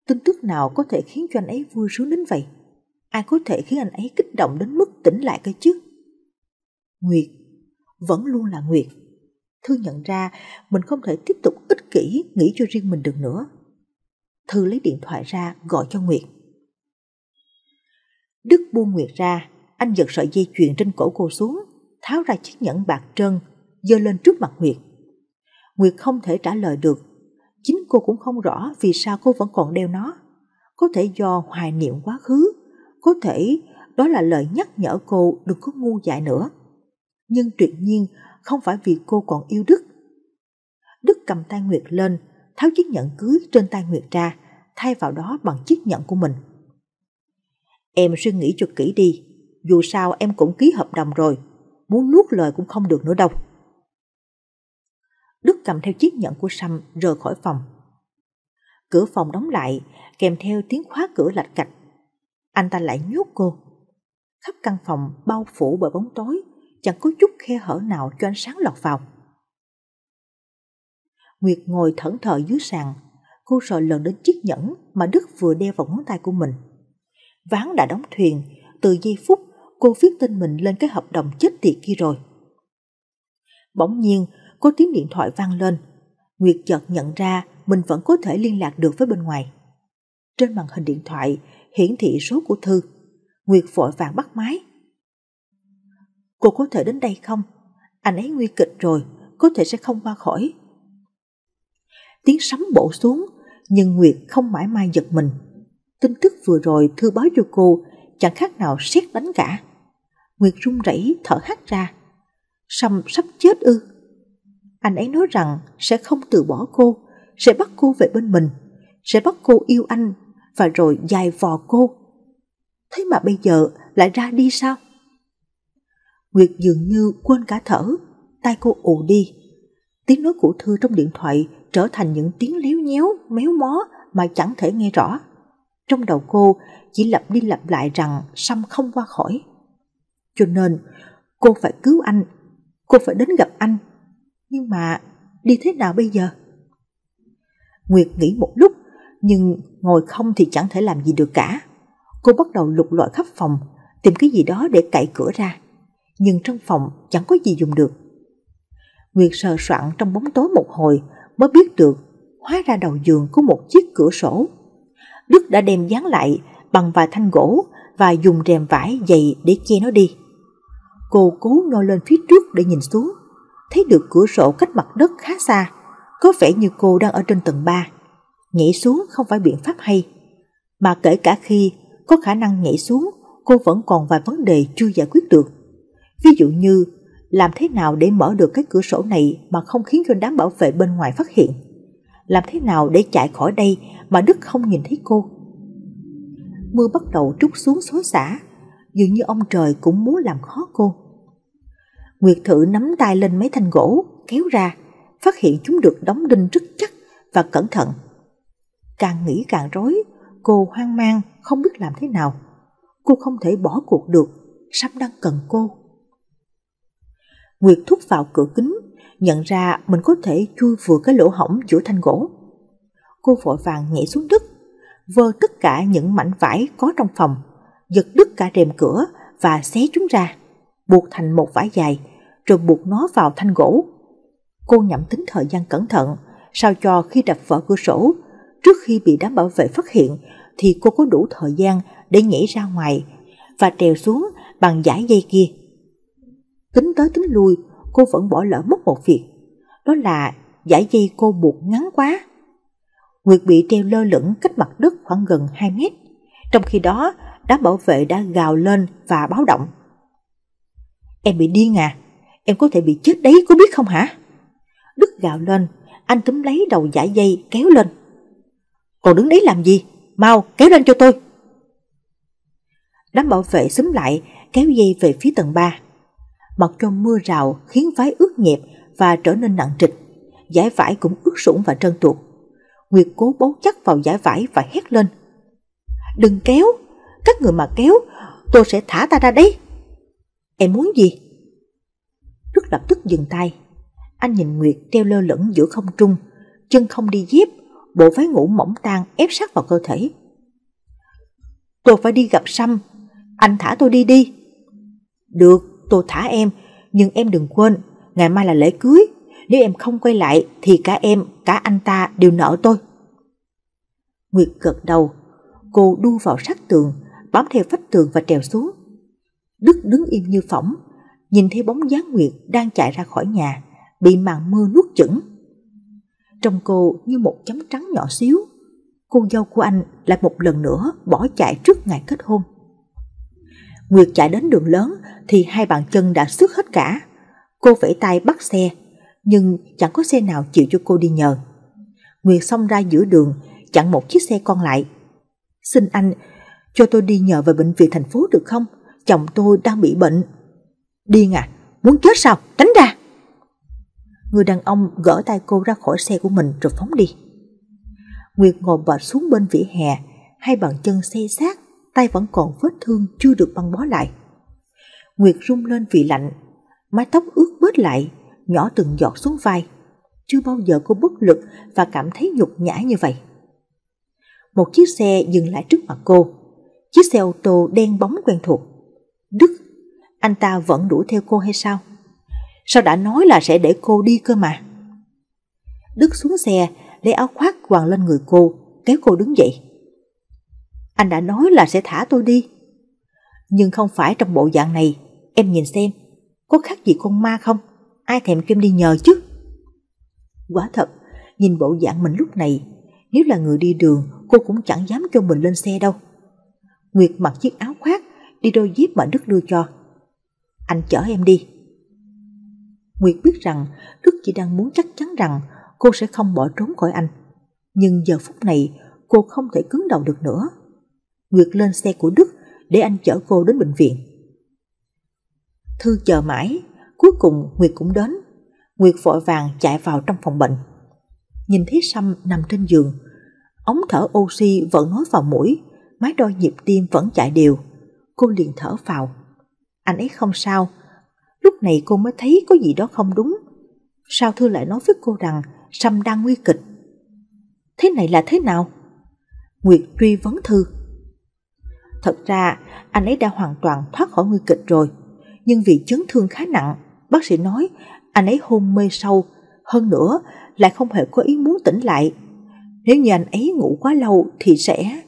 tin tức nào có thể khiến cho anh ấy vui sướng đến vậy? Ai có thể khiến anh ấy kích động đến mức tỉnh lại cơ chứ? Nguyệt, vẫn luôn là Nguyệt. Thư nhận ra mình không thể tiếp tục ích kỷ nghĩ cho riêng mình được nữa. Thư lấy điện thoại ra gọi cho Nguyệt. Đức buông Nguyệt ra, anh giật sợi dây chuyền trên cổ cô xuống, tháo ra chiếc nhẫn bạc trân giơ lên trước mặt Nguyệt. Nguyệt không thể trả lời được, chính cô cũng không rõ vì sao cô vẫn còn đeo nó. Có thể do hoài niệm quá khứ, có thể đó là lời nhắc nhở cô đừng có ngu dại nữa. Nhưng tuyệt nhiên không phải vì cô còn yêu Đức. Đức cầm tay Nguyệt lên, tháo chiếc nhẫn cưới trên tay Nguyệt ra, thay vào đó bằng chiếc nhẫn của mình. Em suy nghĩ cho kỹ đi, dù sao em cũng ký hợp đồng rồi, muốn nuốt lời cũng không được nữa đâu. Đức cầm theo chiếc nhẫn của Sâm rời khỏi phòng. Cửa phòng đóng lại, kèm theo tiếng khóa cửa lạch cạch. Anh ta lại nhốt cô. Khắp căn phòng bao phủ bởi bóng tối, chẳng có chút khe hở nào cho ánh sáng lọt vào. Nguyệt ngồi thẫn thờ dưới sàn, cô sợ lần đến chiếc nhẫn mà Đức vừa đeo vào ngón tay của mình. Ván đã đóng thuyền, từ giây phút cô viết tên mình lên cái hợp đồng chết tiệt kia rồi. Bỗng nhiên, có tiếng điện thoại vang lên. Nguyệt chợt nhận ra mình vẫn có thể liên lạc được với bên ngoài. Trên màn hình điện thoại hiển thị số của Thư. Nguyệt vội vàng bắt máy. Cô có thể đến đây không? Anh ấy nguy kịch rồi, có thể sẽ không qua khỏi. Tiếng sấm bổ xuống, nhưng Nguyệt không mãi mai giật mình tin tức vừa rồi thư báo cho cô chẳng khác nào xét đánh cả. Nguyệt run rẩy thở hắt ra. Sâm sắp chết ư? Anh ấy nói rằng sẽ không từ bỏ cô, sẽ bắt cô về bên mình, sẽ bắt cô yêu anh và rồi dài vò cô. Thế mà bây giờ lại ra đi sao? Nguyệt dường như quên cả thở, tay cô ù đi. Tiếng nói của Thư trong điện thoại trở thành những tiếng léo nhéo, méo mó mà chẳng thể nghe rõ. Trong đầu cô chỉ lặp đi lặp lại rằng Sam không qua khỏi. Cho nên cô phải cứu anh, cô phải đến gặp anh. Nhưng mà đi thế nào bây giờ? Nguyệt nghĩ một lúc, nhưng ngồi không thì chẳng thể làm gì được cả. Cô bắt đầu lục lọi khắp phòng, tìm cái gì đó để cậy cửa ra. Nhưng trong phòng chẳng có gì dùng được. Nguyệt sờ soạn trong bóng tối một hồi mới biết được hóa ra đầu giường có một chiếc cửa sổ Đức đã đem dán lại bằng vài thanh gỗ và dùng rèm vải dày để che nó đi. Cô cố ngồi lên phía trước để nhìn xuống, thấy được cửa sổ cách mặt đất khá xa, có vẻ như cô đang ở trên tầng 3. Nhảy xuống không phải biện pháp hay, mà kể cả khi có khả năng nhảy xuống, cô vẫn còn vài vấn đề chưa giải quyết được. Ví dụ như, làm thế nào để mở được cái cửa sổ này mà không khiến cho đám bảo vệ bên ngoài phát hiện? làm thế nào để chạy khỏi đây mà Đức không nhìn thấy cô. Mưa bắt đầu trút xuống xối xả, dường như ông trời cũng muốn làm khó cô. Nguyệt thử nắm tay lên mấy thanh gỗ, kéo ra, phát hiện chúng được đóng đinh rất chắc và cẩn thận. Càng nghĩ càng rối, cô hoang mang, không biết làm thế nào. Cô không thể bỏ cuộc được, sắp đang cần cô. Nguyệt thúc vào cửa kính, nhận ra mình có thể chui vừa cái lỗ hổng giữa thanh gỗ. Cô vội vàng nhảy xuống đất, vơ tất cả những mảnh vải có trong phòng, giật đứt cả rèm cửa và xé chúng ra, buộc thành một vải dài, rồi buộc nó vào thanh gỗ. Cô nhậm tính thời gian cẩn thận, sao cho khi đập vỡ cửa sổ, trước khi bị đám bảo vệ phát hiện thì cô có đủ thời gian để nhảy ra ngoài và trèo xuống bằng giải dây kia. Tính tới tính lui, cô vẫn bỏ lỡ mất một việc. Đó là giải dây cô buộc ngắn quá. Nguyệt bị treo lơ lửng cách mặt đất khoảng gần 2 mét. Trong khi đó, đám bảo vệ đã gào lên và báo động. Em bị điên à? Em có thể bị chết đấy, có biết không hả? Đức gào lên, anh túm lấy đầu giải dây kéo lên. Còn đứng đấy làm gì? Mau, kéo lên cho tôi. Đám bảo vệ xúm lại, kéo dây về phía tầng 3 mặc cho mưa rào khiến váy ướt nhẹp và trở nên nặng trịch. Giải vải cũng ướt sũng và trơn tuột. Nguyệt cố bấu chắc vào giải vải và hét lên. Đừng kéo, các người mà kéo, tôi sẽ thả ta ra đây. Em muốn gì? Rất lập tức dừng tay. Anh nhìn Nguyệt treo lơ lửng giữa không trung, chân không đi dép, bộ váy ngủ mỏng tan ép sát vào cơ thể. Tôi phải đi gặp Sâm, anh thả tôi đi đi. Được, tôi thả em, nhưng em đừng quên, ngày mai là lễ cưới, nếu em không quay lại thì cả em, cả anh ta đều nợ tôi. Nguyệt gật đầu, cô đu vào sát tường, bám theo vách tường và trèo xuống. Đức đứng im như phỏng, nhìn thấy bóng dáng Nguyệt đang chạy ra khỏi nhà, bị màn mưa nuốt chửng. Trong cô như một chấm trắng nhỏ xíu, cô dâu của anh lại một lần nữa bỏ chạy trước ngày kết hôn. Nguyệt chạy đến đường lớn thì hai bàn chân đã xước hết cả. Cô vẫy tay bắt xe, nhưng chẳng có xe nào chịu cho cô đi nhờ. Nguyệt xông ra giữa đường, chặn một chiếc xe con lại. Xin anh, cho tôi đi nhờ về bệnh viện thành phố được không? Chồng tôi đang bị bệnh. Điên à, muốn chết sao? Tránh ra! Người đàn ông gỡ tay cô ra khỏi xe của mình rồi phóng đi. Nguyệt ngồi bệt xuống bên vỉa hè, hai bàn chân xe xác tay vẫn còn vết thương chưa được băng bó lại. Nguyệt rung lên vì lạnh, mái tóc ướt bớt lại, nhỏ từng giọt xuống vai. Chưa bao giờ cô bất lực và cảm thấy nhục nhã như vậy. Một chiếc xe dừng lại trước mặt cô. Chiếc xe ô tô đen bóng quen thuộc. Đức, anh ta vẫn đuổi theo cô hay sao? Sao đã nói là sẽ để cô đi cơ mà? Đức xuống xe, lấy áo khoác quàng lên người cô, kéo cô đứng dậy. Anh đã nói là sẽ thả tôi đi. Nhưng không phải trong bộ dạng này, em nhìn xem, có khác gì con ma không? Ai thèm em đi nhờ chứ? Quả thật, nhìn bộ dạng mình lúc này, nếu là người đi đường, cô cũng chẳng dám cho mình lên xe đâu. Nguyệt mặc chiếc áo khoác, đi đôi dép mà Đức đưa cho. Anh chở em đi. Nguyệt biết rằng Đức chỉ đang muốn chắc chắn rằng cô sẽ không bỏ trốn khỏi anh. Nhưng giờ phút này cô không thể cứng đầu được nữa. Nguyệt lên xe của Đức để anh chở cô đến bệnh viện. Thư chờ mãi, cuối cùng Nguyệt cũng đến. Nguyệt vội vàng chạy vào trong phòng bệnh. Nhìn thấy Sâm nằm trên giường, ống thở oxy vẫn nối vào mũi, máy đo nhịp tim vẫn chạy đều. Cô liền thở vào. Anh ấy không sao, lúc này cô mới thấy có gì đó không đúng. Sao Thư lại nói với cô rằng Sâm đang nguy kịch? Thế này là thế nào? Nguyệt truy vấn Thư. Thật ra, anh ấy đã hoàn toàn thoát khỏi nguy kịch rồi, nhưng vì chấn thương khá nặng, bác sĩ nói anh ấy hôn mê sâu, hơn nữa lại không hề có ý muốn tỉnh lại. Nếu như anh ấy ngủ quá lâu thì sẽ...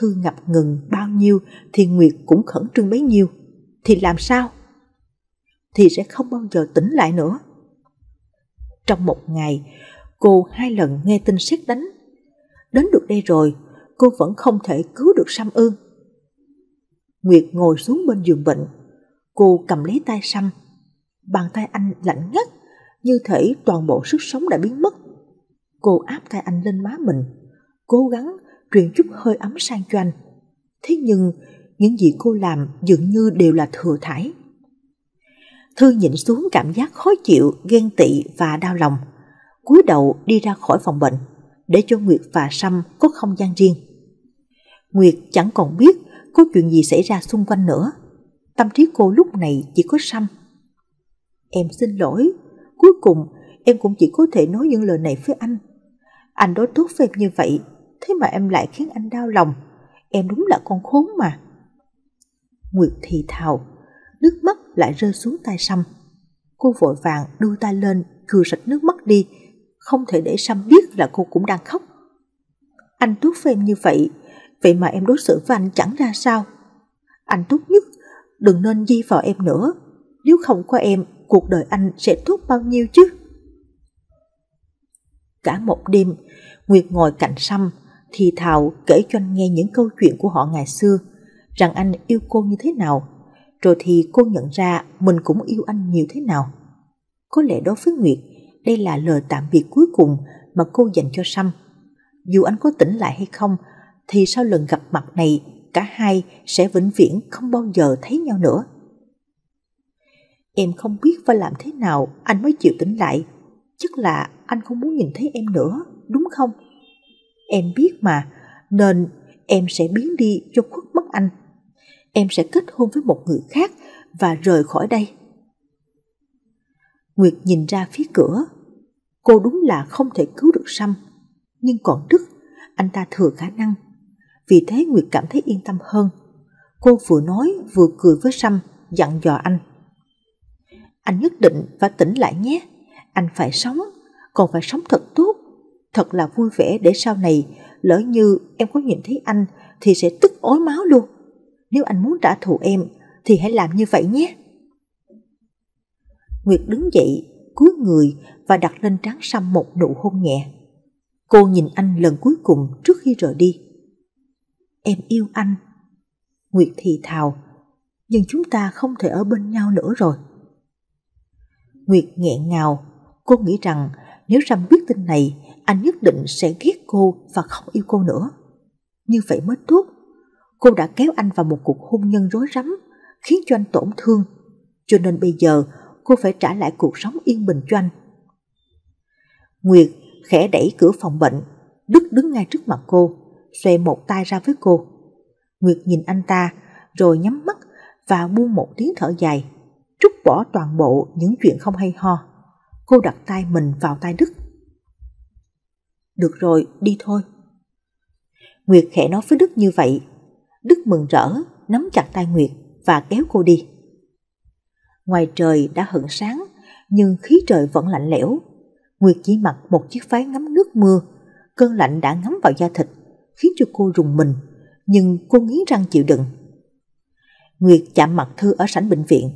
Thư ngập ngừng bao nhiêu thì Nguyệt cũng khẩn trương bấy nhiêu. Thì làm sao? Thì sẽ không bao giờ tỉnh lại nữa. Trong một ngày, cô hai lần nghe tin xét đánh. Đến được đây rồi, cô vẫn không thể cứu được Sam Ương. Nguyệt ngồi xuống bên giường bệnh, cô cầm lấy tay Sam. Bàn tay anh lạnh ngắt, như thể toàn bộ sức sống đã biến mất. Cô áp tay anh lên má mình, cố gắng truyền chút hơi ấm sang cho anh. Thế nhưng, những gì cô làm dường như đều là thừa thải. Thư nhịn xuống cảm giác khó chịu, ghen tị và đau lòng. cúi đầu đi ra khỏi phòng bệnh để cho Nguyệt và Sâm có không gian riêng. Nguyệt chẳng còn biết có chuyện gì xảy ra xung quanh nữa. Tâm trí cô lúc này chỉ có Sâm. Em xin lỗi, cuối cùng em cũng chỉ có thể nói những lời này với anh. Anh đối tốt với em như vậy, thế mà em lại khiến anh đau lòng. Em đúng là con khốn mà. Nguyệt thì thào, nước mắt lại rơi xuống tay Sâm. Cô vội vàng đưa tay lên chùi sạch nước mắt đi không thể để Sam biết là cô cũng đang khóc. Anh tốt với em như vậy, vậy mà em đối xử với anh chẳng ra sao. Anh tốt nhất, đừng nên di vào em nữa. Nếu không có em, cuộc đời anh sẽ tốt bao nhiêu chứ? Cả một đêm, Nguyệt ngồi cạnh Sam, thì thào kể cho anh nghe những câu chuyện của họ ngày xưa, rằng anh yêu cô như thế nào, rồi thì cô nhận ra mình cũng yêu anh nhiều thế nào. Có lẽ đối với Nguyệt, đây là lời tạm biệt cuối cùng mà cô dành cho sâm. Dù anh có tỉnh lại hay không, thì sau lần gặp mặt này, cả hai sẽ vĩnh viễn không bao giờ thấy nhau nữa. Em không biết phải làm thế nào anh mới chịu tỉnh lại. Chắc là anh không muốn nhìn thấy em nữa, đúng không? Em biết mà, nên em sẽ biến đi cho khuất mất anh. Em sẽ kết hôn với một người khác và rời khỏi đây. Nguyệt nhìn ra phía cửa, cô đúng là không thể cứu được Sâm. Nhưng còn Đức, anh ta thừa khả năng. Vì thế Nguyệt cảm thấy yên tâm hơn. Cô vừa nói vừa cười với Sâm, dặn dò anh. Anh nhất định phải tỉnh lại nhé. Anh phải sống, còn phải sống thật tốt. Thật là vui vẻ để sau này, lỡ như em có nhìn thấy anh thì sẽ tức ối máu luôn. Nếu anh muốn trả thù em thì hãy làm như vậy nhé. Nguyệt đứng dậy, cúi người và đặt lên trán Sam một nụ hôn nhẹ. Cô nhìn anh lần cuối cùng trước khi rời đi. Em yêu anh. Nguyệt thì thào, nhưng chúng ta không thể ở bên nhau nữa rồi. Nguyệt nghẹn ngào, cô nghĩ rằng nếu Sam biết tin này, anh nhất định sẽ ghét cô và không yêu cô nữa. Như vậy mới tốt. Cô đã kéo anh vào một cuộc hôn nhân rối rắm, khiến cho anh tổn thương. Cho nên bây giờ cô phải trả lại cuộc sống yên bình cho anh. Nguyệt khẽ đẩy cửa phòng bệnh, Đức đứng ngay trước mặt cô, xòe một tay ra với cô. Nguyệt nhìn anh ta, rồi nhắm mắt và buông một tiếng thở dài, trút bỏ toàn bộ những chuyện không hay ho. Cô đặt tay mình vào tay Đức. Được rồi, đi thôi. Nguyệt khẽ nói với Đức như vậy. Đức mừng rỡ, nắm chặt tay Nguyệt và kéo cô đi. Ngoài trời đã hận sáng, nhưng khí trời vẫn lạnh lẽo Nguyệt chỉ mặc một chiếc váy ngắm nước mưa, cơn lạnh đã ngắm vào da thịt, khiến cho cô rùng mình, nhưng cô nghiến răng chịu đựng. Nguyệt chạm mặt Thư ở sảnh bệnh viện.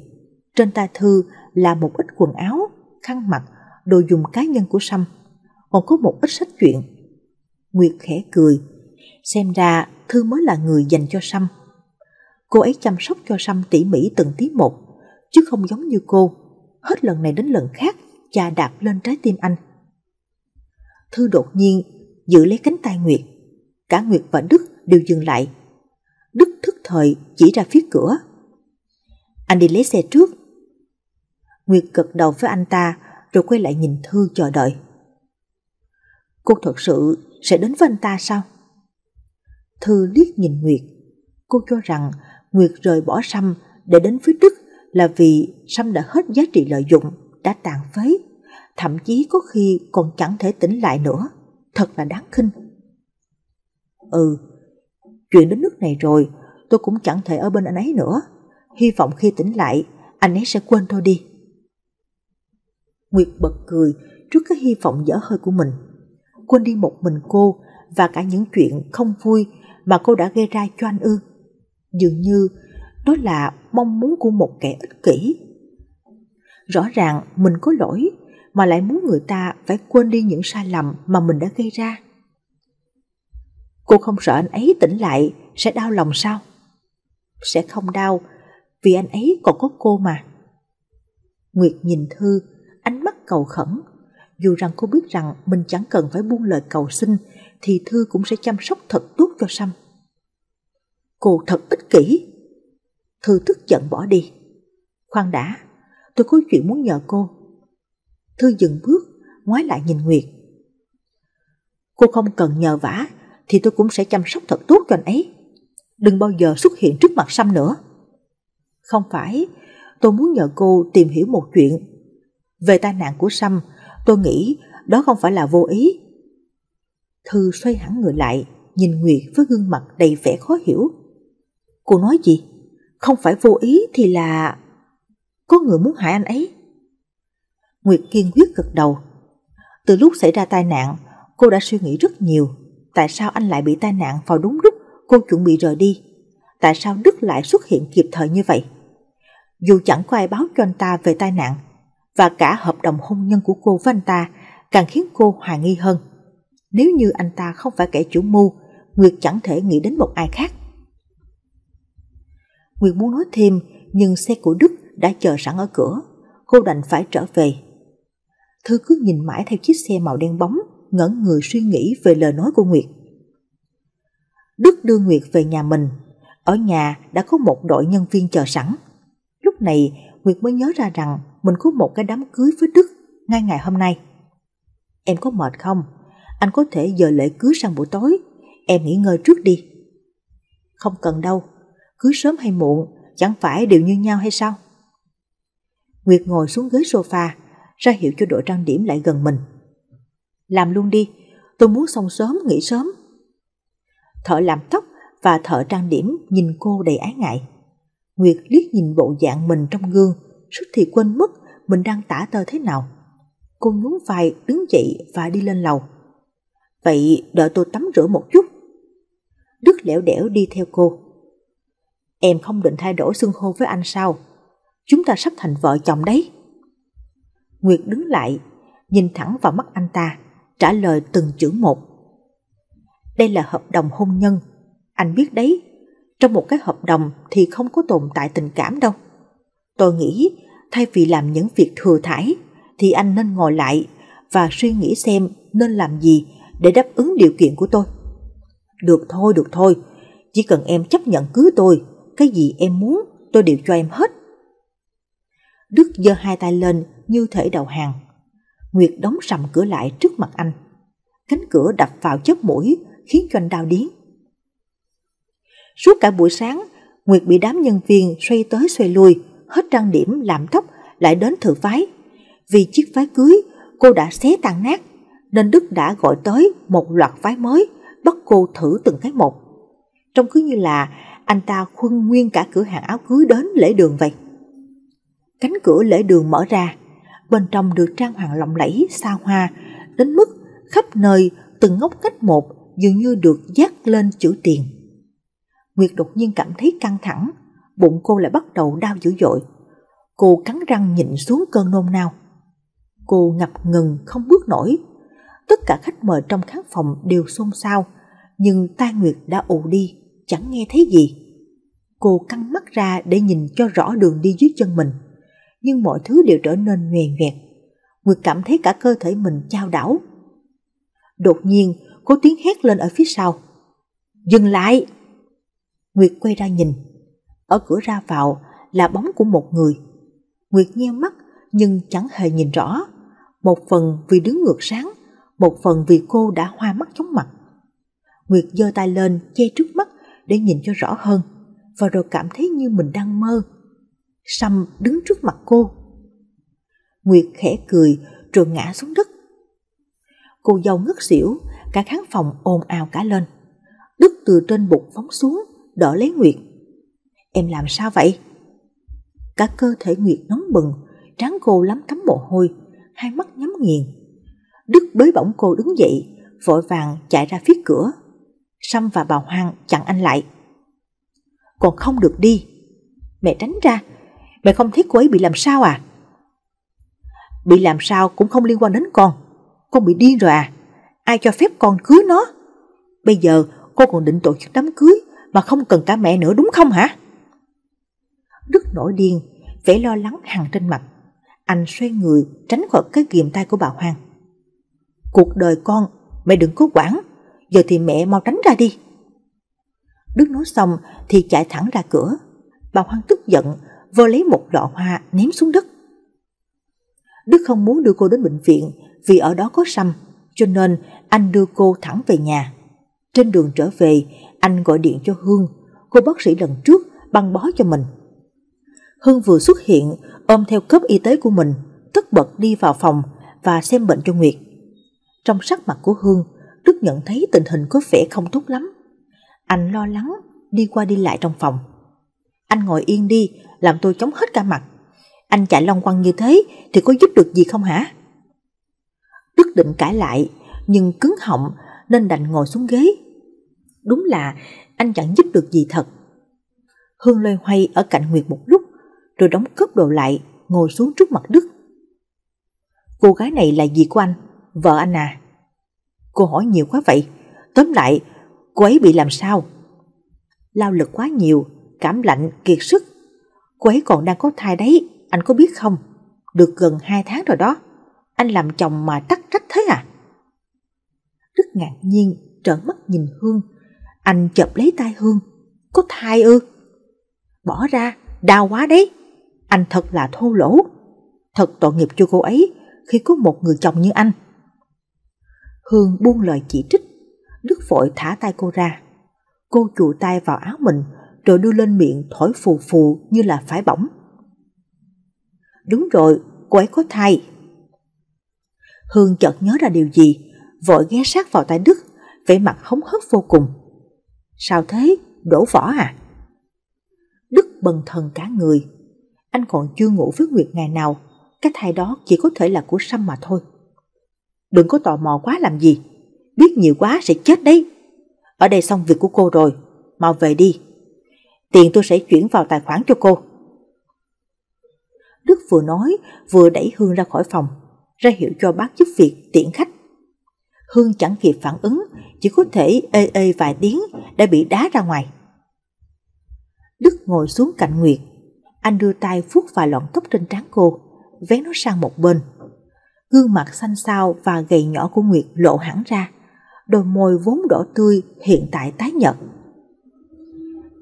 Trên tay Thư là một ít quần áo, khăn mặt, đồ dùng cá nhân của Sâm, còn có một ít sách chuyện. Nguyệt khẽ cười, xem ra Thư mới là người dành cho Sâm. Cô ấy chăm sóc cho Sâm tỉ mỉ từng tí một, chứ không giống như cô, hết lần này đến lần khác chà đạp lên trái tim anh. Thư đột nhiên giữ lấy cánh tay Nguyệt. Cả Nguyệt và Đức đều dừng lại. Đức thức thời chỉ ra phía cửa. Anh đi lấy xe trước. Nguyệt gật đầu với anh ta rồi quay lại nhìn Thư chờ đợi. Cô thật sự sẽ đến với anh ta sao? Thư liếc nhìn Nguyệt. Cô cho rằng Nguyệt rời bỏ Sâm để đến với Đức là vì Sâm đã hết giá trị lợi dụng đã tàn phế, thậm chí có khi còn chẳng thể tỉnh lại nữa, thật là đáng khinh. Ừ, chuyện đến nước này rồi, tôi cũng chẳng thể ở bên anh ấy nữa. Hy vọng khi tỉnh lại, anh ấy sẽ quên tôi đi. Nguyệt bật cười trước cái hy vọng dở hơi của mình. Quên đi một mình cô và cả những chuyện không vui mà cô đã gây ra cho anh ư. Dường như đó là mong muốn của một kẻ ích kỷ rõ ràng mình có lỗi mà lại muốn người ta phải quên đi những sai lầm mà mình đã gây ra. Cô không sợ anh ấy tỉnh lại sẽ đau lòng sao? Sẽ không đau, vì anh ấy còn có cô mà. Nguyệt nhìn Thư, ánh mắt cầu khẩn. Dù rằng cô biết rằng mình chẳng cần phải buông lời cầu xin, thì Thư cũng sẽ chăm sóc thật tốt cho Sâm. Cô thật ích kỷ. Thư tức giận bỏ đi. Khoan đã, tôi có chuyện muốn nhờ cô. Thư dừng bước, ngoái lại nhìn Nguyệt. Cô không cần nhờ vả, thì tôi cũng sẽ chăm sóc thật tốt cho anh ấy. Đừng bao giờ xuất hiện trước mặt Sam nữa. Không phải, tôi muốn nhờ cô tìm hiểu một chuyện. Về tai nạn của Sam, tôi nghĩ đó không phải là vô ý. Thư xoay hẳn người lại, nhìn Nguyệt với gương mặt đầy vẻ khó hiểu. Cô nói gì? Không phải vô ý thì là... Có người muốn hại anh ấy. Nguyệt kiên quyết gật đầu. Từ lúc xảy ra tai nạn, cô đã suy nghĩ rất nhiều. Tại sao anh lại bị tai nạn vào đúng lúc cô chuẩn bị rời đi? Tại sao Đức lại xuất hiện kịp thời như vậy? Dù chẳng có ai báo cho anh ta về tai nạn, và cả hợp đồng hôn nhân của cô với anh ta càng khiến cô hoài nghi hơn. Nếu như anh ta không phải kẻ chủ mưu, Nguyệt chẳng thể nghĩ đến một ai khác. Nguyệt muốn nói thêm, nhưng xe của Đức đã chờ sẵn ở cửa, cô đành phải trở về. Thư cứ nhìn mãi theo chiếc xe màu đen bóng, ngẩn người suy nghĩ về lời nói của Nguyệt. Đức đưa Nguyệt về nhà mình, ở nhà đã có một đội nhân viên chờ sẵn. Lúc này Nguyệt mới nhớ ra rằng mình có một cái đám cưới với Đức ngay ngày hôm nay. Em có mệt không? Anh có thể giờ lễ cưới sang buổi tối, em nghỉ ngơi trước đi. Không cần đâu, cưới sớm hay muộn chẳng phải đều như nhau hay sao? Nguyệt ngồi xuống ghế sofa, ra hiệu cho đội trang điểm lại gần mình. Làm luôn đi, tôi muốn xong sớm, nghỉ sớm. Thợ làm tóc và thợ trang điểm nhìn cô đầy ái ngại. Nguyệt liếc nhìn bộ dạng mình trong gương, suốt thì quên mất mình đang tả tơ thế nào. Cô nhún vai đứng dậy và đi lên lầu. Vậy đợi tôi tắm rửa một chút. Đức lẻo đẻo đi theo cô. Em không định thay đổi xưng hô với anh sao? Chúng ta sắp thành vợ chồng đấy. Nguyệt đứng lại, nhìn thẳng vào mắt anh ta, trả lời từng chữ một. Đây là hợp đồng hôn nhân, anh biết đấy, trong một cái hợp đồng thì không có tồn tại tình cảm đâu. Tôi nghĩ thay vì làm những việc thừa thải thì anh nên ngồi lại và suy nghĩ xem nên làm gì để đáp ứng điều kiện của tôi. Được thôi, được thôi, chỉ cần em chấp nhận cưới tôi, cái gì em muốn tôi đều cho em hết. Đức giơ hai tay lên như thể đầu hàng. Nguyệt đóng sầm cửa lại trước mặt anh. Cánh cửa đập vào chớp mũi khiến cho anh đau điếng. Suốt cả buổi sáng, Nguyệt bị đám nhân viên xoay tới xoay lui, hết trang điểm làm tóc lại đến thử váy. Vì chiếc váy cưới cô đã xé tan nát nên Đức đã gọi tới một loạt váy mới bắt cô thử từng cái một. Trông cứ như là anh ta khuân nguyên cả cửa hàng áo cưới đến lễ đường vậy. Cánh cửa lễ đường mở ra, bên trong được trang hoàng lộng lẫy, xa hoa, đến mức khắp nơi từng ngóc cách một dường như được dắt lên chữ tiền. Nguyệt đột nhiên cảm thấy căng thẳng, bụng cô lại bắt đầu đau dữ dội. Cô cắn răng nhịn xuống cơn nôn nao. Cô ngập ngừng không bước nổi. Tất cả khách mời trong khán phòng đều xôn xao, nhưng tai Nguyệt đã ù đi, chẳng nghe thấy gì. Cô căng mắt ra để nhìn cho rõ đường đi dưới chân mình nhưng mọi thứ đều trở nên nguyền nguyệt, Nguyệt cảm thấy cả cơ thể mình trao đảo. Đột nhiên, có tiếng hét lên ở phía sau. Dừng lại! Nguyệt quay ra nhìn. Ở cửa ra vào là bóng của một người. Nguyệt nheo mắt nhưng chẳng hề nhìn rõ. Một phần vì đứng ngược sáng, một phần vì cô đã hoa mắt chóng mặt. Nguyệt giơ tay lên che trước mắt để nhìn cho rõ hơn và rồi cảm thấy như mình đang mơ. Sâm đứng trước mặt cô. Nguyệt khẽ cười rồi ngã xuống đất. Cô dâu ngất xỉu, cả khán phòng ồn ào cả lên. Đức từ trên bụng phóng xuống, đỡ lấy Nguyệt. Em làm sao vậy? Cả cơ thể Nguyệt nóng bừng, trán cô lắm tắm mồ hôi, hai mắt nhắm nghiền. Đức bới bỏng cô đứng dậy, vội vàng chạy ra phía cửa. Sâm và bà Hoàng chặn anh lại. Còn không được đi. Mẹ tránh ra, Mày không thấy cô ấy bị làm sao à? Bị làm sao cũng không liên quan đến con. Con bị điên rồi à? Ai cho phép con cưới nó? Bây giờ cô còn định tổ chức đám cưới mà không cần cả mẹ nữa đúng không hả? Đức nổi điên, vẻ lo lắng hằn trên mặt. Anh xoay người tránh khỏi cái ghìm tay của bà Hoàng. Cuộc đời con, mẹ đừng có quản. Giờ thì mẹ mau tránh ra đi. Đức nói xong thì chạy thẳng ra cửa. Bà Hoàng tức giận, vơ lấy một một lọ hoa ném xuống đất. Đức không muốn đưa cô đến bệnh viện vì ở đó có Sâm, cho nên anh đưa cô thẳng về nhà. Trên đường trở về, anh gọi điện cho Hương, cô bác sĩ lần trước băng bó cho mình. Hương vừa xuất hiện, ôm theo cấp y tế của mình, tức bật đi vào phòng và xem bệnh cho Nguyệt. Trong sắc mặt của Hương, Đức nhận thấy tình hình có vẻ không tốt lắm. Anh lo lắng, đi qua đi lại trong phòng. Anh ngồi yên đi, làm tôi chống hết cả mặt. Anh chạy long quăng như thế thì có giúp được gì không hả? Đức định cãi lại, nhưng cứng họng nên đành ngồi xuống ghế. Đúng là anh chẳng giúp được gì thật. Hương loay hoay ở cạnh Nguyệt một lúc, rồi đóng cớp đồ lại, ngồi xuống trước mặt Đức. Cô gái này là gì của anh? Vợ anh à? Cô hỏi nhiều quá vậy. Tóm lại, cô ấy bị làm sao? Lao lực quá nhiều cảm lạnh, kiệt sức. Cô ấy còn đang có thai đấy, anh có biết không? Được gần 2 tháng rồi đó. Anh làm chồng mà tắc trách thế à? Rất ngạc nhiên, trợn mắt nhìn Hương. Anh chợp lấy tay Hương. Có thai ư? Bỏ ra, đau quá đấy. Anh thật là thô lỗ. Thật tội nghiệp cho cô ấy khi có một người chồng như anh. Hương buông lời chỉ trích, Đức vội thả tay cô ra. Cô chùi tay vào áo mình rồi đưa lên miệng thổi phù phù như là phải bỏng. Đúng rồi, cô ấy có thai. Hương chợt nhớ ra điều gì, vội ghé sát vào tay Đức, vẻ mặt hống hớt vô cùng. Sao thế, đổ vỏ à? Đức bần thần cả người. Anh còn chưa ngủ với Nguyệt ngày nào, cái thai đó chỉ có thể là của Sâm mà thôi. Đừng có tò mò quá làm gì, biết nhiều quá sẽ chết đấy. Ở đây xong việc của cô rồi, mau về đi, tiền tôi sẽ chuyển vào tài khoản cho cô. Đức vừa nói, vừa đẩy Hương ra khỏi phòng, ra hiệu cho bác giúp việc tiện khách. Hương chẳng kịp phản ứng, chỉ có thể ê ê vài tiếng đã bị đá ra ngoài. Đức ngồi xuống cạnh Nguyệt, anh đưa tay vuốt vài lọn tóc trên trán cô, vén nó sang một bên. Gương mặt xanh xao và gầy nhỏ của Nguyệt lộ hẳn ra, đôi môi vốn đỏ tươi hiện tại tái nhợt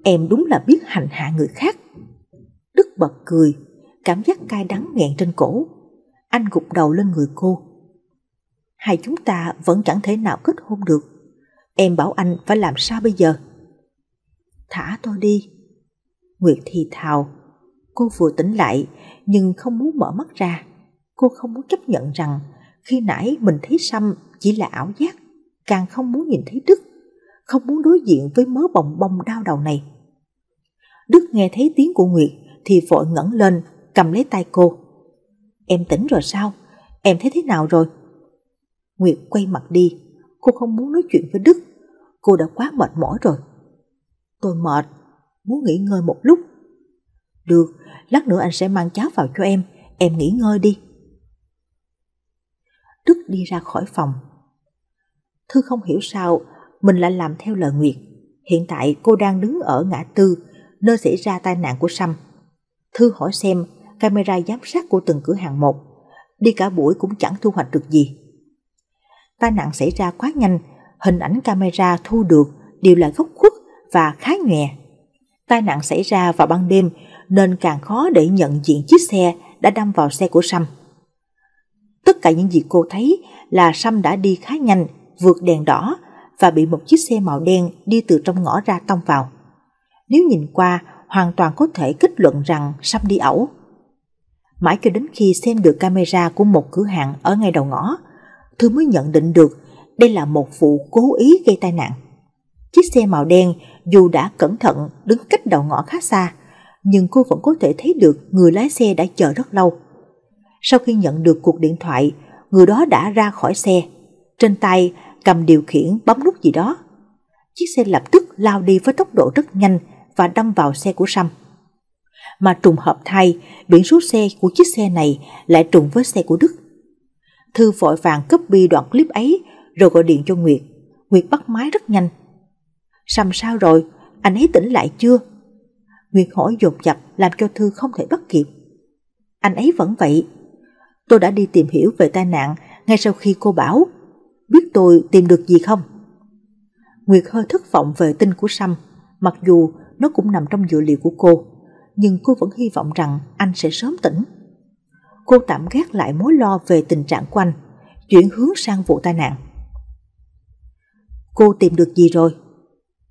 em đúng là biết hành hạ người khác. Đức bật cười, cảm giác cay đắng nghẹn trên cổ. Anh gục đầu lên người cô. Hai chúng ta vẫn chẳng thể nào kết hôn được. Em bảo anh phải làm sao bây giờ? Thả tôi đi. Nguyệt thì thào. Cô vừa tỉnh lại nhưng không muốn mở mắt ra. Cô không muốn chấp nhận rằng khi nãy mình thấy Sâm chỉ là ảo giác. Càng không muốn nhìn thấy Đức. Không muốn đối diện với mớ bồng bông đau đầu này. Đức nghe thấy tiếng của Nguyệt thì vội ngẩng lên, cầm lấy tay cô. Em tỉnh rồi sao? Em thấy thế nào rồi? Nguyệt quay mặt đi, cô không muốn nói chuyện với Đức. Cô đã quá mệt mỏi rồi. Tôi mệt, muốn nghỉ ngơi một lúc. Được, lát nữa anh sẽ mang cháo vào cho em, em nghỉ ngơi đi. Đức đi ra khỏi phòng. Thư không hiểu sao mình lại làm theo lời Nguyệt. Hiện tại cô đang đứng ở ngã tư nơi xảy ra tai nạn của Sam. Thư hỏi xem camera giám sát của từng cửa hàng một, đi cả buổi cũng chẳng thu hoạch được gì. Tai nạn xảy ra quá nhanh, hình ảnh camera thu được đều là góc khuất và khá nhòe. Tai nạn xảy ra vào ban đêm nên càng khó để nhận diện chiếc xe đã đâm vào xe của Sam. Tất cả những gì cô thấy là Sam đã đi khá nhanh, vượt đèn đỏ và bị một chiếc xe màu đen đi từ trong ngõ ra tông vào nếu nhìn qua hoàn toàn có thể kết luận rằng sắp đi ẩu. Mãi cho đến khi xem được camera của một cửa hàng ở ngay đầu ngõ, Thư mới nhận định được đây là một vụ cố ý gây tai nạn. Chiếc xe màu đen dù đã cẩn thận đứng cách đầu ngõ khá xa, nhưng cô vẫn có thể thấy được người lái xe đã chờ rất lâu. Sau khi nhận được cuộc điện thoại, người đó đã ra khỏi xe, trên tay cầm điều khiển bấm nút gì đó. Chiếc xe lập tức lao đi với tốc độ rất nhanh và đâm vào xe của Sam. Mà trùng hợp thay, biển số xe của chiếc xe này lại trùng với xe của Đức. Thư vội vàng copy đoạn clip ấy rồi gọi điện cho Nguyệt. Nguyệt bắt máy rất nhanh. Sam sao rồi? Anh ấy tỉnh lại chưa? Nguyệt hỏi dồn dập làm cho Thư không thể bắt kịp. Anh ấy vẫn vậy. Tôi đã đi tìm hiểu về tai nạn ngay sau khi cô bảo. Biết tôi tìm được gì không? Nguyệt hơi thất vọng về tin của Sam, mặc dù nó cũng nằm trong dự liệu của cô, nhưng cô vẫn hy vọng rằng anh sẽ sớm tỉnh. Cô tạm gác lại mối lo về tình trạng quanh chuyển hướng sang vụ tai nạn. Cô tìm được gì rồi?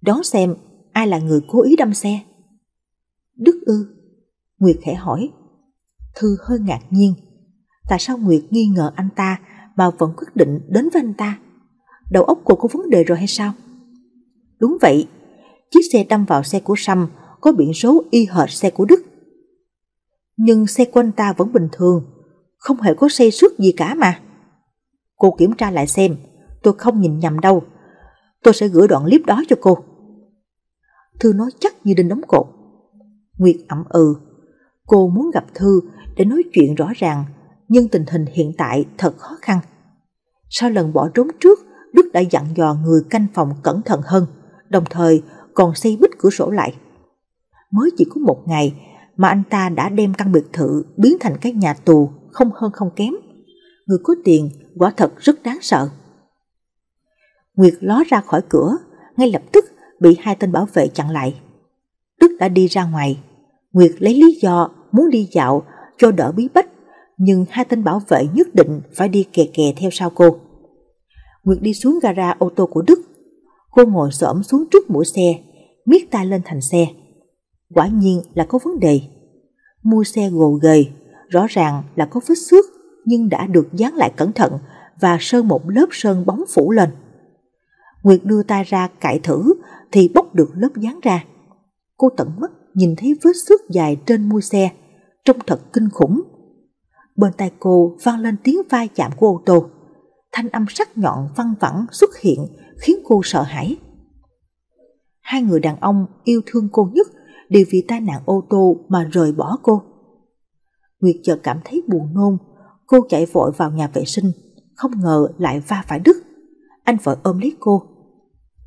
Đón xem ai là người cố ý đâm xe. Đức ư? Nguyệt khẽ hỏi. Thư hơi ngạc nhiên. Tại sao Nguyệt nghi ngờ anh ta mà vẫn quyết định đến với anh ta? Đầu óc của cô vấn đề rồi hay sao? Đúng vậy, chiếc xe đâm vào xe của Sam có biển số y hệt xe của Đức. Nhưng xe của anh ta vẫn bình thường, không hề có xây xước gì cả mà. Cô kiểm tra lại xem, tôi không nhìn nhầm đâu. Tôi sẽ gửi đoạn clip đó cho cô. Thư nói chắc như đinh đóng cột. Nguyệt ẩm ừ. Cô muốn gặp Thư để nói chuyện rõ ràng, nhưng tình hình hiện tại thật khó khăn. Sau lần bỏ trốn trước, Đức đã dặn dò người canh phòng cẩn thận hơn, đồng thời còn xây bít cửa sổ lại. Mới chỉ có một ngày mà anh ta đã đem căn biệt thự biến thành cái nhà tù không hơn không kém. Người có tiền quả thật rất đáng sợ. Nguyệt ló ra khỏi cửa, ngay lập tức bị hai tên bảo vệ chặn lại. Đức đã đi ra ngoài. Nguyệt lấy lý do muốn đi dạo cho đỡ bí bách, nhưng hai tên bảo vệ nhất định phải đi kè kè theo sau cô. Nguyệt đi xuống gara ô tô của Đức Cô ngồi xổm xuống trước mũi xe, miết tay lên thành xe. Quả nhiên là có vấn đề. Mua xe gồ ghề, rõ ràng là có vết xước nhưng đã được dán lại cẩn thận và sơn một lớp sơn bóng phủ lên. Nguyệt đưa tay ra cạy thử thì bóc được lớp dán ra. Cô tận mắt nhìn thấy vết xước dài trên mui xe, trông thật kinh khủng. Bên tay cô vang lên tiếng vai chạm của ô tô. Thanh âm sắc nhọn văng vẳng xuất hiện khiến cô sợ hãi. Hai người đàn ông yêu thương cô nhất đều vì tai nạn ô tô mà rời bỏ cô. Nguyệt chợt cảm thấy buồn nôn, cô chạy vội vào nhà vệ sinh, không ngờ lại va phải Đức. Anh vợ ôm lấy cô.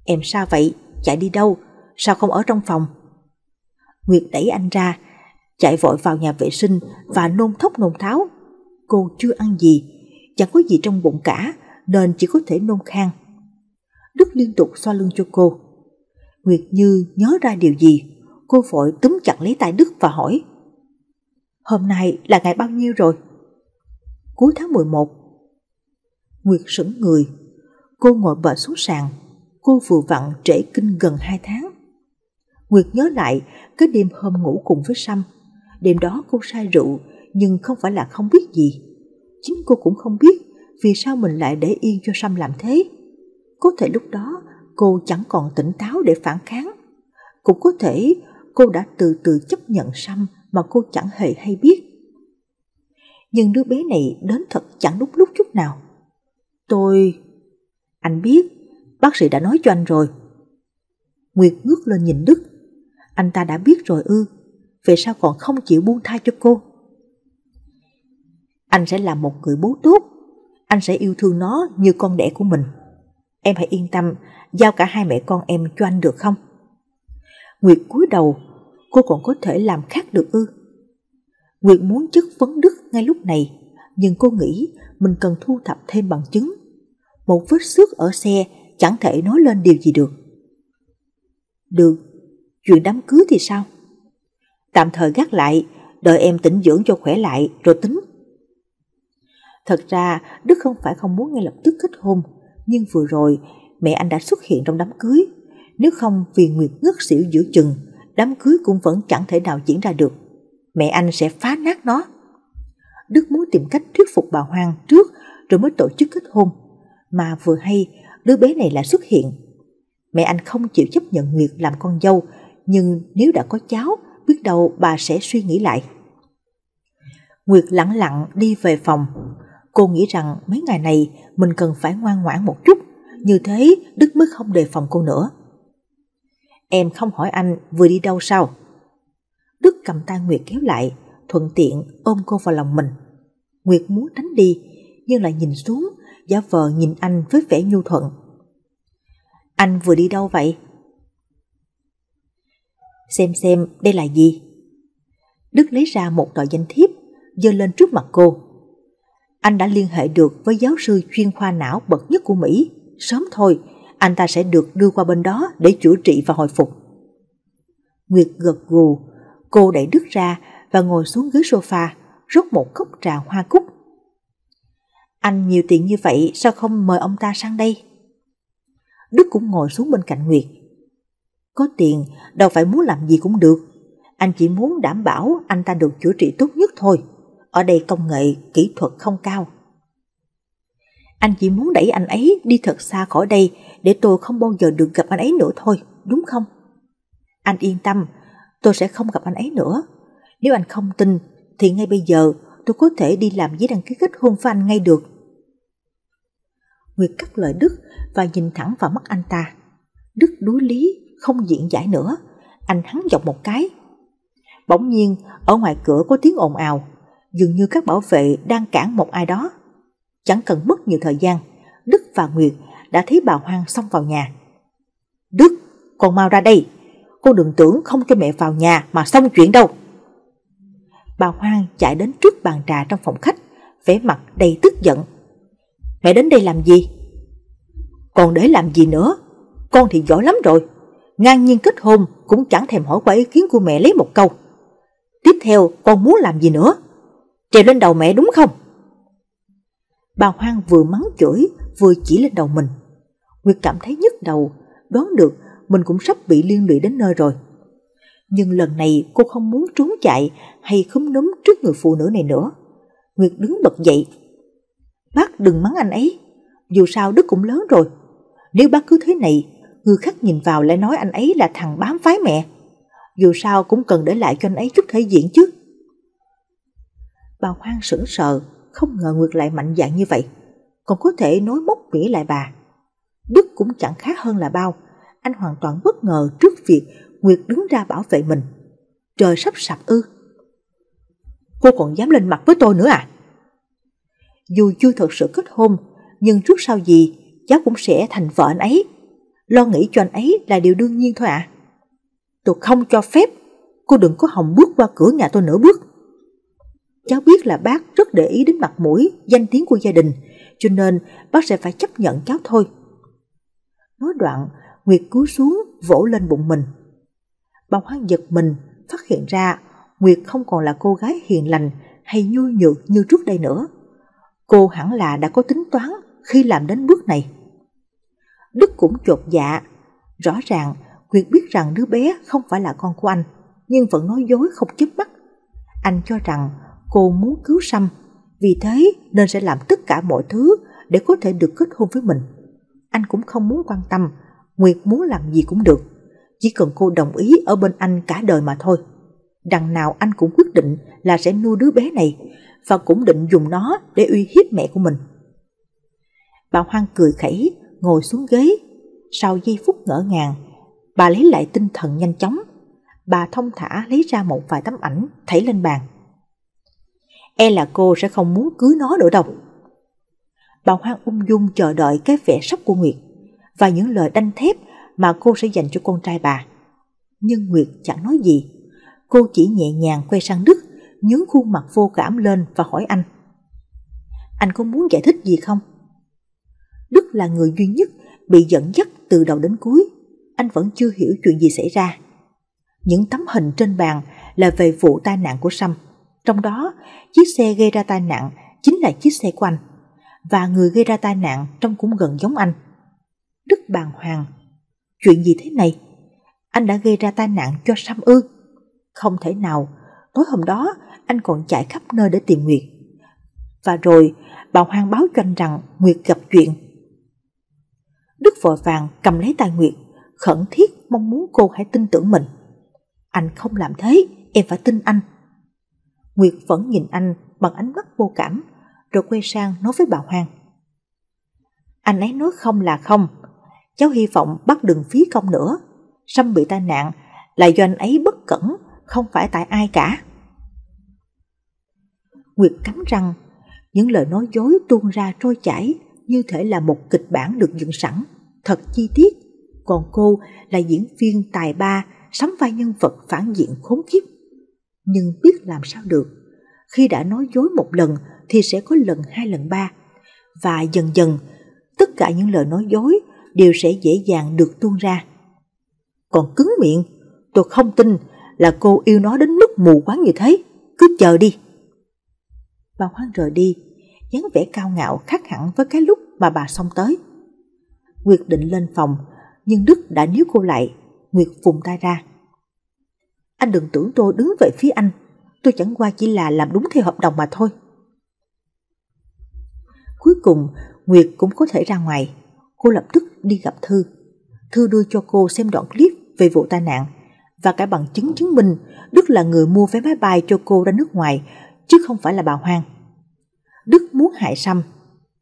Em sao vậy? Chạy đi đâu? Sao không ở trong phòng? Nguyệt đẩy anh ra, chạy vội vào nhà vệ sinh và nôn thốc nôn tháo. Cô chưa ăn gì, chẳng có gì trong bụng cả nên chỉ có thể nôn khang. Đức liên tục xoa lưng cho cô. Nguyệt Như nhớ ra điều gì, cô vội túm chặt lấy tay Đức và hỏi. Hôm nay là ngày bao nhiêu rồi? Cuối tháng 11. Nguyệt sững người, cô ngồi bệt xuống sàn, cô vừa vặn trễ kinh gần 2 tháng. Nguyệt nhớ lại cái đêm hôm ngủ cùng với Sam, đêm đó cô say rượu nhưng không phải là không biết gì. Chính cô cũng không biết vì sao mình lại để yên cho Sam làm thế. Có thể lúc đó cô chẳng còn tỉnh táo để phản kháng. Cũng có thể cô đã từ từ chấp nhận Sam mà cô chẳng hề hay biết. Nhưng đứa bé này đến thật chẳng đúng lúc chút nào. Tôi... Anh biết, bác sĩ đã nói cho anh rồi. Nguyệt ngước lên nhìn Đức. Anh ta đã biết rồi ư, vậy sao còn không chịu buông tha cho cô? Anh sẽ là một người bố tốt, anh sẽ yêu thương nó như con đẻ của mình. Em hãy yên tâm, giao cả hai mẹ con em cho anh được không? Nguyệt cúi đầu, cô còn có thể làm khác được ư? Nguyệt muốn chất vấn Đức ngay lúc này, nhưng cô nghĩ mình cần thu thập thêm bằng chứng. Một vết xước ở xe chẳng thể nói lên điều gì được. Được, chuyện đám cưới thì sao? Tạm thời gác lại, đợi em tỉnh dưỡng cho khỏe lại rồi tính. Thật ra Đức không phải không muốn ngay lập tức kết hôn nhưng vừa rồi mẹ anh đã xuất hiện trong đám cưới. Nếu không vì Nguyệt ngất xỉu giữa chừng, đám cưới cũng vẫn chẳng thể nào diễn ra được. Mẹ anh sẽ phá nát nó. Đức muốn tìm cách thuyết phục bà Hoang trước rồi mới tổ chức kết hôn. Mà vừa hay, đứa bé này lại xuất hiện. Mẹ anh không chịu chấp nhận Nguyệt làm con dâu, nhưng nếu đã có cháu, biết đâu bà sẽ suy nghĩ lại. Nguyệt lặng lặng đi về phòng, Cô nghĩ rằng mấy ngày này mình cần phải ngoan ngoãn một chút, như thế Đức mới không đề phòng cô nữa. Em không hỏi anh vừa đi đâu sao? Đức cầm tay Nguyệt kéo lại, thuận tiện ôm cô vào lòng mình. Nguyệt muốn tránh đi, nhưng lại nhìn xuống, giả vờ nhìn anh với vẻ nhu thuận. Anh vừa đi đâu vậy? Xem xem đây là gì? Đức lấy ra một tờ danh thiếp, dơ lên trước mặt cô anh đã liên hệ được với giáo sư chuyên khoa não bậc nhất của Mỹ. Sớm thôi, anh ta sẽ được đưa qua bên đó để chữa trị và hồi phục. Nguyệt gật gù, cô đẩy Đức ra và ngồi xuống ghế sofa, rót một cốc trà hoa cúc. Anh nhiều tiền như vậy sao không mời ông ta sang đây? Đức cũng ngồi xuống bên cạnh Nguyệt. Có tiền, đâu phải muốn làm gì cũng được. Anh chỉ muốn đảm bảo anh ta được chữa trị tốt nhất thôi ở đây công nghệ, kỹ thuật không cao. Anh chỉ muốn đẩy anh ấy đi thật xa khỏi đây để tôi không bao giờ được gặp anh ấy nữa thôi, đúng không? Anh yên tâm, tôi sẽ không gặp anh ấy nữa. Nếu anh không tin, thì ngay bây giờ tôi có thể đi làm giấy đăng ký kết hôn với anh ngay được. Nguyệt cắt lời Đức và nhìn thẳng vào mắt anh ta. Đức đuối lý, không diễn giải nữa. Anh hắn giọng một cái. Bỗng nhiên, ở ngoài cửa có tiếng ồn ào dường như các bảo vệ đang cản một ai đó. Chẳng cần mất nhiều thời gian, Đức và Nguyệt đã thấy bà Hoang xông vào nhà. Đức, con mau ra đây, Con đừng tưởng không cho mẹ vào nhà mà xong chuyện đâu. Bà Hoang chạy đến trước bàn trà trong phòng khách, vẻ mặt đầy tức giận. Mẹ đến đây làm gì? Còn để làm gì nữa? Con thì giỏi lắm rồi. Ngang nhiên kết hôn cũng chẳng thèm hỏi qua ý kiến của mẹ lấy một câu. Tiếp theo con muốn làm gì nữa? trèo lên đầu mẹ đúng không? Bà Hoang vừa mắng chửi, vừa chỉ lên đầu mình. Nguyệt cảm thấy nhức đầu, đoán được mình cũng sắp bị liên lụy đến nơi rồi. Nhưng lần này cô không muốn trốn chạy hay khúm núm trước người phụ nữ này nữa. Nguyệt đứng bật dậy. Bác đừng mắng anh ấy, dù sao Đức cũng lớn rồi. Nếu bác cứ thế này, người khác nhìn vào lại nói anh ấy là thằng bám phái mẹ. Dù sao cũng cần để lại cho anh ấy chút thể diện chứ. Bà hoang sững sờ, không ngờ ngược lại mạnh dạn như vậy. Còn có thể nói móc mỉa lại bà. Đức cũng chẳng khác hơn là bao. Anh hoàn toàn bất ngờ trước việc Nguyệt đứng ra bảo vệ mình. Trời sắp sập ư. Cô còn dám lên mặt với tôi nữa à? Dù chưa thật sự kết hôn, nhưng trước sau gì cháu cũng sẽ thành vợ anh ấy. Lo nghĩ cho anh ấy là điều đương nhiên thôi ạ. À. Tôi không cho phép, cô đừng có hòng bước qua cửa nhà tôi nửa bước. Cháu biết là bác rất để ý đến mặt mũi, danh tiếng của gia đình, cho nên bác sẽ phải chấp nhận cháu thôi. Nói đoạn, Nguyệt cúi xuống vỗ lên bụng mình. Bà Hoang giật mình, phát hiện ra Nguyệt không còn là cô gái hiền lành hay nhu nhược như trước đây nữa. Cô hẳn là đã có tính toán khi làm đến bước này. Đức cũng chột dạ, rõ ràng Nguyệt biết rằng đứa bé không phải là con của anh, nhưng vẫn nói dối không chớp mắt. Anh cho rằng cô muốn cứu Sâm, vì thế nên sẽ làm tất cả mọi thứ để có thể được kết hôn với mình. Anh cũng không muốn quan tâm, Nguyệt muốn làm gì cũng được, chỉ cần cô đồng ý ở bên anh cả đời mà thôi. Đằng nào anh cũng quyết định là sẽ nuôi đứa bé này và cũng định dùng nó để uy hiếp mẹ của mình. Bà Hoang cười khẩy, ngồi xuống ghế. Sau giây phút ngỡ ngàng, bà lấy lại tinh thần nhanh chóng. Bà thông thả lấy ra một vài tấm ảnh, thảy lên bàn e là cô sẽ không muốn cưới nó nữa đâu. Bà Hoang ung dung chờ đợi cái vẻ sốc của Nguyệt và những lời đanh thép mà cô sẽ dành cho con trai bà. Nhưng Nguyệt chẳng nói gì. Cô chỉ nhẹ nhàng quay sang Đức, nhướng khuôn mặt vô cảm lên và hỏi anh. Anh có muốn giải thích gì không? Đức là người duy nhất bị dẫn dắt từ đầu đến cuối. Anh vẫn chưa hiểu chuyện gì xảy ra. Những tấm hình trên bàn là về vụ tai nạn của Sâm trong đó, chiếc xe gây ra tai nạn chính là chiếc xe của anh, và người gây ra tai nạn trông cũng gần giống anh. Đức bàng hoàng, chuyện gì thế này? Anh đã gây ra tai nạn cho Sam ư? Không thể nào, tối hôm đó anh còn chạy khắp nơi để tìm Nguyệt. Và rồi, bà Hoàng báo cho anh rằng Nguyệt gặp chuyện. Đức vội vàng cầm lấy tay Nguyệt, khẩn thiết mong muốn cô hãy tin tưởng mình. Anh không làm thế, em phải tin anh. Nguyệt vẫn nhìn anh bằng ánh mắt vô cảm, rồi quay sang nói với bà Hoang. Anh ấy nói không là không, cháu hy vọng bắt đừng phí công nữa. Sâm bị tai nạn là do anh ấy bất cẩn, không phải tại ai cả. Nguyệt cắn răng, những lời nói dối tuôn ra trôi chảy như thể là một kịch bản được dựng sẵn, thật chi tiết. Còn cô là diễn viên tài ba, sắm vai nhân vật phản diện khốn kiếp nhưng biết làm sao được. Khi đã nói dối một lần thì sẽ có lần hai lần ba. Và dần dần, tất cả những lời nói dối đều sẽ dễ dàng được tuôn ra. Còn cứng miệng, tôi không tin là cô yêu nó đến mức mù quáng như thế. Cứ chờ đi. Bà Hoang rời đi, dáng vẻ cao ngạo khác hẳn với cái lúc mà bà xong tới. Nguyệt định lên phòng, nhưng Đức đã níu cô lại. Nguyệt vùng tay ra. Anh đừng tưởng tôi đứng về phía anh, tôi chẳng qua chỉ là làm đúng theo hợp đồng mà thôi. Cuối cùng, Nguyệt cũng có thể ra ngoài. Cô lập tức đi gặp Thư. Thư đưa cho cô xem đoạn clip về vụ tai nạn và cả bằng chứng chứng minh Đức là người mua vé máy bay cho cô ra nước ngoài chứ không phải là bà Hoang. Đức muốn hại Sâm.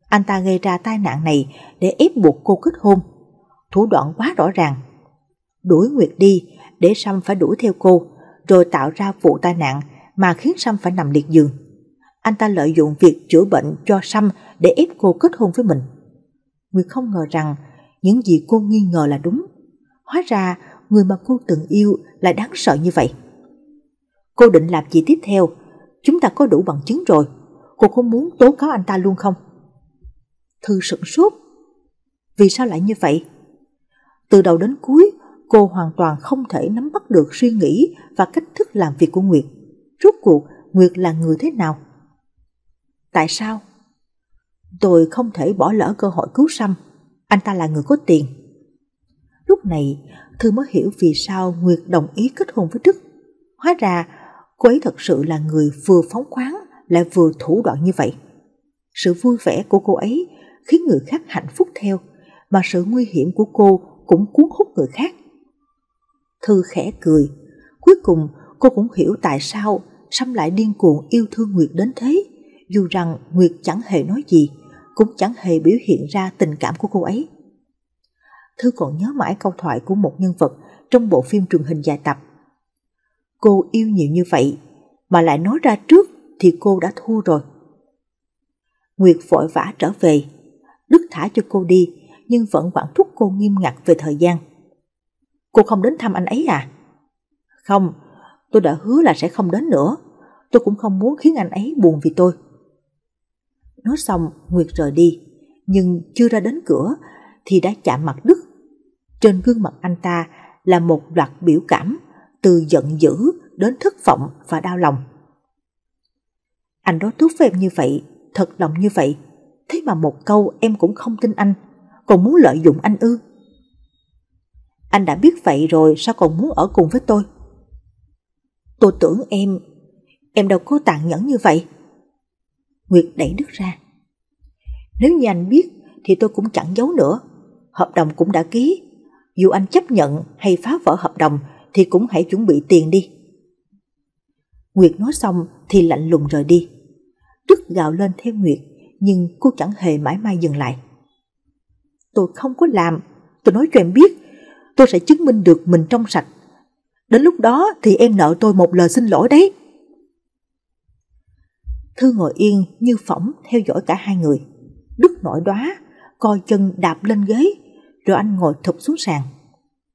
Anh ta gây ra tai nạn này để ép buộc cô kết hôn. Thủ đoạn quá rõ ràng. Đuổi Nguyệt đi để Sam phải đuổi theo cô, rồi tạo ra vụ tai nạn mà khiến Sam phải nằm liệt giường. Anh ta lợi dụng việc chữa bệnh cho Sam để ép cô kết hôn với mình. Người không ngờ rằng những gì cô nghi ngờ là đúng. Hóa ra người mà cô từng yêu lại đáng sợ như vậy. Cô định làm gì tiếp theo? Chúng ta có đủ bằng chứng rồi. Cô không muốn tố cáo anh ta luôn không? Thư sửng sốt. Vì sao lại như vậy? Từ đầu đến cuối, cô hoàn toàn không thể nắm bắt được suy nghĩ và cách thức làm việc của Nguyệt. Rốt cuộc, Nguyệt là người thế nào? Tại sao? Tôi không thể bỏ lỡ cơ hội cứu Sâm. Anh ta là người có tiền. Lúc này, Thư mới hiểu vì sao Nguyệt đồng ý kết hôn với Đức. Hóa ra, cô ấy thật sự là người vừa phóng khoáng lại vừa thủ đoạn như vậy. Sự vui vẻ của cô ấy khiến người khác hạnh phúc theo, mà sự nguy hiểm của cô cũng cuốn hút người khác. Thư khẽ cười. Cuối cùng cô cũng hiểu tại sao Sâm lại điên cuồng yêu thương Nguyệt đến thế. Dù rằng Nguyệt chẳng hề nói gì, cũng chẳng hề biểu hiện ra tình cảm của cô ấy. Thư còn nhớ mãi câu thoại của một nhân vật trong bộ phim truyền hình dài tập. Cô yêu nhiều như vậy mà lại nói ra trước thì cô đã thua rồi. Nguyệt vội vã trở về. Đức thả cho cô đi nhưng vẫn quản thúc cô nghiêm ngặt về thời gian. Cô không đến thăm anh ấy à? Không, tôi đã hứa là sẽ không đến nữa. Tôi cũng không muốn khiến anh ấy buồn vì tôi. Nói xong, Nguyệt rời đi. Nhưng chưa ra đến cửa thì đã chạm mặt Đức. Trên gương mặt anh ta là một loạt biểu cảm từ giận dữ đến thất vọng và đau lòng. Anh đối thúc với em như vậy, thật lòng như vậy. Thế mà một câu em cũng không tin anh, còn muốn lợi dụng anh ư. Anh đã biết vậy rồi sao còn muốn ở cùng với tôi? Tôi tưởng em, em đâu có tàn nhẫn như vậy. Nguyệt đẩy Đức ra. Nếu như anh biết thì tôi cũng chẳng giấu nữa. Hợp đồng cũng đã ký. Dù anh chấp nhận hay phá vỡ hợp đồng thì cũng hãy chuẩn bị tiền đi. Nguyệt nói xong thì lạnh lùng rời đi. Đức gào lên theo Nguyệt nhưng cô chẳng hề mãi mai dừng lại. Tôi không có làm, tôi nói cho em biết tôi sẽ chứng minh được mình trong sạch. Đến lúc đó thì em nợ tôi một lời xin lỗi đấy. Thư ngồi yên như phỏng theo dõi cả hai người. Đức nổi đóa, coi chân đạp lên ghế, rồi anh ngồi thụp xuống sàn.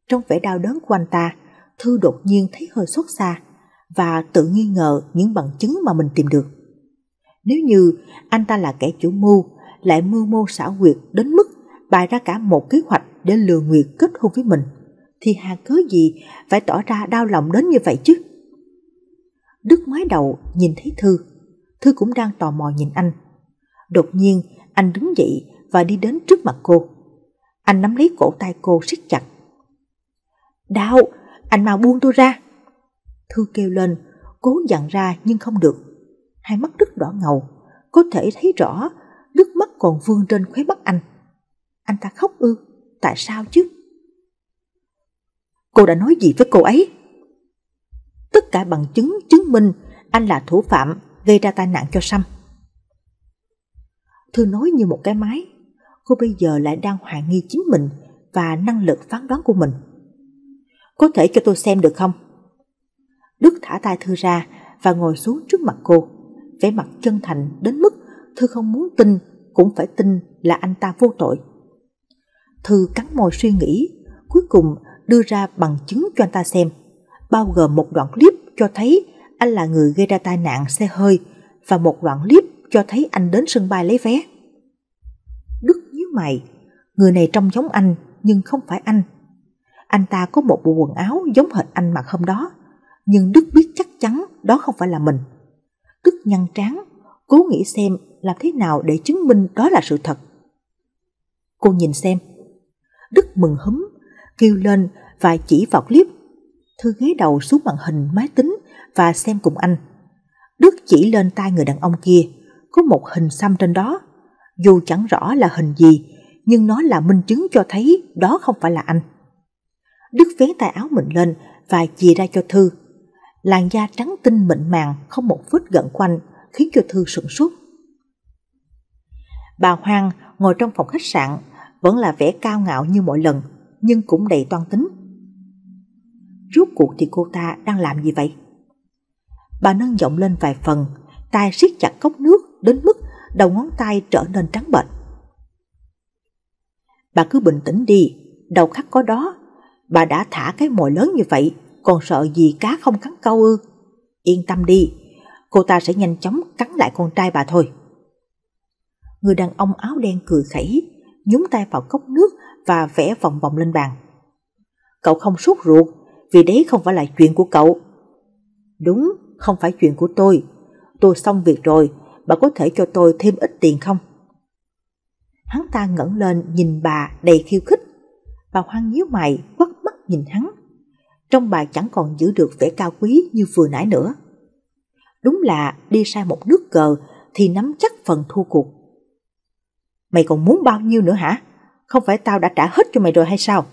Trong vẻ đau đớn của anh ta, Thư đột nhiên thấy hơi xót xa và tự nghi ngờ những bằng chứng mà mình tìm được. Nếu như anh ta là kẻ chủ mưu, lại mưu mô xảo quyệt đến mức bày ra cả một kế hoạch để lừa Nguyệt kết hôn với mình, thì hà cớ gì phải tỏ ra đau lòng đến như vậy chứ? Đức ngoái đầu nhìn thấy Thư, Thư cũng đang tò mò nhìn anh. Đột nhiên, anh đứng dậy và đi đến trước mặt cô. Anh nắm lấy cổ tay cô siết chặt. Đau, anh mau buông tôi ra. Thư kêu lên, cố dặn ra nhưng không được. Hai mắt Đức đỏ ngầu, có thể thấy rõ nước mắt còn vương trên khóe mắt anh. Anh ta khóc ư? Tại sao chứ? Cô đã nói gì với cô ấy? Tất cả bằng chứng chứng minh anh là thủ phạm gây ra tai nạn cho sâm Thư nói như một cái máy, cô bây giờ lại đang hoài nghi chính mình và năng lực phán đoán của mình. Có thể cho tôi xem được không? Đức thả tay Thư ra và ngồi xuống trước mặt cô, vẻ mặt chân thành đến mức Thư không muốn tin cũng phải tin là anh ta vô tội. Thư cắn môi suy nghĩ, cuối cùng đưa ra bằng chứng cho anh ta xem, bao gồm một đoạn clip cho thấy anh là người gây ra tai nạn xe hơi và một đoạn clip cho thấy anh đến sân bay lấy vé. Đức nhíu mày, người này trông giống anh nhưng không phải anh. Anh ta có một bộ quần áo giống hệt anh mặc hôm đó, nhưng Đức biết chắc chắn đó không phải là mình. Đức nhăn trán, cố nghĩ xem làm thế nào để chứng minh đó là sự thật. Cô nhìn xem, đức mừng húm, kêu lên và chỉ vào clip. Thư ghé đầu xuống màn hình máy tính và xem cùng anh. Đức chỉ lên tay người đàn ông kia, có một hình xăm trên đó. Dù chẳng rõ là hình gì, nhưng nó là minh chứng cho thấy đó không phải là anh. Đức vén tay áo mình lên và chìa ra cho Thư. Làn da trắng tinh mịn màng không một vết gận quanh khiến cho Thư sửng sốt. Bà Hoang ngồi trong phòng khách sạn vẫn là vẻ cao ngạo như mọi lần, nhưng cũng đầy toan tính. Rốt cuộc thì cô ta đang làm gì vậy? Bà nâng giọng lên vài phần, tay siết chặt cốc nước đến mức đầu ngón tay trở nên trắng bệch. Bà cứ bình tĩnh đi, đầu khắc có đó. Bà đã thả cái mồi lớn như vậy, còn sợ gì cá không cắn câu ư? Yên tâm đi, cô ta sẽ nhanh chóng cắn lại con trai bà thôi. Người đàn ông áo đen cười khẩy, nhúng tay vào cốc nước và vẽ vòng vòng lên bàn. Cậu không sốt ruột, vì đấy không phải là chuyện của cậu. Đúng, không phải chuyện của tôi. Tôi xong việc rồi, bà có thể cho tôi thêm ít tiền không? Hắn ta ngẩng lên nhìn bà đầy khiêu khích. Bà hoang nhíu mày, quắt mắt nhìn hắn. Trong bà chẳng còn giữ được vẻ cao quý như vừa nãy nữa. Đúng là đi sai một nước cờ thì nắm chắc phần thua cuộc. Mày còn muốn bao nhiêu nữa hả? Không phải tao đã trả hết cho mày rồi hay sao?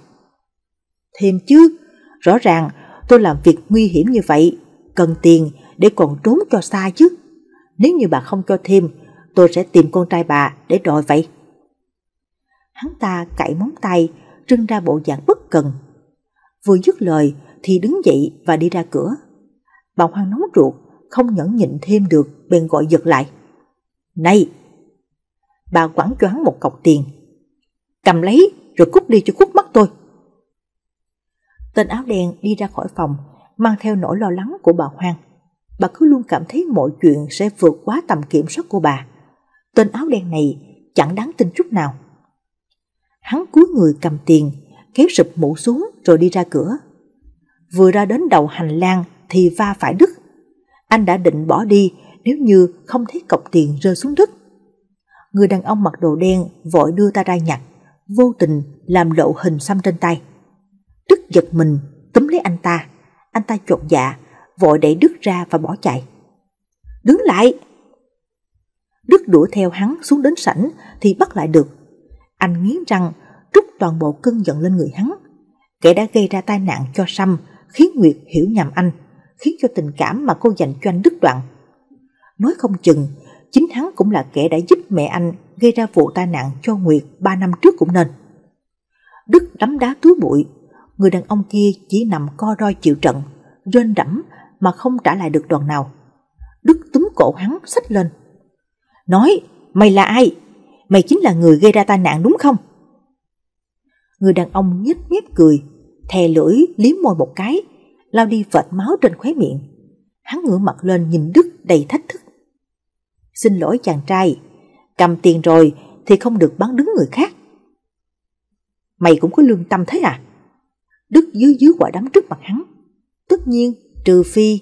Thêm chứ, rõ ràng tôi làm việc nguy hiểm như vậy, cần tiền để còn trốn cho xa chứ. Nếu như bà không cho thêm, tôi sẽ tìm con trai bà để đòi vậy. Hắn ta cạy móng tay, trưng ra bộ dạng bất cần. Vừa dứt lời thì đứng dậy và đi ra cửa. Bà Hoang nóng ruột, không nhẫn nhịn thêm được, bèn gọi giật lại. Này, bà quẳng cho hắn một cọc tiền. Cầm lấy rồi cút đi cho cút mắt tôi. Tên áo đen đi ra khỏi phòng, mang theo nỗi lo lắng của bà Hoang. Bà cứ luôn cảm thấy mọi chuyện sẽ vượt quá tầm kiểm soát của bà. Tên áo đen này chẳng đáng tin chút nào. Hắn cúi người cầm tiền, kéo sụp mũ xuống rồi đi ra cửa. Vừa ra đến đầu hành lang thì va phải Đức. Anh đã định bỏ đi nếu như không thấy cọc tiền rơi xuống đất người đàn ông mặc đồ đen vội đưa ta ra nhặt, vô tình làm lộ hình xăm trên tay. Đức giật mình, túm lấy anh ta. Anh ta chột dạ, vội đẩy Đức ra và bỏ chạy. Đứng lại! Đức đuổi theo hắn xuống đến sảnh thì bắt lại được. Anh nghiến răng, trút toàn bộ cơn giận lên người hắn. Kẻ đã gây ra tai nạn cho Sâm, khiến Nguyệt hiểu nhầm anh, khiến cho tình cảm mà cô dành cho anh đứt đoạn. Nói không chừng, chính hắn cũng là kẻ đã giúp mẹ anh gây ra vụ tai nạn cho Nguyệt 3 năm trước cũng nên. Đức đấm đá túi bụi, người đàn ông kia chỉ nằm co ro chịu trận, rên rẫm mà không trả lại được đoàn nào. Đức túm cổ hắn xách lên. Nói, mày là ai? Mày chính là người gây ra tai nạn đúng không? Người đàn ông nhếch mép cười, thè lưỡi liếm môi một cái, lao đi vệt máu trên khóe miệng. Hắn ngửa mặt lên nhìn Đức đầy thách xin lỗi chàng trai, cầm tiền rồi thì không được bán đứng người khác. Mày cũng có lương tâm thế à? Đức dưới dưới quả đấm trước mặt hắn. Tất nhiên, trừ phi.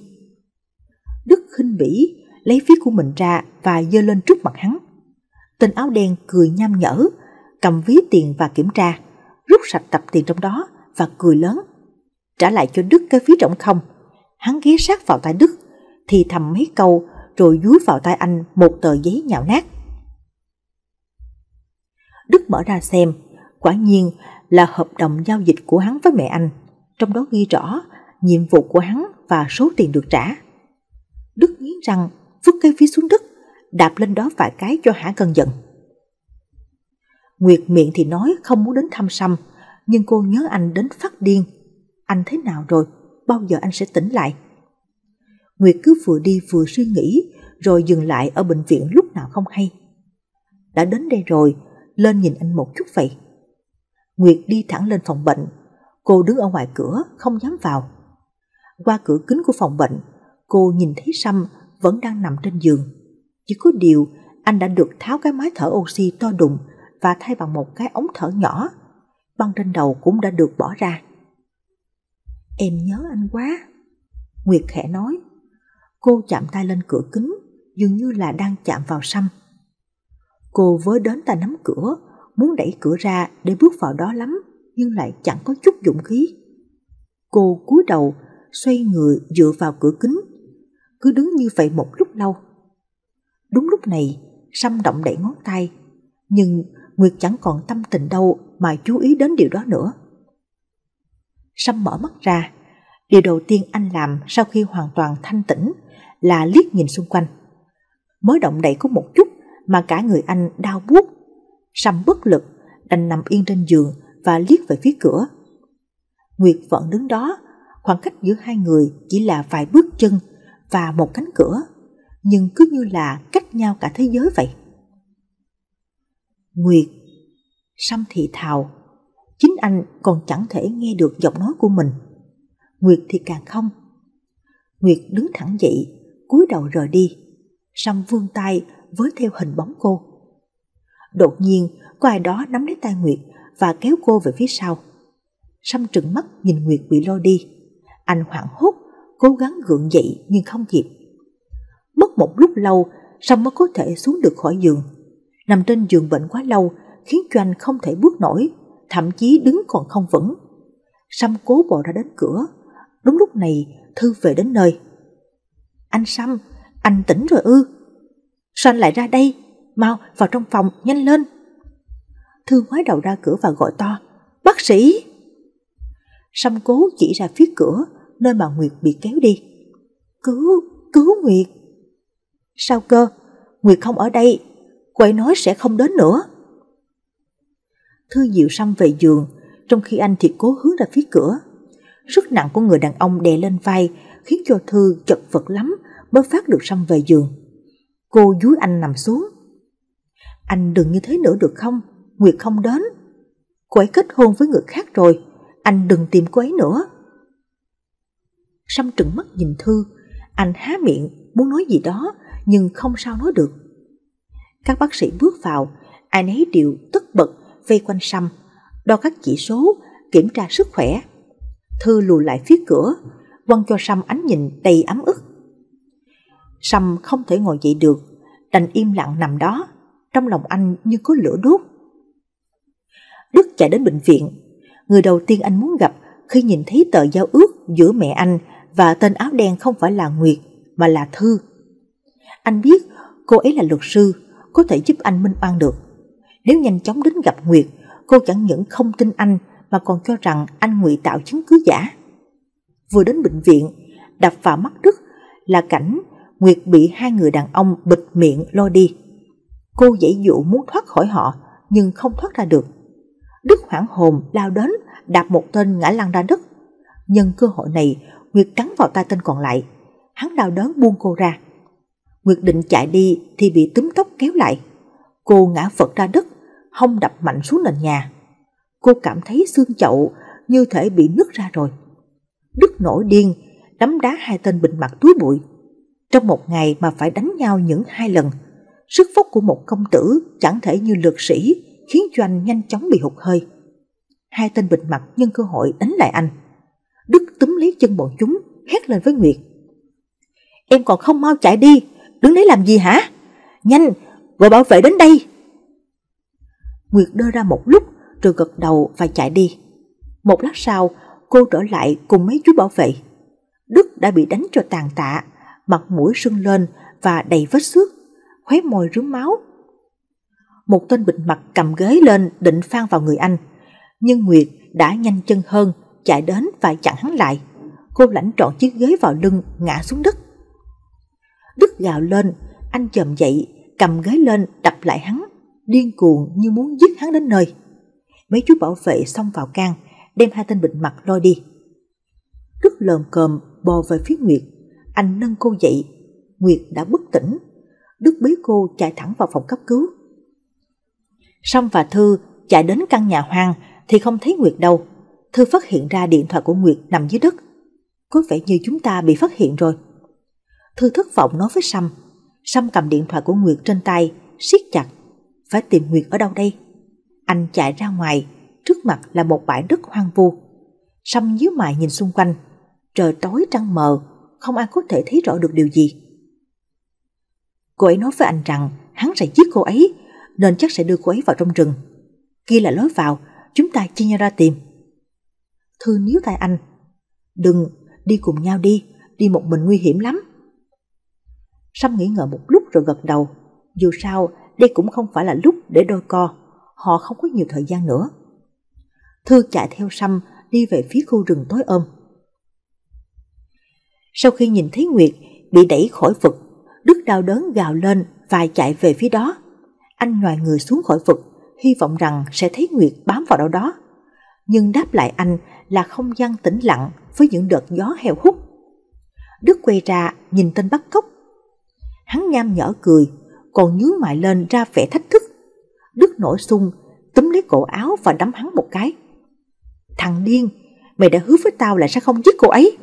Đức khinh bỉ, lấy ví của mình ra và dơ lên trước mặt hắn. Tên áo đen cười nham nhở, cầm ví tiền và kiểm tra, rút sạch tập tiền trong đó và cười lớn. Trả lại cho Đức cái ví rỗng không. Hắn ghé sát vào tai Đức, thì thầm mấy câu rồi dúi vào tay anh một tờ giấy nhạo nát. Đức mở ra xem, quả nhiên là hợp đồng giao dịch của hắn với mẹ anh, trong đó ghi rõ nhiệm vụ của hắn và số tiền được trả. Đức nghiến răng, vứt cây ví xuống đất, đạp lên đó vài cái cho hả cơn giận. Nguyệt miệng thì nói không muốn đến thăm xăm, nhưng cô nhớ anh đến phát điên. Anh thế nào rồi, bao giờ anh sẽ tỉnh lại? Nguyệt cứ vừa đi vừa suy nghĩ, rồi dừng lại ở bệnh viện lúc nào không hay. Đã đến đây rồi, lên nhìn anh một chút vậy. Nguyệt đi thẳng lên phòng bệnh, cô đứng ở ngoài cửa, không dám vào. Qua cửa kính của phòng bệnh, cô nhìn thấy Sâm vẫn đang nằm trên giường. Chỉ có điều, anh đã được tháo cái máy thở oxy to đùng và thay bằng một cái ống thở nhỏ. Băng trên đầu cũng đã được bỏ ra. Em nhớ anh quá. Nguyệt khẽ nói. Cô chạm tay lên cửa kính, dường như là đang chạm vào xăm. Cô với đến ta nắm cửa, muốn đẩy cửa ra để bước vào đó lắm, nhưng lại chẳng có chút dũng khí. Cô cúi đầu, xoay người dựa vào cửa kính, cứ đứng như vậy một lúc lâu. Đúng lúc này, Sâm động đẩy ngón tay, nhưng Nguyệt chẳng còn tâm tình đâu mà chú ý đến điều đó nữa. Sâm mở mắt ra, điều đầu tiên anh làm sau khi hoàn toàn thanh tĩnh là liếc nhìn xung quanh. Mới động đậy có một chút mà cả người anh đau buốt. Sầm bất lực, đành nằm yên trên giường và liếc về phía cửa. Nguyệt vẫn đứng đó, khoảng cách giữa hai người chỉ là vài bước chân và một cánh cửa, nhưng cứ như là cách nhau cả thế giới vậy. Nguyệt, Sâm thị thào, chính anh còn chẳng thể nghe được giọng nói của mình. Nguyệt thì càng không. Nguyệt đứng thẳng dậy, cúi đầu rời đi sâm vươn tay với theo hình bóng cô đột nhiên có ai đó nắm lấy tay nguyệt và kéo cô về phía sau sâm trừng mắt nhìn nguyệt bị lôi đi anh hoảng hốt cố gắng gượng dậy nhưng không kịp mất một lúc lâu sâm mới có thể xuống được khỏi giường nằm trên giường bệnh quá lâu khiến cho anh không thể bước nổi thậm chí đứng còn không vững sâm cố bò ra đến cửa đúng lúc này thư về đến nơi anh Sam, anh tỉnh rồi ư? Sao lại ra đây? Mau, vào trong phòng, nhanh lên. Thư ngoái đầu ra cửa và gọi to. Bác sĩ! Sam cố chỉ ra phía cửa, nơi mà Nguyệt bị kéo đi. Cứu, cứu Nguyệt! Sao cơ? Nguyệt không ở đây, cô ấy nói sẽ không đến nữa. Thư dịu Sam về giường, trong khi anh thì cố hướng ra phía cửa. Sức nặng của người đàn ông đè lên vai khiến cho Thư chật vật lắm mới phát được Sâm về giường. Cô dúi anh nằm xuống. Anh đừng như thế nữa được không? Nguyệt không đến. Cô ấy kết hôn với người khác rồi. Anh đừng tìm cô ấy nữa. Sâm trừng mắt nhìn Thư. Anh há miệng, muốn nói gì đó, nhưng không sao nói được. Các bác sĩ bước vào, ai nấy đều tất bật vây quanh Sâm, đo các chỉ số, kiểm tra sức khỏe. Thư lùi lại phía cửa, quăng cho Sâm ánh nhìn đầy ấm ức. Sâm không thể ngồi dậy được, đành im lặng nằm đó, trong lòng anh như có lửa đốt. Đức chạy đến bệnh viện, người đầu tiên anh muốn gặp khi nhìn thấy tờ giao ước giữa mẹ anh và tên áo đen không phải là Nguyệt mà là Thư. Anh biết cô ấy là luật sư, có thể giúp anh minh oan được. Nếu nhanh chóng đến gặp Nguyệt, cô chẳng những không tin anh mà còn cho rằng anh ngụy tạo chứng cứ giả vừa đến bệnh viện, đập vào mắt Đức là cảnh Nguyệt bị hai người đàn ông bịt miệng lôi đi. Cô dãy dụ muốn thoát khỏi họ nhưng không thoát ra được. Đức hoảng hồn lao đến, đạp một tên ngã lăn ra đất. Nhân cơ hội này, Nguyệt cắn vào tay tên còn lại. Hắn đau đớn buông cô ra. Nguyệt định chạy đi thì bị túm tóc kéo lại. Cô ngã phật ra đất, hông đập mạnh xuống nền nhà. Cô cảm thấy xương chậu như thể bị nứt ra rồi. Đức nổi điên, đấm đá hai tên bình mặt túi bụi. Trong một ngày mà phải đánh nhau những hai lần, sức phúc của một công tử chẳng thể như lược sĩ khiến cho anh nhanh chóng bị hụt hơi. Hai tên bình mặt nhân cơ hội đánh lại anh. Đức túm lấy chân bọn chúng, hét lên với Nguyệt. Em còn không mau chạy đi, đứng đấy làm gì hả? Nhanh, gọi bảo vệ đến đây. Nguyệt đưa ra một lúc rồi gật đầu và chạy đi. Một lát sau, cô trở lại cùng mấy chú bảo vệ. Đức đã bị đánh cho tàn tạ, mặt mũi sưng lên và đầy vết xước, khóe môi rướm máu. Một tên bịt mặt cầm ghế lên định phan vào người anh, nhưng Nguyệt đã nhanh chân hơn, chạy đến và chặn hắn lại. Cô lãnh trọn chiếc ghế vào lưng, ngã xuống đất. Đức gào lên, anh chồm dậy, cầm ghế lên đập lại hắn, điên cuồng như muốn giết hắn đến nơi. Mấy chú bảo vệ xông vào can, đem hai tên bịt mặt lôi đi. Lúc lờm cờm bò về phía Nguyệt, anh nâng cô dậy. Nguyệt đã bất tỉnh. Đức bế cô chạy thẳng vào phòng cấp cứu. Sâm và Thư chạy đến căn nhà hoang thì không thấy Nguyệt đâu. Thư phát hiện ra điện thoại của Nguyệt nằm dưới đất. Có vẻ như chúng ta bị phát hiện rồi. Thư thất vọng nói với Sâm. Sâm cầm điện thoại của Nguyệt trên tay, siết chặt. Phải tìm Nguyệt ở đâu đây? Anh chạy ra ngoài, mặt là một bãi đất hoang vu. Sâm nhíu mày nhìn xung quanh, trời tối trăng mờ, không ai có thể thấy rõ được điều gì. Cô ấy nói với anh rằng hắn sẽ giết cô ấy, nên chắc sẽ đưa cô ấy vào trong rừng. Kia là lối vào, chúng ta chia nhau ra tìm. Thư níu tay anh. Đừng, đi cùng nhau đi, đi một mình nguy hiểm lắm. Sâm nghĩ ngợi một lúc rồi gật đầu. Dù sao, đây cũng không phải là lúc để đôi co, họ không có nhiều thời gian nữa. Thư chạy theo Sâm đi về phía khu rừng tối ôm. Sau khi nhìn thấy Nguyệt bị đẩy khỏi vực, Đức đau đớn gào lên và chạy về phía đó. Anh ngoài người xuống khỏi vực, hy vọng rằng sẽ thấy Nguyệt bám vào đâu đó. Nhưng đáp lại anh là không gian tĩnh lặng với những đợt gió heo hút. Đức quay ra nhìn tên bắt cóc. Hắn nham nhở cười, còn nhướng mại lên ra vẻ thách thức. Đức nổi sung, túm lấy cổ áo và đấm hắn một cái. Thằng điên, mày đã hứa với tao là sẽ không giết cô ấy.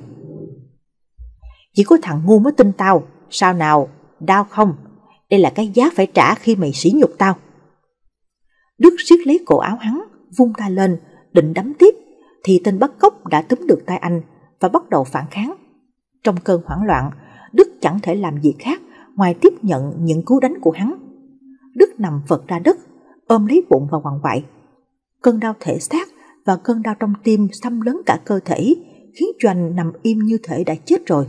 Chỉ có thằng ngu mới tin tao, sao nào, đau không? Đây là cái giá phải trả khi mày sỉ nhục tao. Đức siết lấy cổ áo hắn, vung tay lên, định đấm tiếp, thì tên bắt cóc đã túm được tay anh và bắt đầu phản kháng. Trong cơn hoảng loạn, Đức chẳng thể làm gì khác ngoài tiếp nhận những cú đánh của hắn. Đức nằm vật ra đất, ôm lấy bụng và quằn quại. Cơn đau thể xác và cơn đau trong tim xâm lấn cả cơ thể, khiến Choành nằm im như thể đã chết rồi.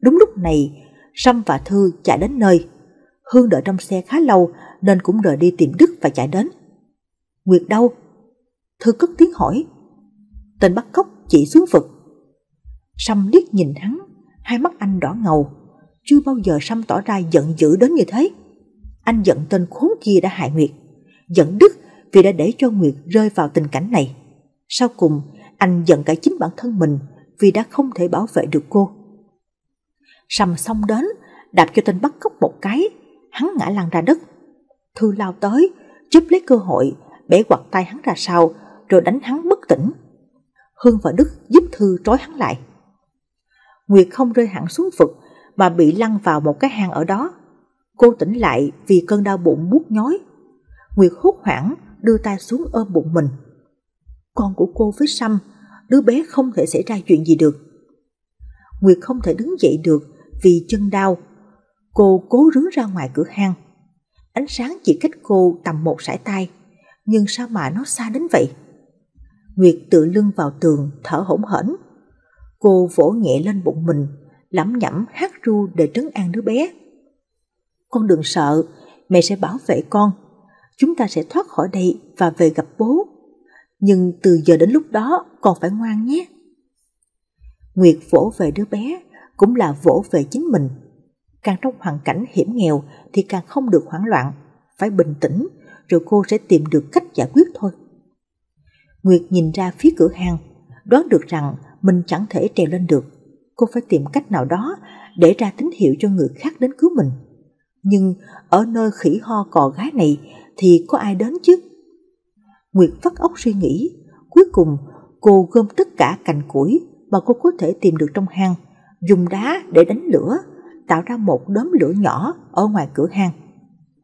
Đúng lúc này, Sâm và Thư chạy đến nơi. Hương đợi trong xe khá lâu nên cũng đợi đi tìm Đức và chạy đến. Nguyệt đâu? Thư cất tiếng hỏi. Tên bắt cóc chỉ xuống vực. Sâm liếc nhìn hắn, hai mắt anh đỏ ngầu. Chưa bao giờ Sâm tỏ ra giận dữ đến như thế. Anh giận tên khốn kia đã hại Nguyệt. Giận Đức vì đã để cho Nguyệt rơi vào tình cảnh này. Sau cùng, anh giận cả chính bản thân mình vì đã không thể bảo vệ được cô. Sầm xong đến, đạp cho tên bắt cóc một cái, hắn ngã lăn ra đất. Thư lao tới, chớp lấy cơ hội, bẻ quạt tay hắn ra sau, rồi đánh hắn bất tỉnh. Hương và Đức giúp Thư trói hắn lại. Nguyệt không rơi hẳn xuống vực mà bị lăn vào một cái hang ở đó. Cô tỉnh lại vì cơn đau bụng buốt nhói. Nguyệt hốt hoảng đưa tay xuống ôm bụng mình. Con của cô với Sam, đứa bé không thể xảy ra chuyện gì được. Nguyệt không thể đứng dậy được vì chân đau. Cô cố rướn ra ngoài cửa hang. Ánh sáng chỉ cách cô tầm một sải tay, nhưng sao mà nó xa đến vậy? Nguyệt tự lưng vào tường, thở hổn hển. Cô vỗ nhẹ lên bụng mình, lẩm nhẩm hát ru để trấn an đứa bé. Con đừng sợ, mẹ sẽ bảo vệ con chúng ta sẽ thoát khỏi đây và về gặp bố. Nhưng từ giờ đến lúc đó còn phải ngoan nhé. Nguyệt vỗ về đứa bé, cũng là vỗ về chính mình. Càng trong hoàn cảnh hiểm nghèo thì càng không được hoảng loạn, phải bình tĩnh, rồi cô sẽ tìm được cách giải quyết thôi. Nguyệt nhìn ra phía cửa hàng, đoán được rằng mình chẳng thể trèo lên được. Cô phải tìm cách nào đó để ra tín hiệu cho người khác đến cứu mình. Nhưng ở nơi khỉ ho cò gái này thì có ai đến chứ? Nguyệt vắt óc suy nghĩ, cuối cùng cô gom tất cả cành củi mà cô có thể tìm được trong hang, dùng đá để đánh lửa, tạo ra một đốm lửa nhỏ ở ngoài cửa hang.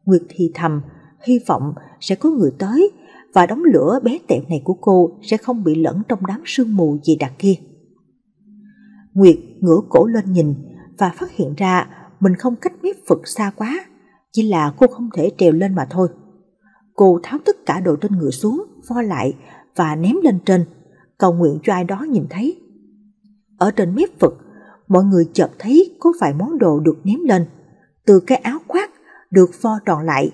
Nguyệt thì thầm, hy vọng sẽ có người tới và đống lửa bé tẹo này của cô sẽ không bị lẫn trong đám sương mù gì đặc kia. Nguyệt ngửa cổ lên nhìn và phát hiện ra mình không cách mép Phật xa quá, chỉ là cô không thể trèo lên mà thôi. Cô tháo tất cả đồ trên người xuống, vo lại và ném lên trên, cầu nguyện cho ai đó nhìn thấy. Ở trên mép vực, mọi người chợt thấy có vài món đồ được ném lên, từ cái áo khoác được vo tròn lại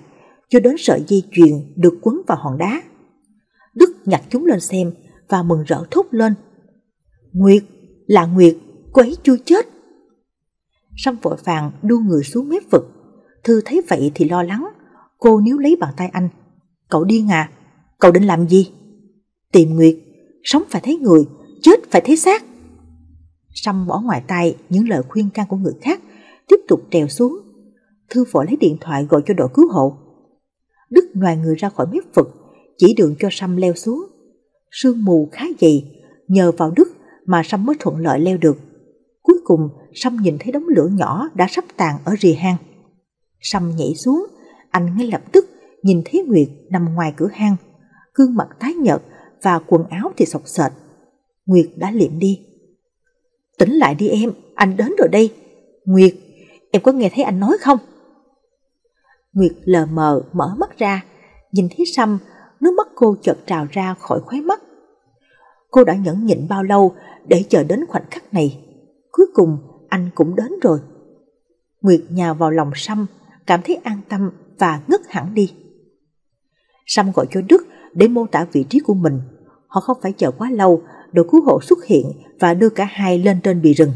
cho đến sợi dây chuyền được quấn vào hòn đá. Đức nhặt chúng lên xem và mừng rỡ thốt lên. Nguyệt, là Nguyệt, cô ấy chưa chết. Sâm vội vàng đu người xuống mép vực. Thư thấy vậy thì lo lắng, cô níu lấy bàn tay anh Cậu điên à? Cậu định làm gì? Tìm Nguyệt, sống phải thấy người, chết phải thấy xác. Sâm bỏ ngoài tay những lời khuyên can của người khác, tiếp tục trèo xuống. Thư phổ lấy điện thoại gọi cho đội cứu hộ. Đức ngoài người ra khỏi bếp phật chỉ đường cho Sâm leo xuống. Sương mù khá dày, nhờ vào Đức mà Sâm mới thuận lợi leo được. Cuối cùng, Sâm nhìn thấy đống lửa nhỏ đã sắp tàn ở rìa hang. Sâm nhảy xuống, anh ngay lập tức nhìn thấy Nguyệt nằm ngoài cửa hang, gương mặt tái nhợt và quần áo thì sọc sệt. Nguyệt đã liệm đi. Tỉnh lại đi em, anh đến rồi đây. Nguyệt, em có nghe thấy anh nói không? Nguyệt lờ mờ mở mắt ra, nhìn thấy Sâm, nước mắt cô chợt trào ra khỏi khóe mắt. Cô đã nhẫn nhịn bao lâu để chờ đến khoảnh khắc này. Cuối cùng anh cũng đến rồi. Nguyệt nhào vào lòng Sâm, cảm thấy an tâm và ngất hẳn đi. Sam gọi cho Đức để mô tả vị trí của mình. Họ không phải chờ quá lâu, đội cứu hộ xuất hiện và đưa cả hai lên trên bì rừng.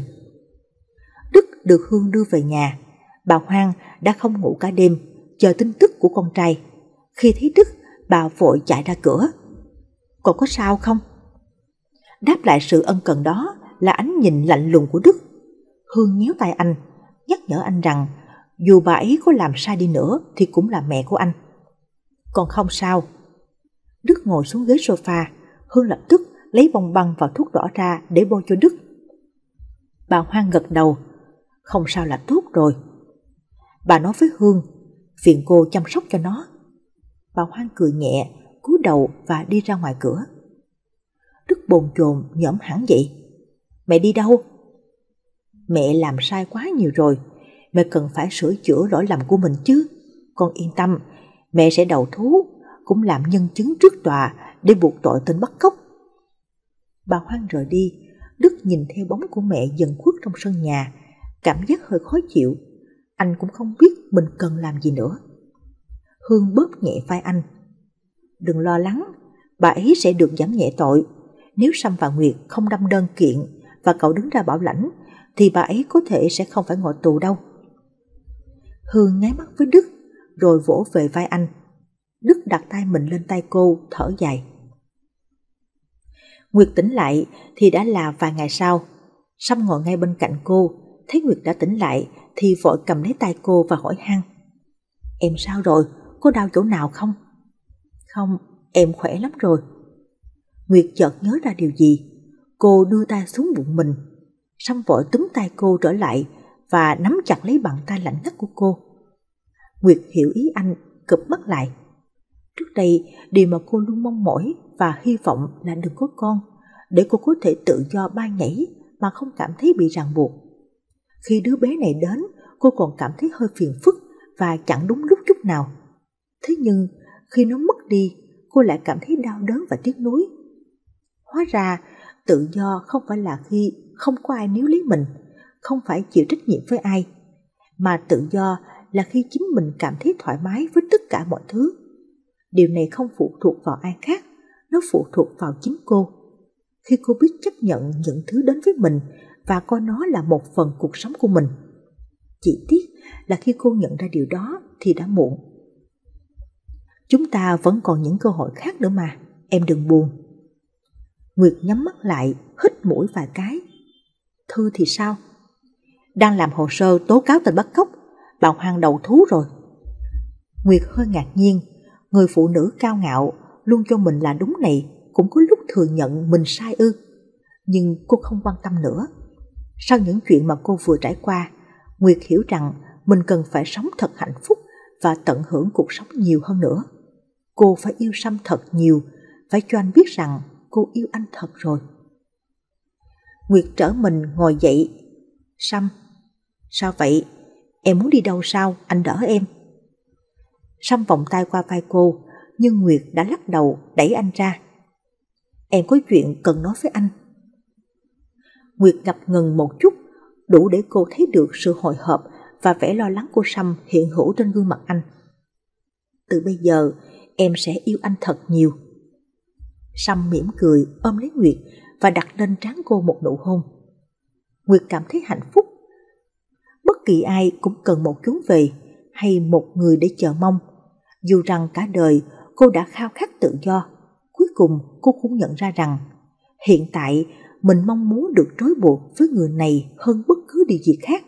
Đức được Hương đưa về nhà. Bà Hoang đã không ngủ cả đêm, chờ tin tức của con trai. Khi thấy Đức, bà vội chạy ra cửa. Còn có sao không? Đáp lại sự ân cần đó là ánh nhìn lạnh lùng của Đức. Hương nhéo tay anh, nhắc nhở anh rằng dù bà ấy có làm sai đi nữa thì cũng là mẹ của anh còn không sao. Đức ngồi xuống ghế sofa, Hương lập tức lấy bông băng và thuốc đỏ ra để bôi cho Đức. Bà Hoang gật đầu, không sao là tốt rồi. Bà nói với Hương, phiền cô chăm sóc cho nó. Bà Hoang cười nhẹ, cúi đầu và đi ra ngoài cửa. Đức bồn chồn nhõm hẳn vậy. Mẹ đi đâu? Mẹ làm sai quá nhiều rồi, mẹ cần phải sửa chữa lỗi lầm của mình chứ. Con yên tâm, mẹ sẽ đầu thú, cũng làm nhân chứng trước tòa để buộc tội tên bắt cóc. Bà Hoang rời đi, Đức nhìn theo bóng của mẹ dần khuất trong sân nhà, cảm giác hơi khó chịu. Anh cũng không biết mình cần làm gì nữa. Hương bớt nhẹ vai anh. Đừng lo lắng, bà ấy sẽ được giảm nhẹ tội. Nếu Sam và Nguyệt không đâm đơn kiện và cậu đứng ra bảo lãnh, thì bà ấy có thể sẽ không phải ngồi tù đâu. Hương ngáy mắt với Đức rồi vỗ về vai anh. Đức đặt tay mình lên tay cô, thở dài. Nguyệt tỉnh lại thì đã là vài ngày sau. Sâm ngồi ngay bên cạnh cô, thấy Nguyệt đã tỉnh lại thì vội cầm lấy tay cô và hỏi han Em sao rồi? Có đau chỗ nào không? Không, em khỏe lắm rồi. Nguyệt chợt nhớ ra điều gì. Cô đưa tay xuống bụng mình. Sâm vội túm tay cô trở lại và nắm chặt lấy bàn tay lạnh ngắt của cô. Nguyệt hiểu ý anh, cụp mắt lại. Trước đây, điều mà cô luôn mong mỏi và hy vọng là đừng có con, để cô có thể tự do bay nhảy mà không cảm thấy bị ràng buộc. Khi đứa bé này đến, cô còn cảm thấy hơi phiền phức và chẳng đúng lúc chút nào. Thế nhưng, khi nó mất đi, cô lại cảm thấy đau đớn và tiếc nuối. Hóa ra, tự do không phải là khi không có ai níu lấy mình, không phải chịu trách nhiệm với ai, mà tự do là khi chính mình cảm thấy thoải mái với tất cả mọi thứ điều này không phụ thuộc vào ai khác nó phụ thuộc vào chính cô khi cô biết chấp nhận những thứ đến với mình và coi nó là một phần cuộc sống của mình chỉ tiếc là khi cô nhận ra điều đó thì đã muộn chúng ta vẫn còn những cơ hội khác nữa mà em đừng buồn nguyệt nhắm mắt lại hít mũi vài cái thư thì sao đang làm hồ sơ tố cáo tên bắt cóc là hoàng đầu thú rồi. Nguyệt hơi ngạc nhiên, người phụ nữ cao ngạo, luôn cho mình là đúng này, cũng có lúc thừa nhận mình sai ư. Nhưng cô không quan tâm nữa. Sau những chuyện mà cô vừa trải qua, Nguyệt hiểu rằng mình cần phải sống thật hạnh phúc và tận hưởng cuộc sống nhiều hơn nữa. Cô phải yêu Sam thật nhiều, phải cho anh biết rằng cô yêu anh thật rồi. Nguyệt trở mình ngồi dậy. Sam, sao vậy? Em muốn đi đâu sao, anh đỡ em. Xăm vòng tay qua vai cô, nhưng Nguyệt đã lắc đầu đẩy anh ra. Em có chuyện cần nói với anh. Nguyệt ngập ngừng một chút, đủ để cô thấy được sự hồi hộp và vẻ lo lắng của Sâm hiện hữu trên gương mặt anh. Từ bây giờ, em sẽ yêu anh thật nhiều. Sâm mỉm cười ôm lấy Nguyệt và đặt lên trán cô một nụ hôn. Nguyệt cảm thấy hạnh phúc bất kỳ ai cũng cần một chuyến về hay một người để chờ mong. Dù rằng cả đời cô đã khao khát tự do, cuối cùng cô cũng nhận ra rằng hiện tại mình mong muốn được trói buộc với người này hơn bất cứ điều gì khác.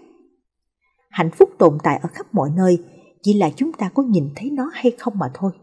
Hạnh phúc tồn tại ở khắp mọi nơi, chỉ là chúng ta có nhìn thấy nó hay không mà thôi.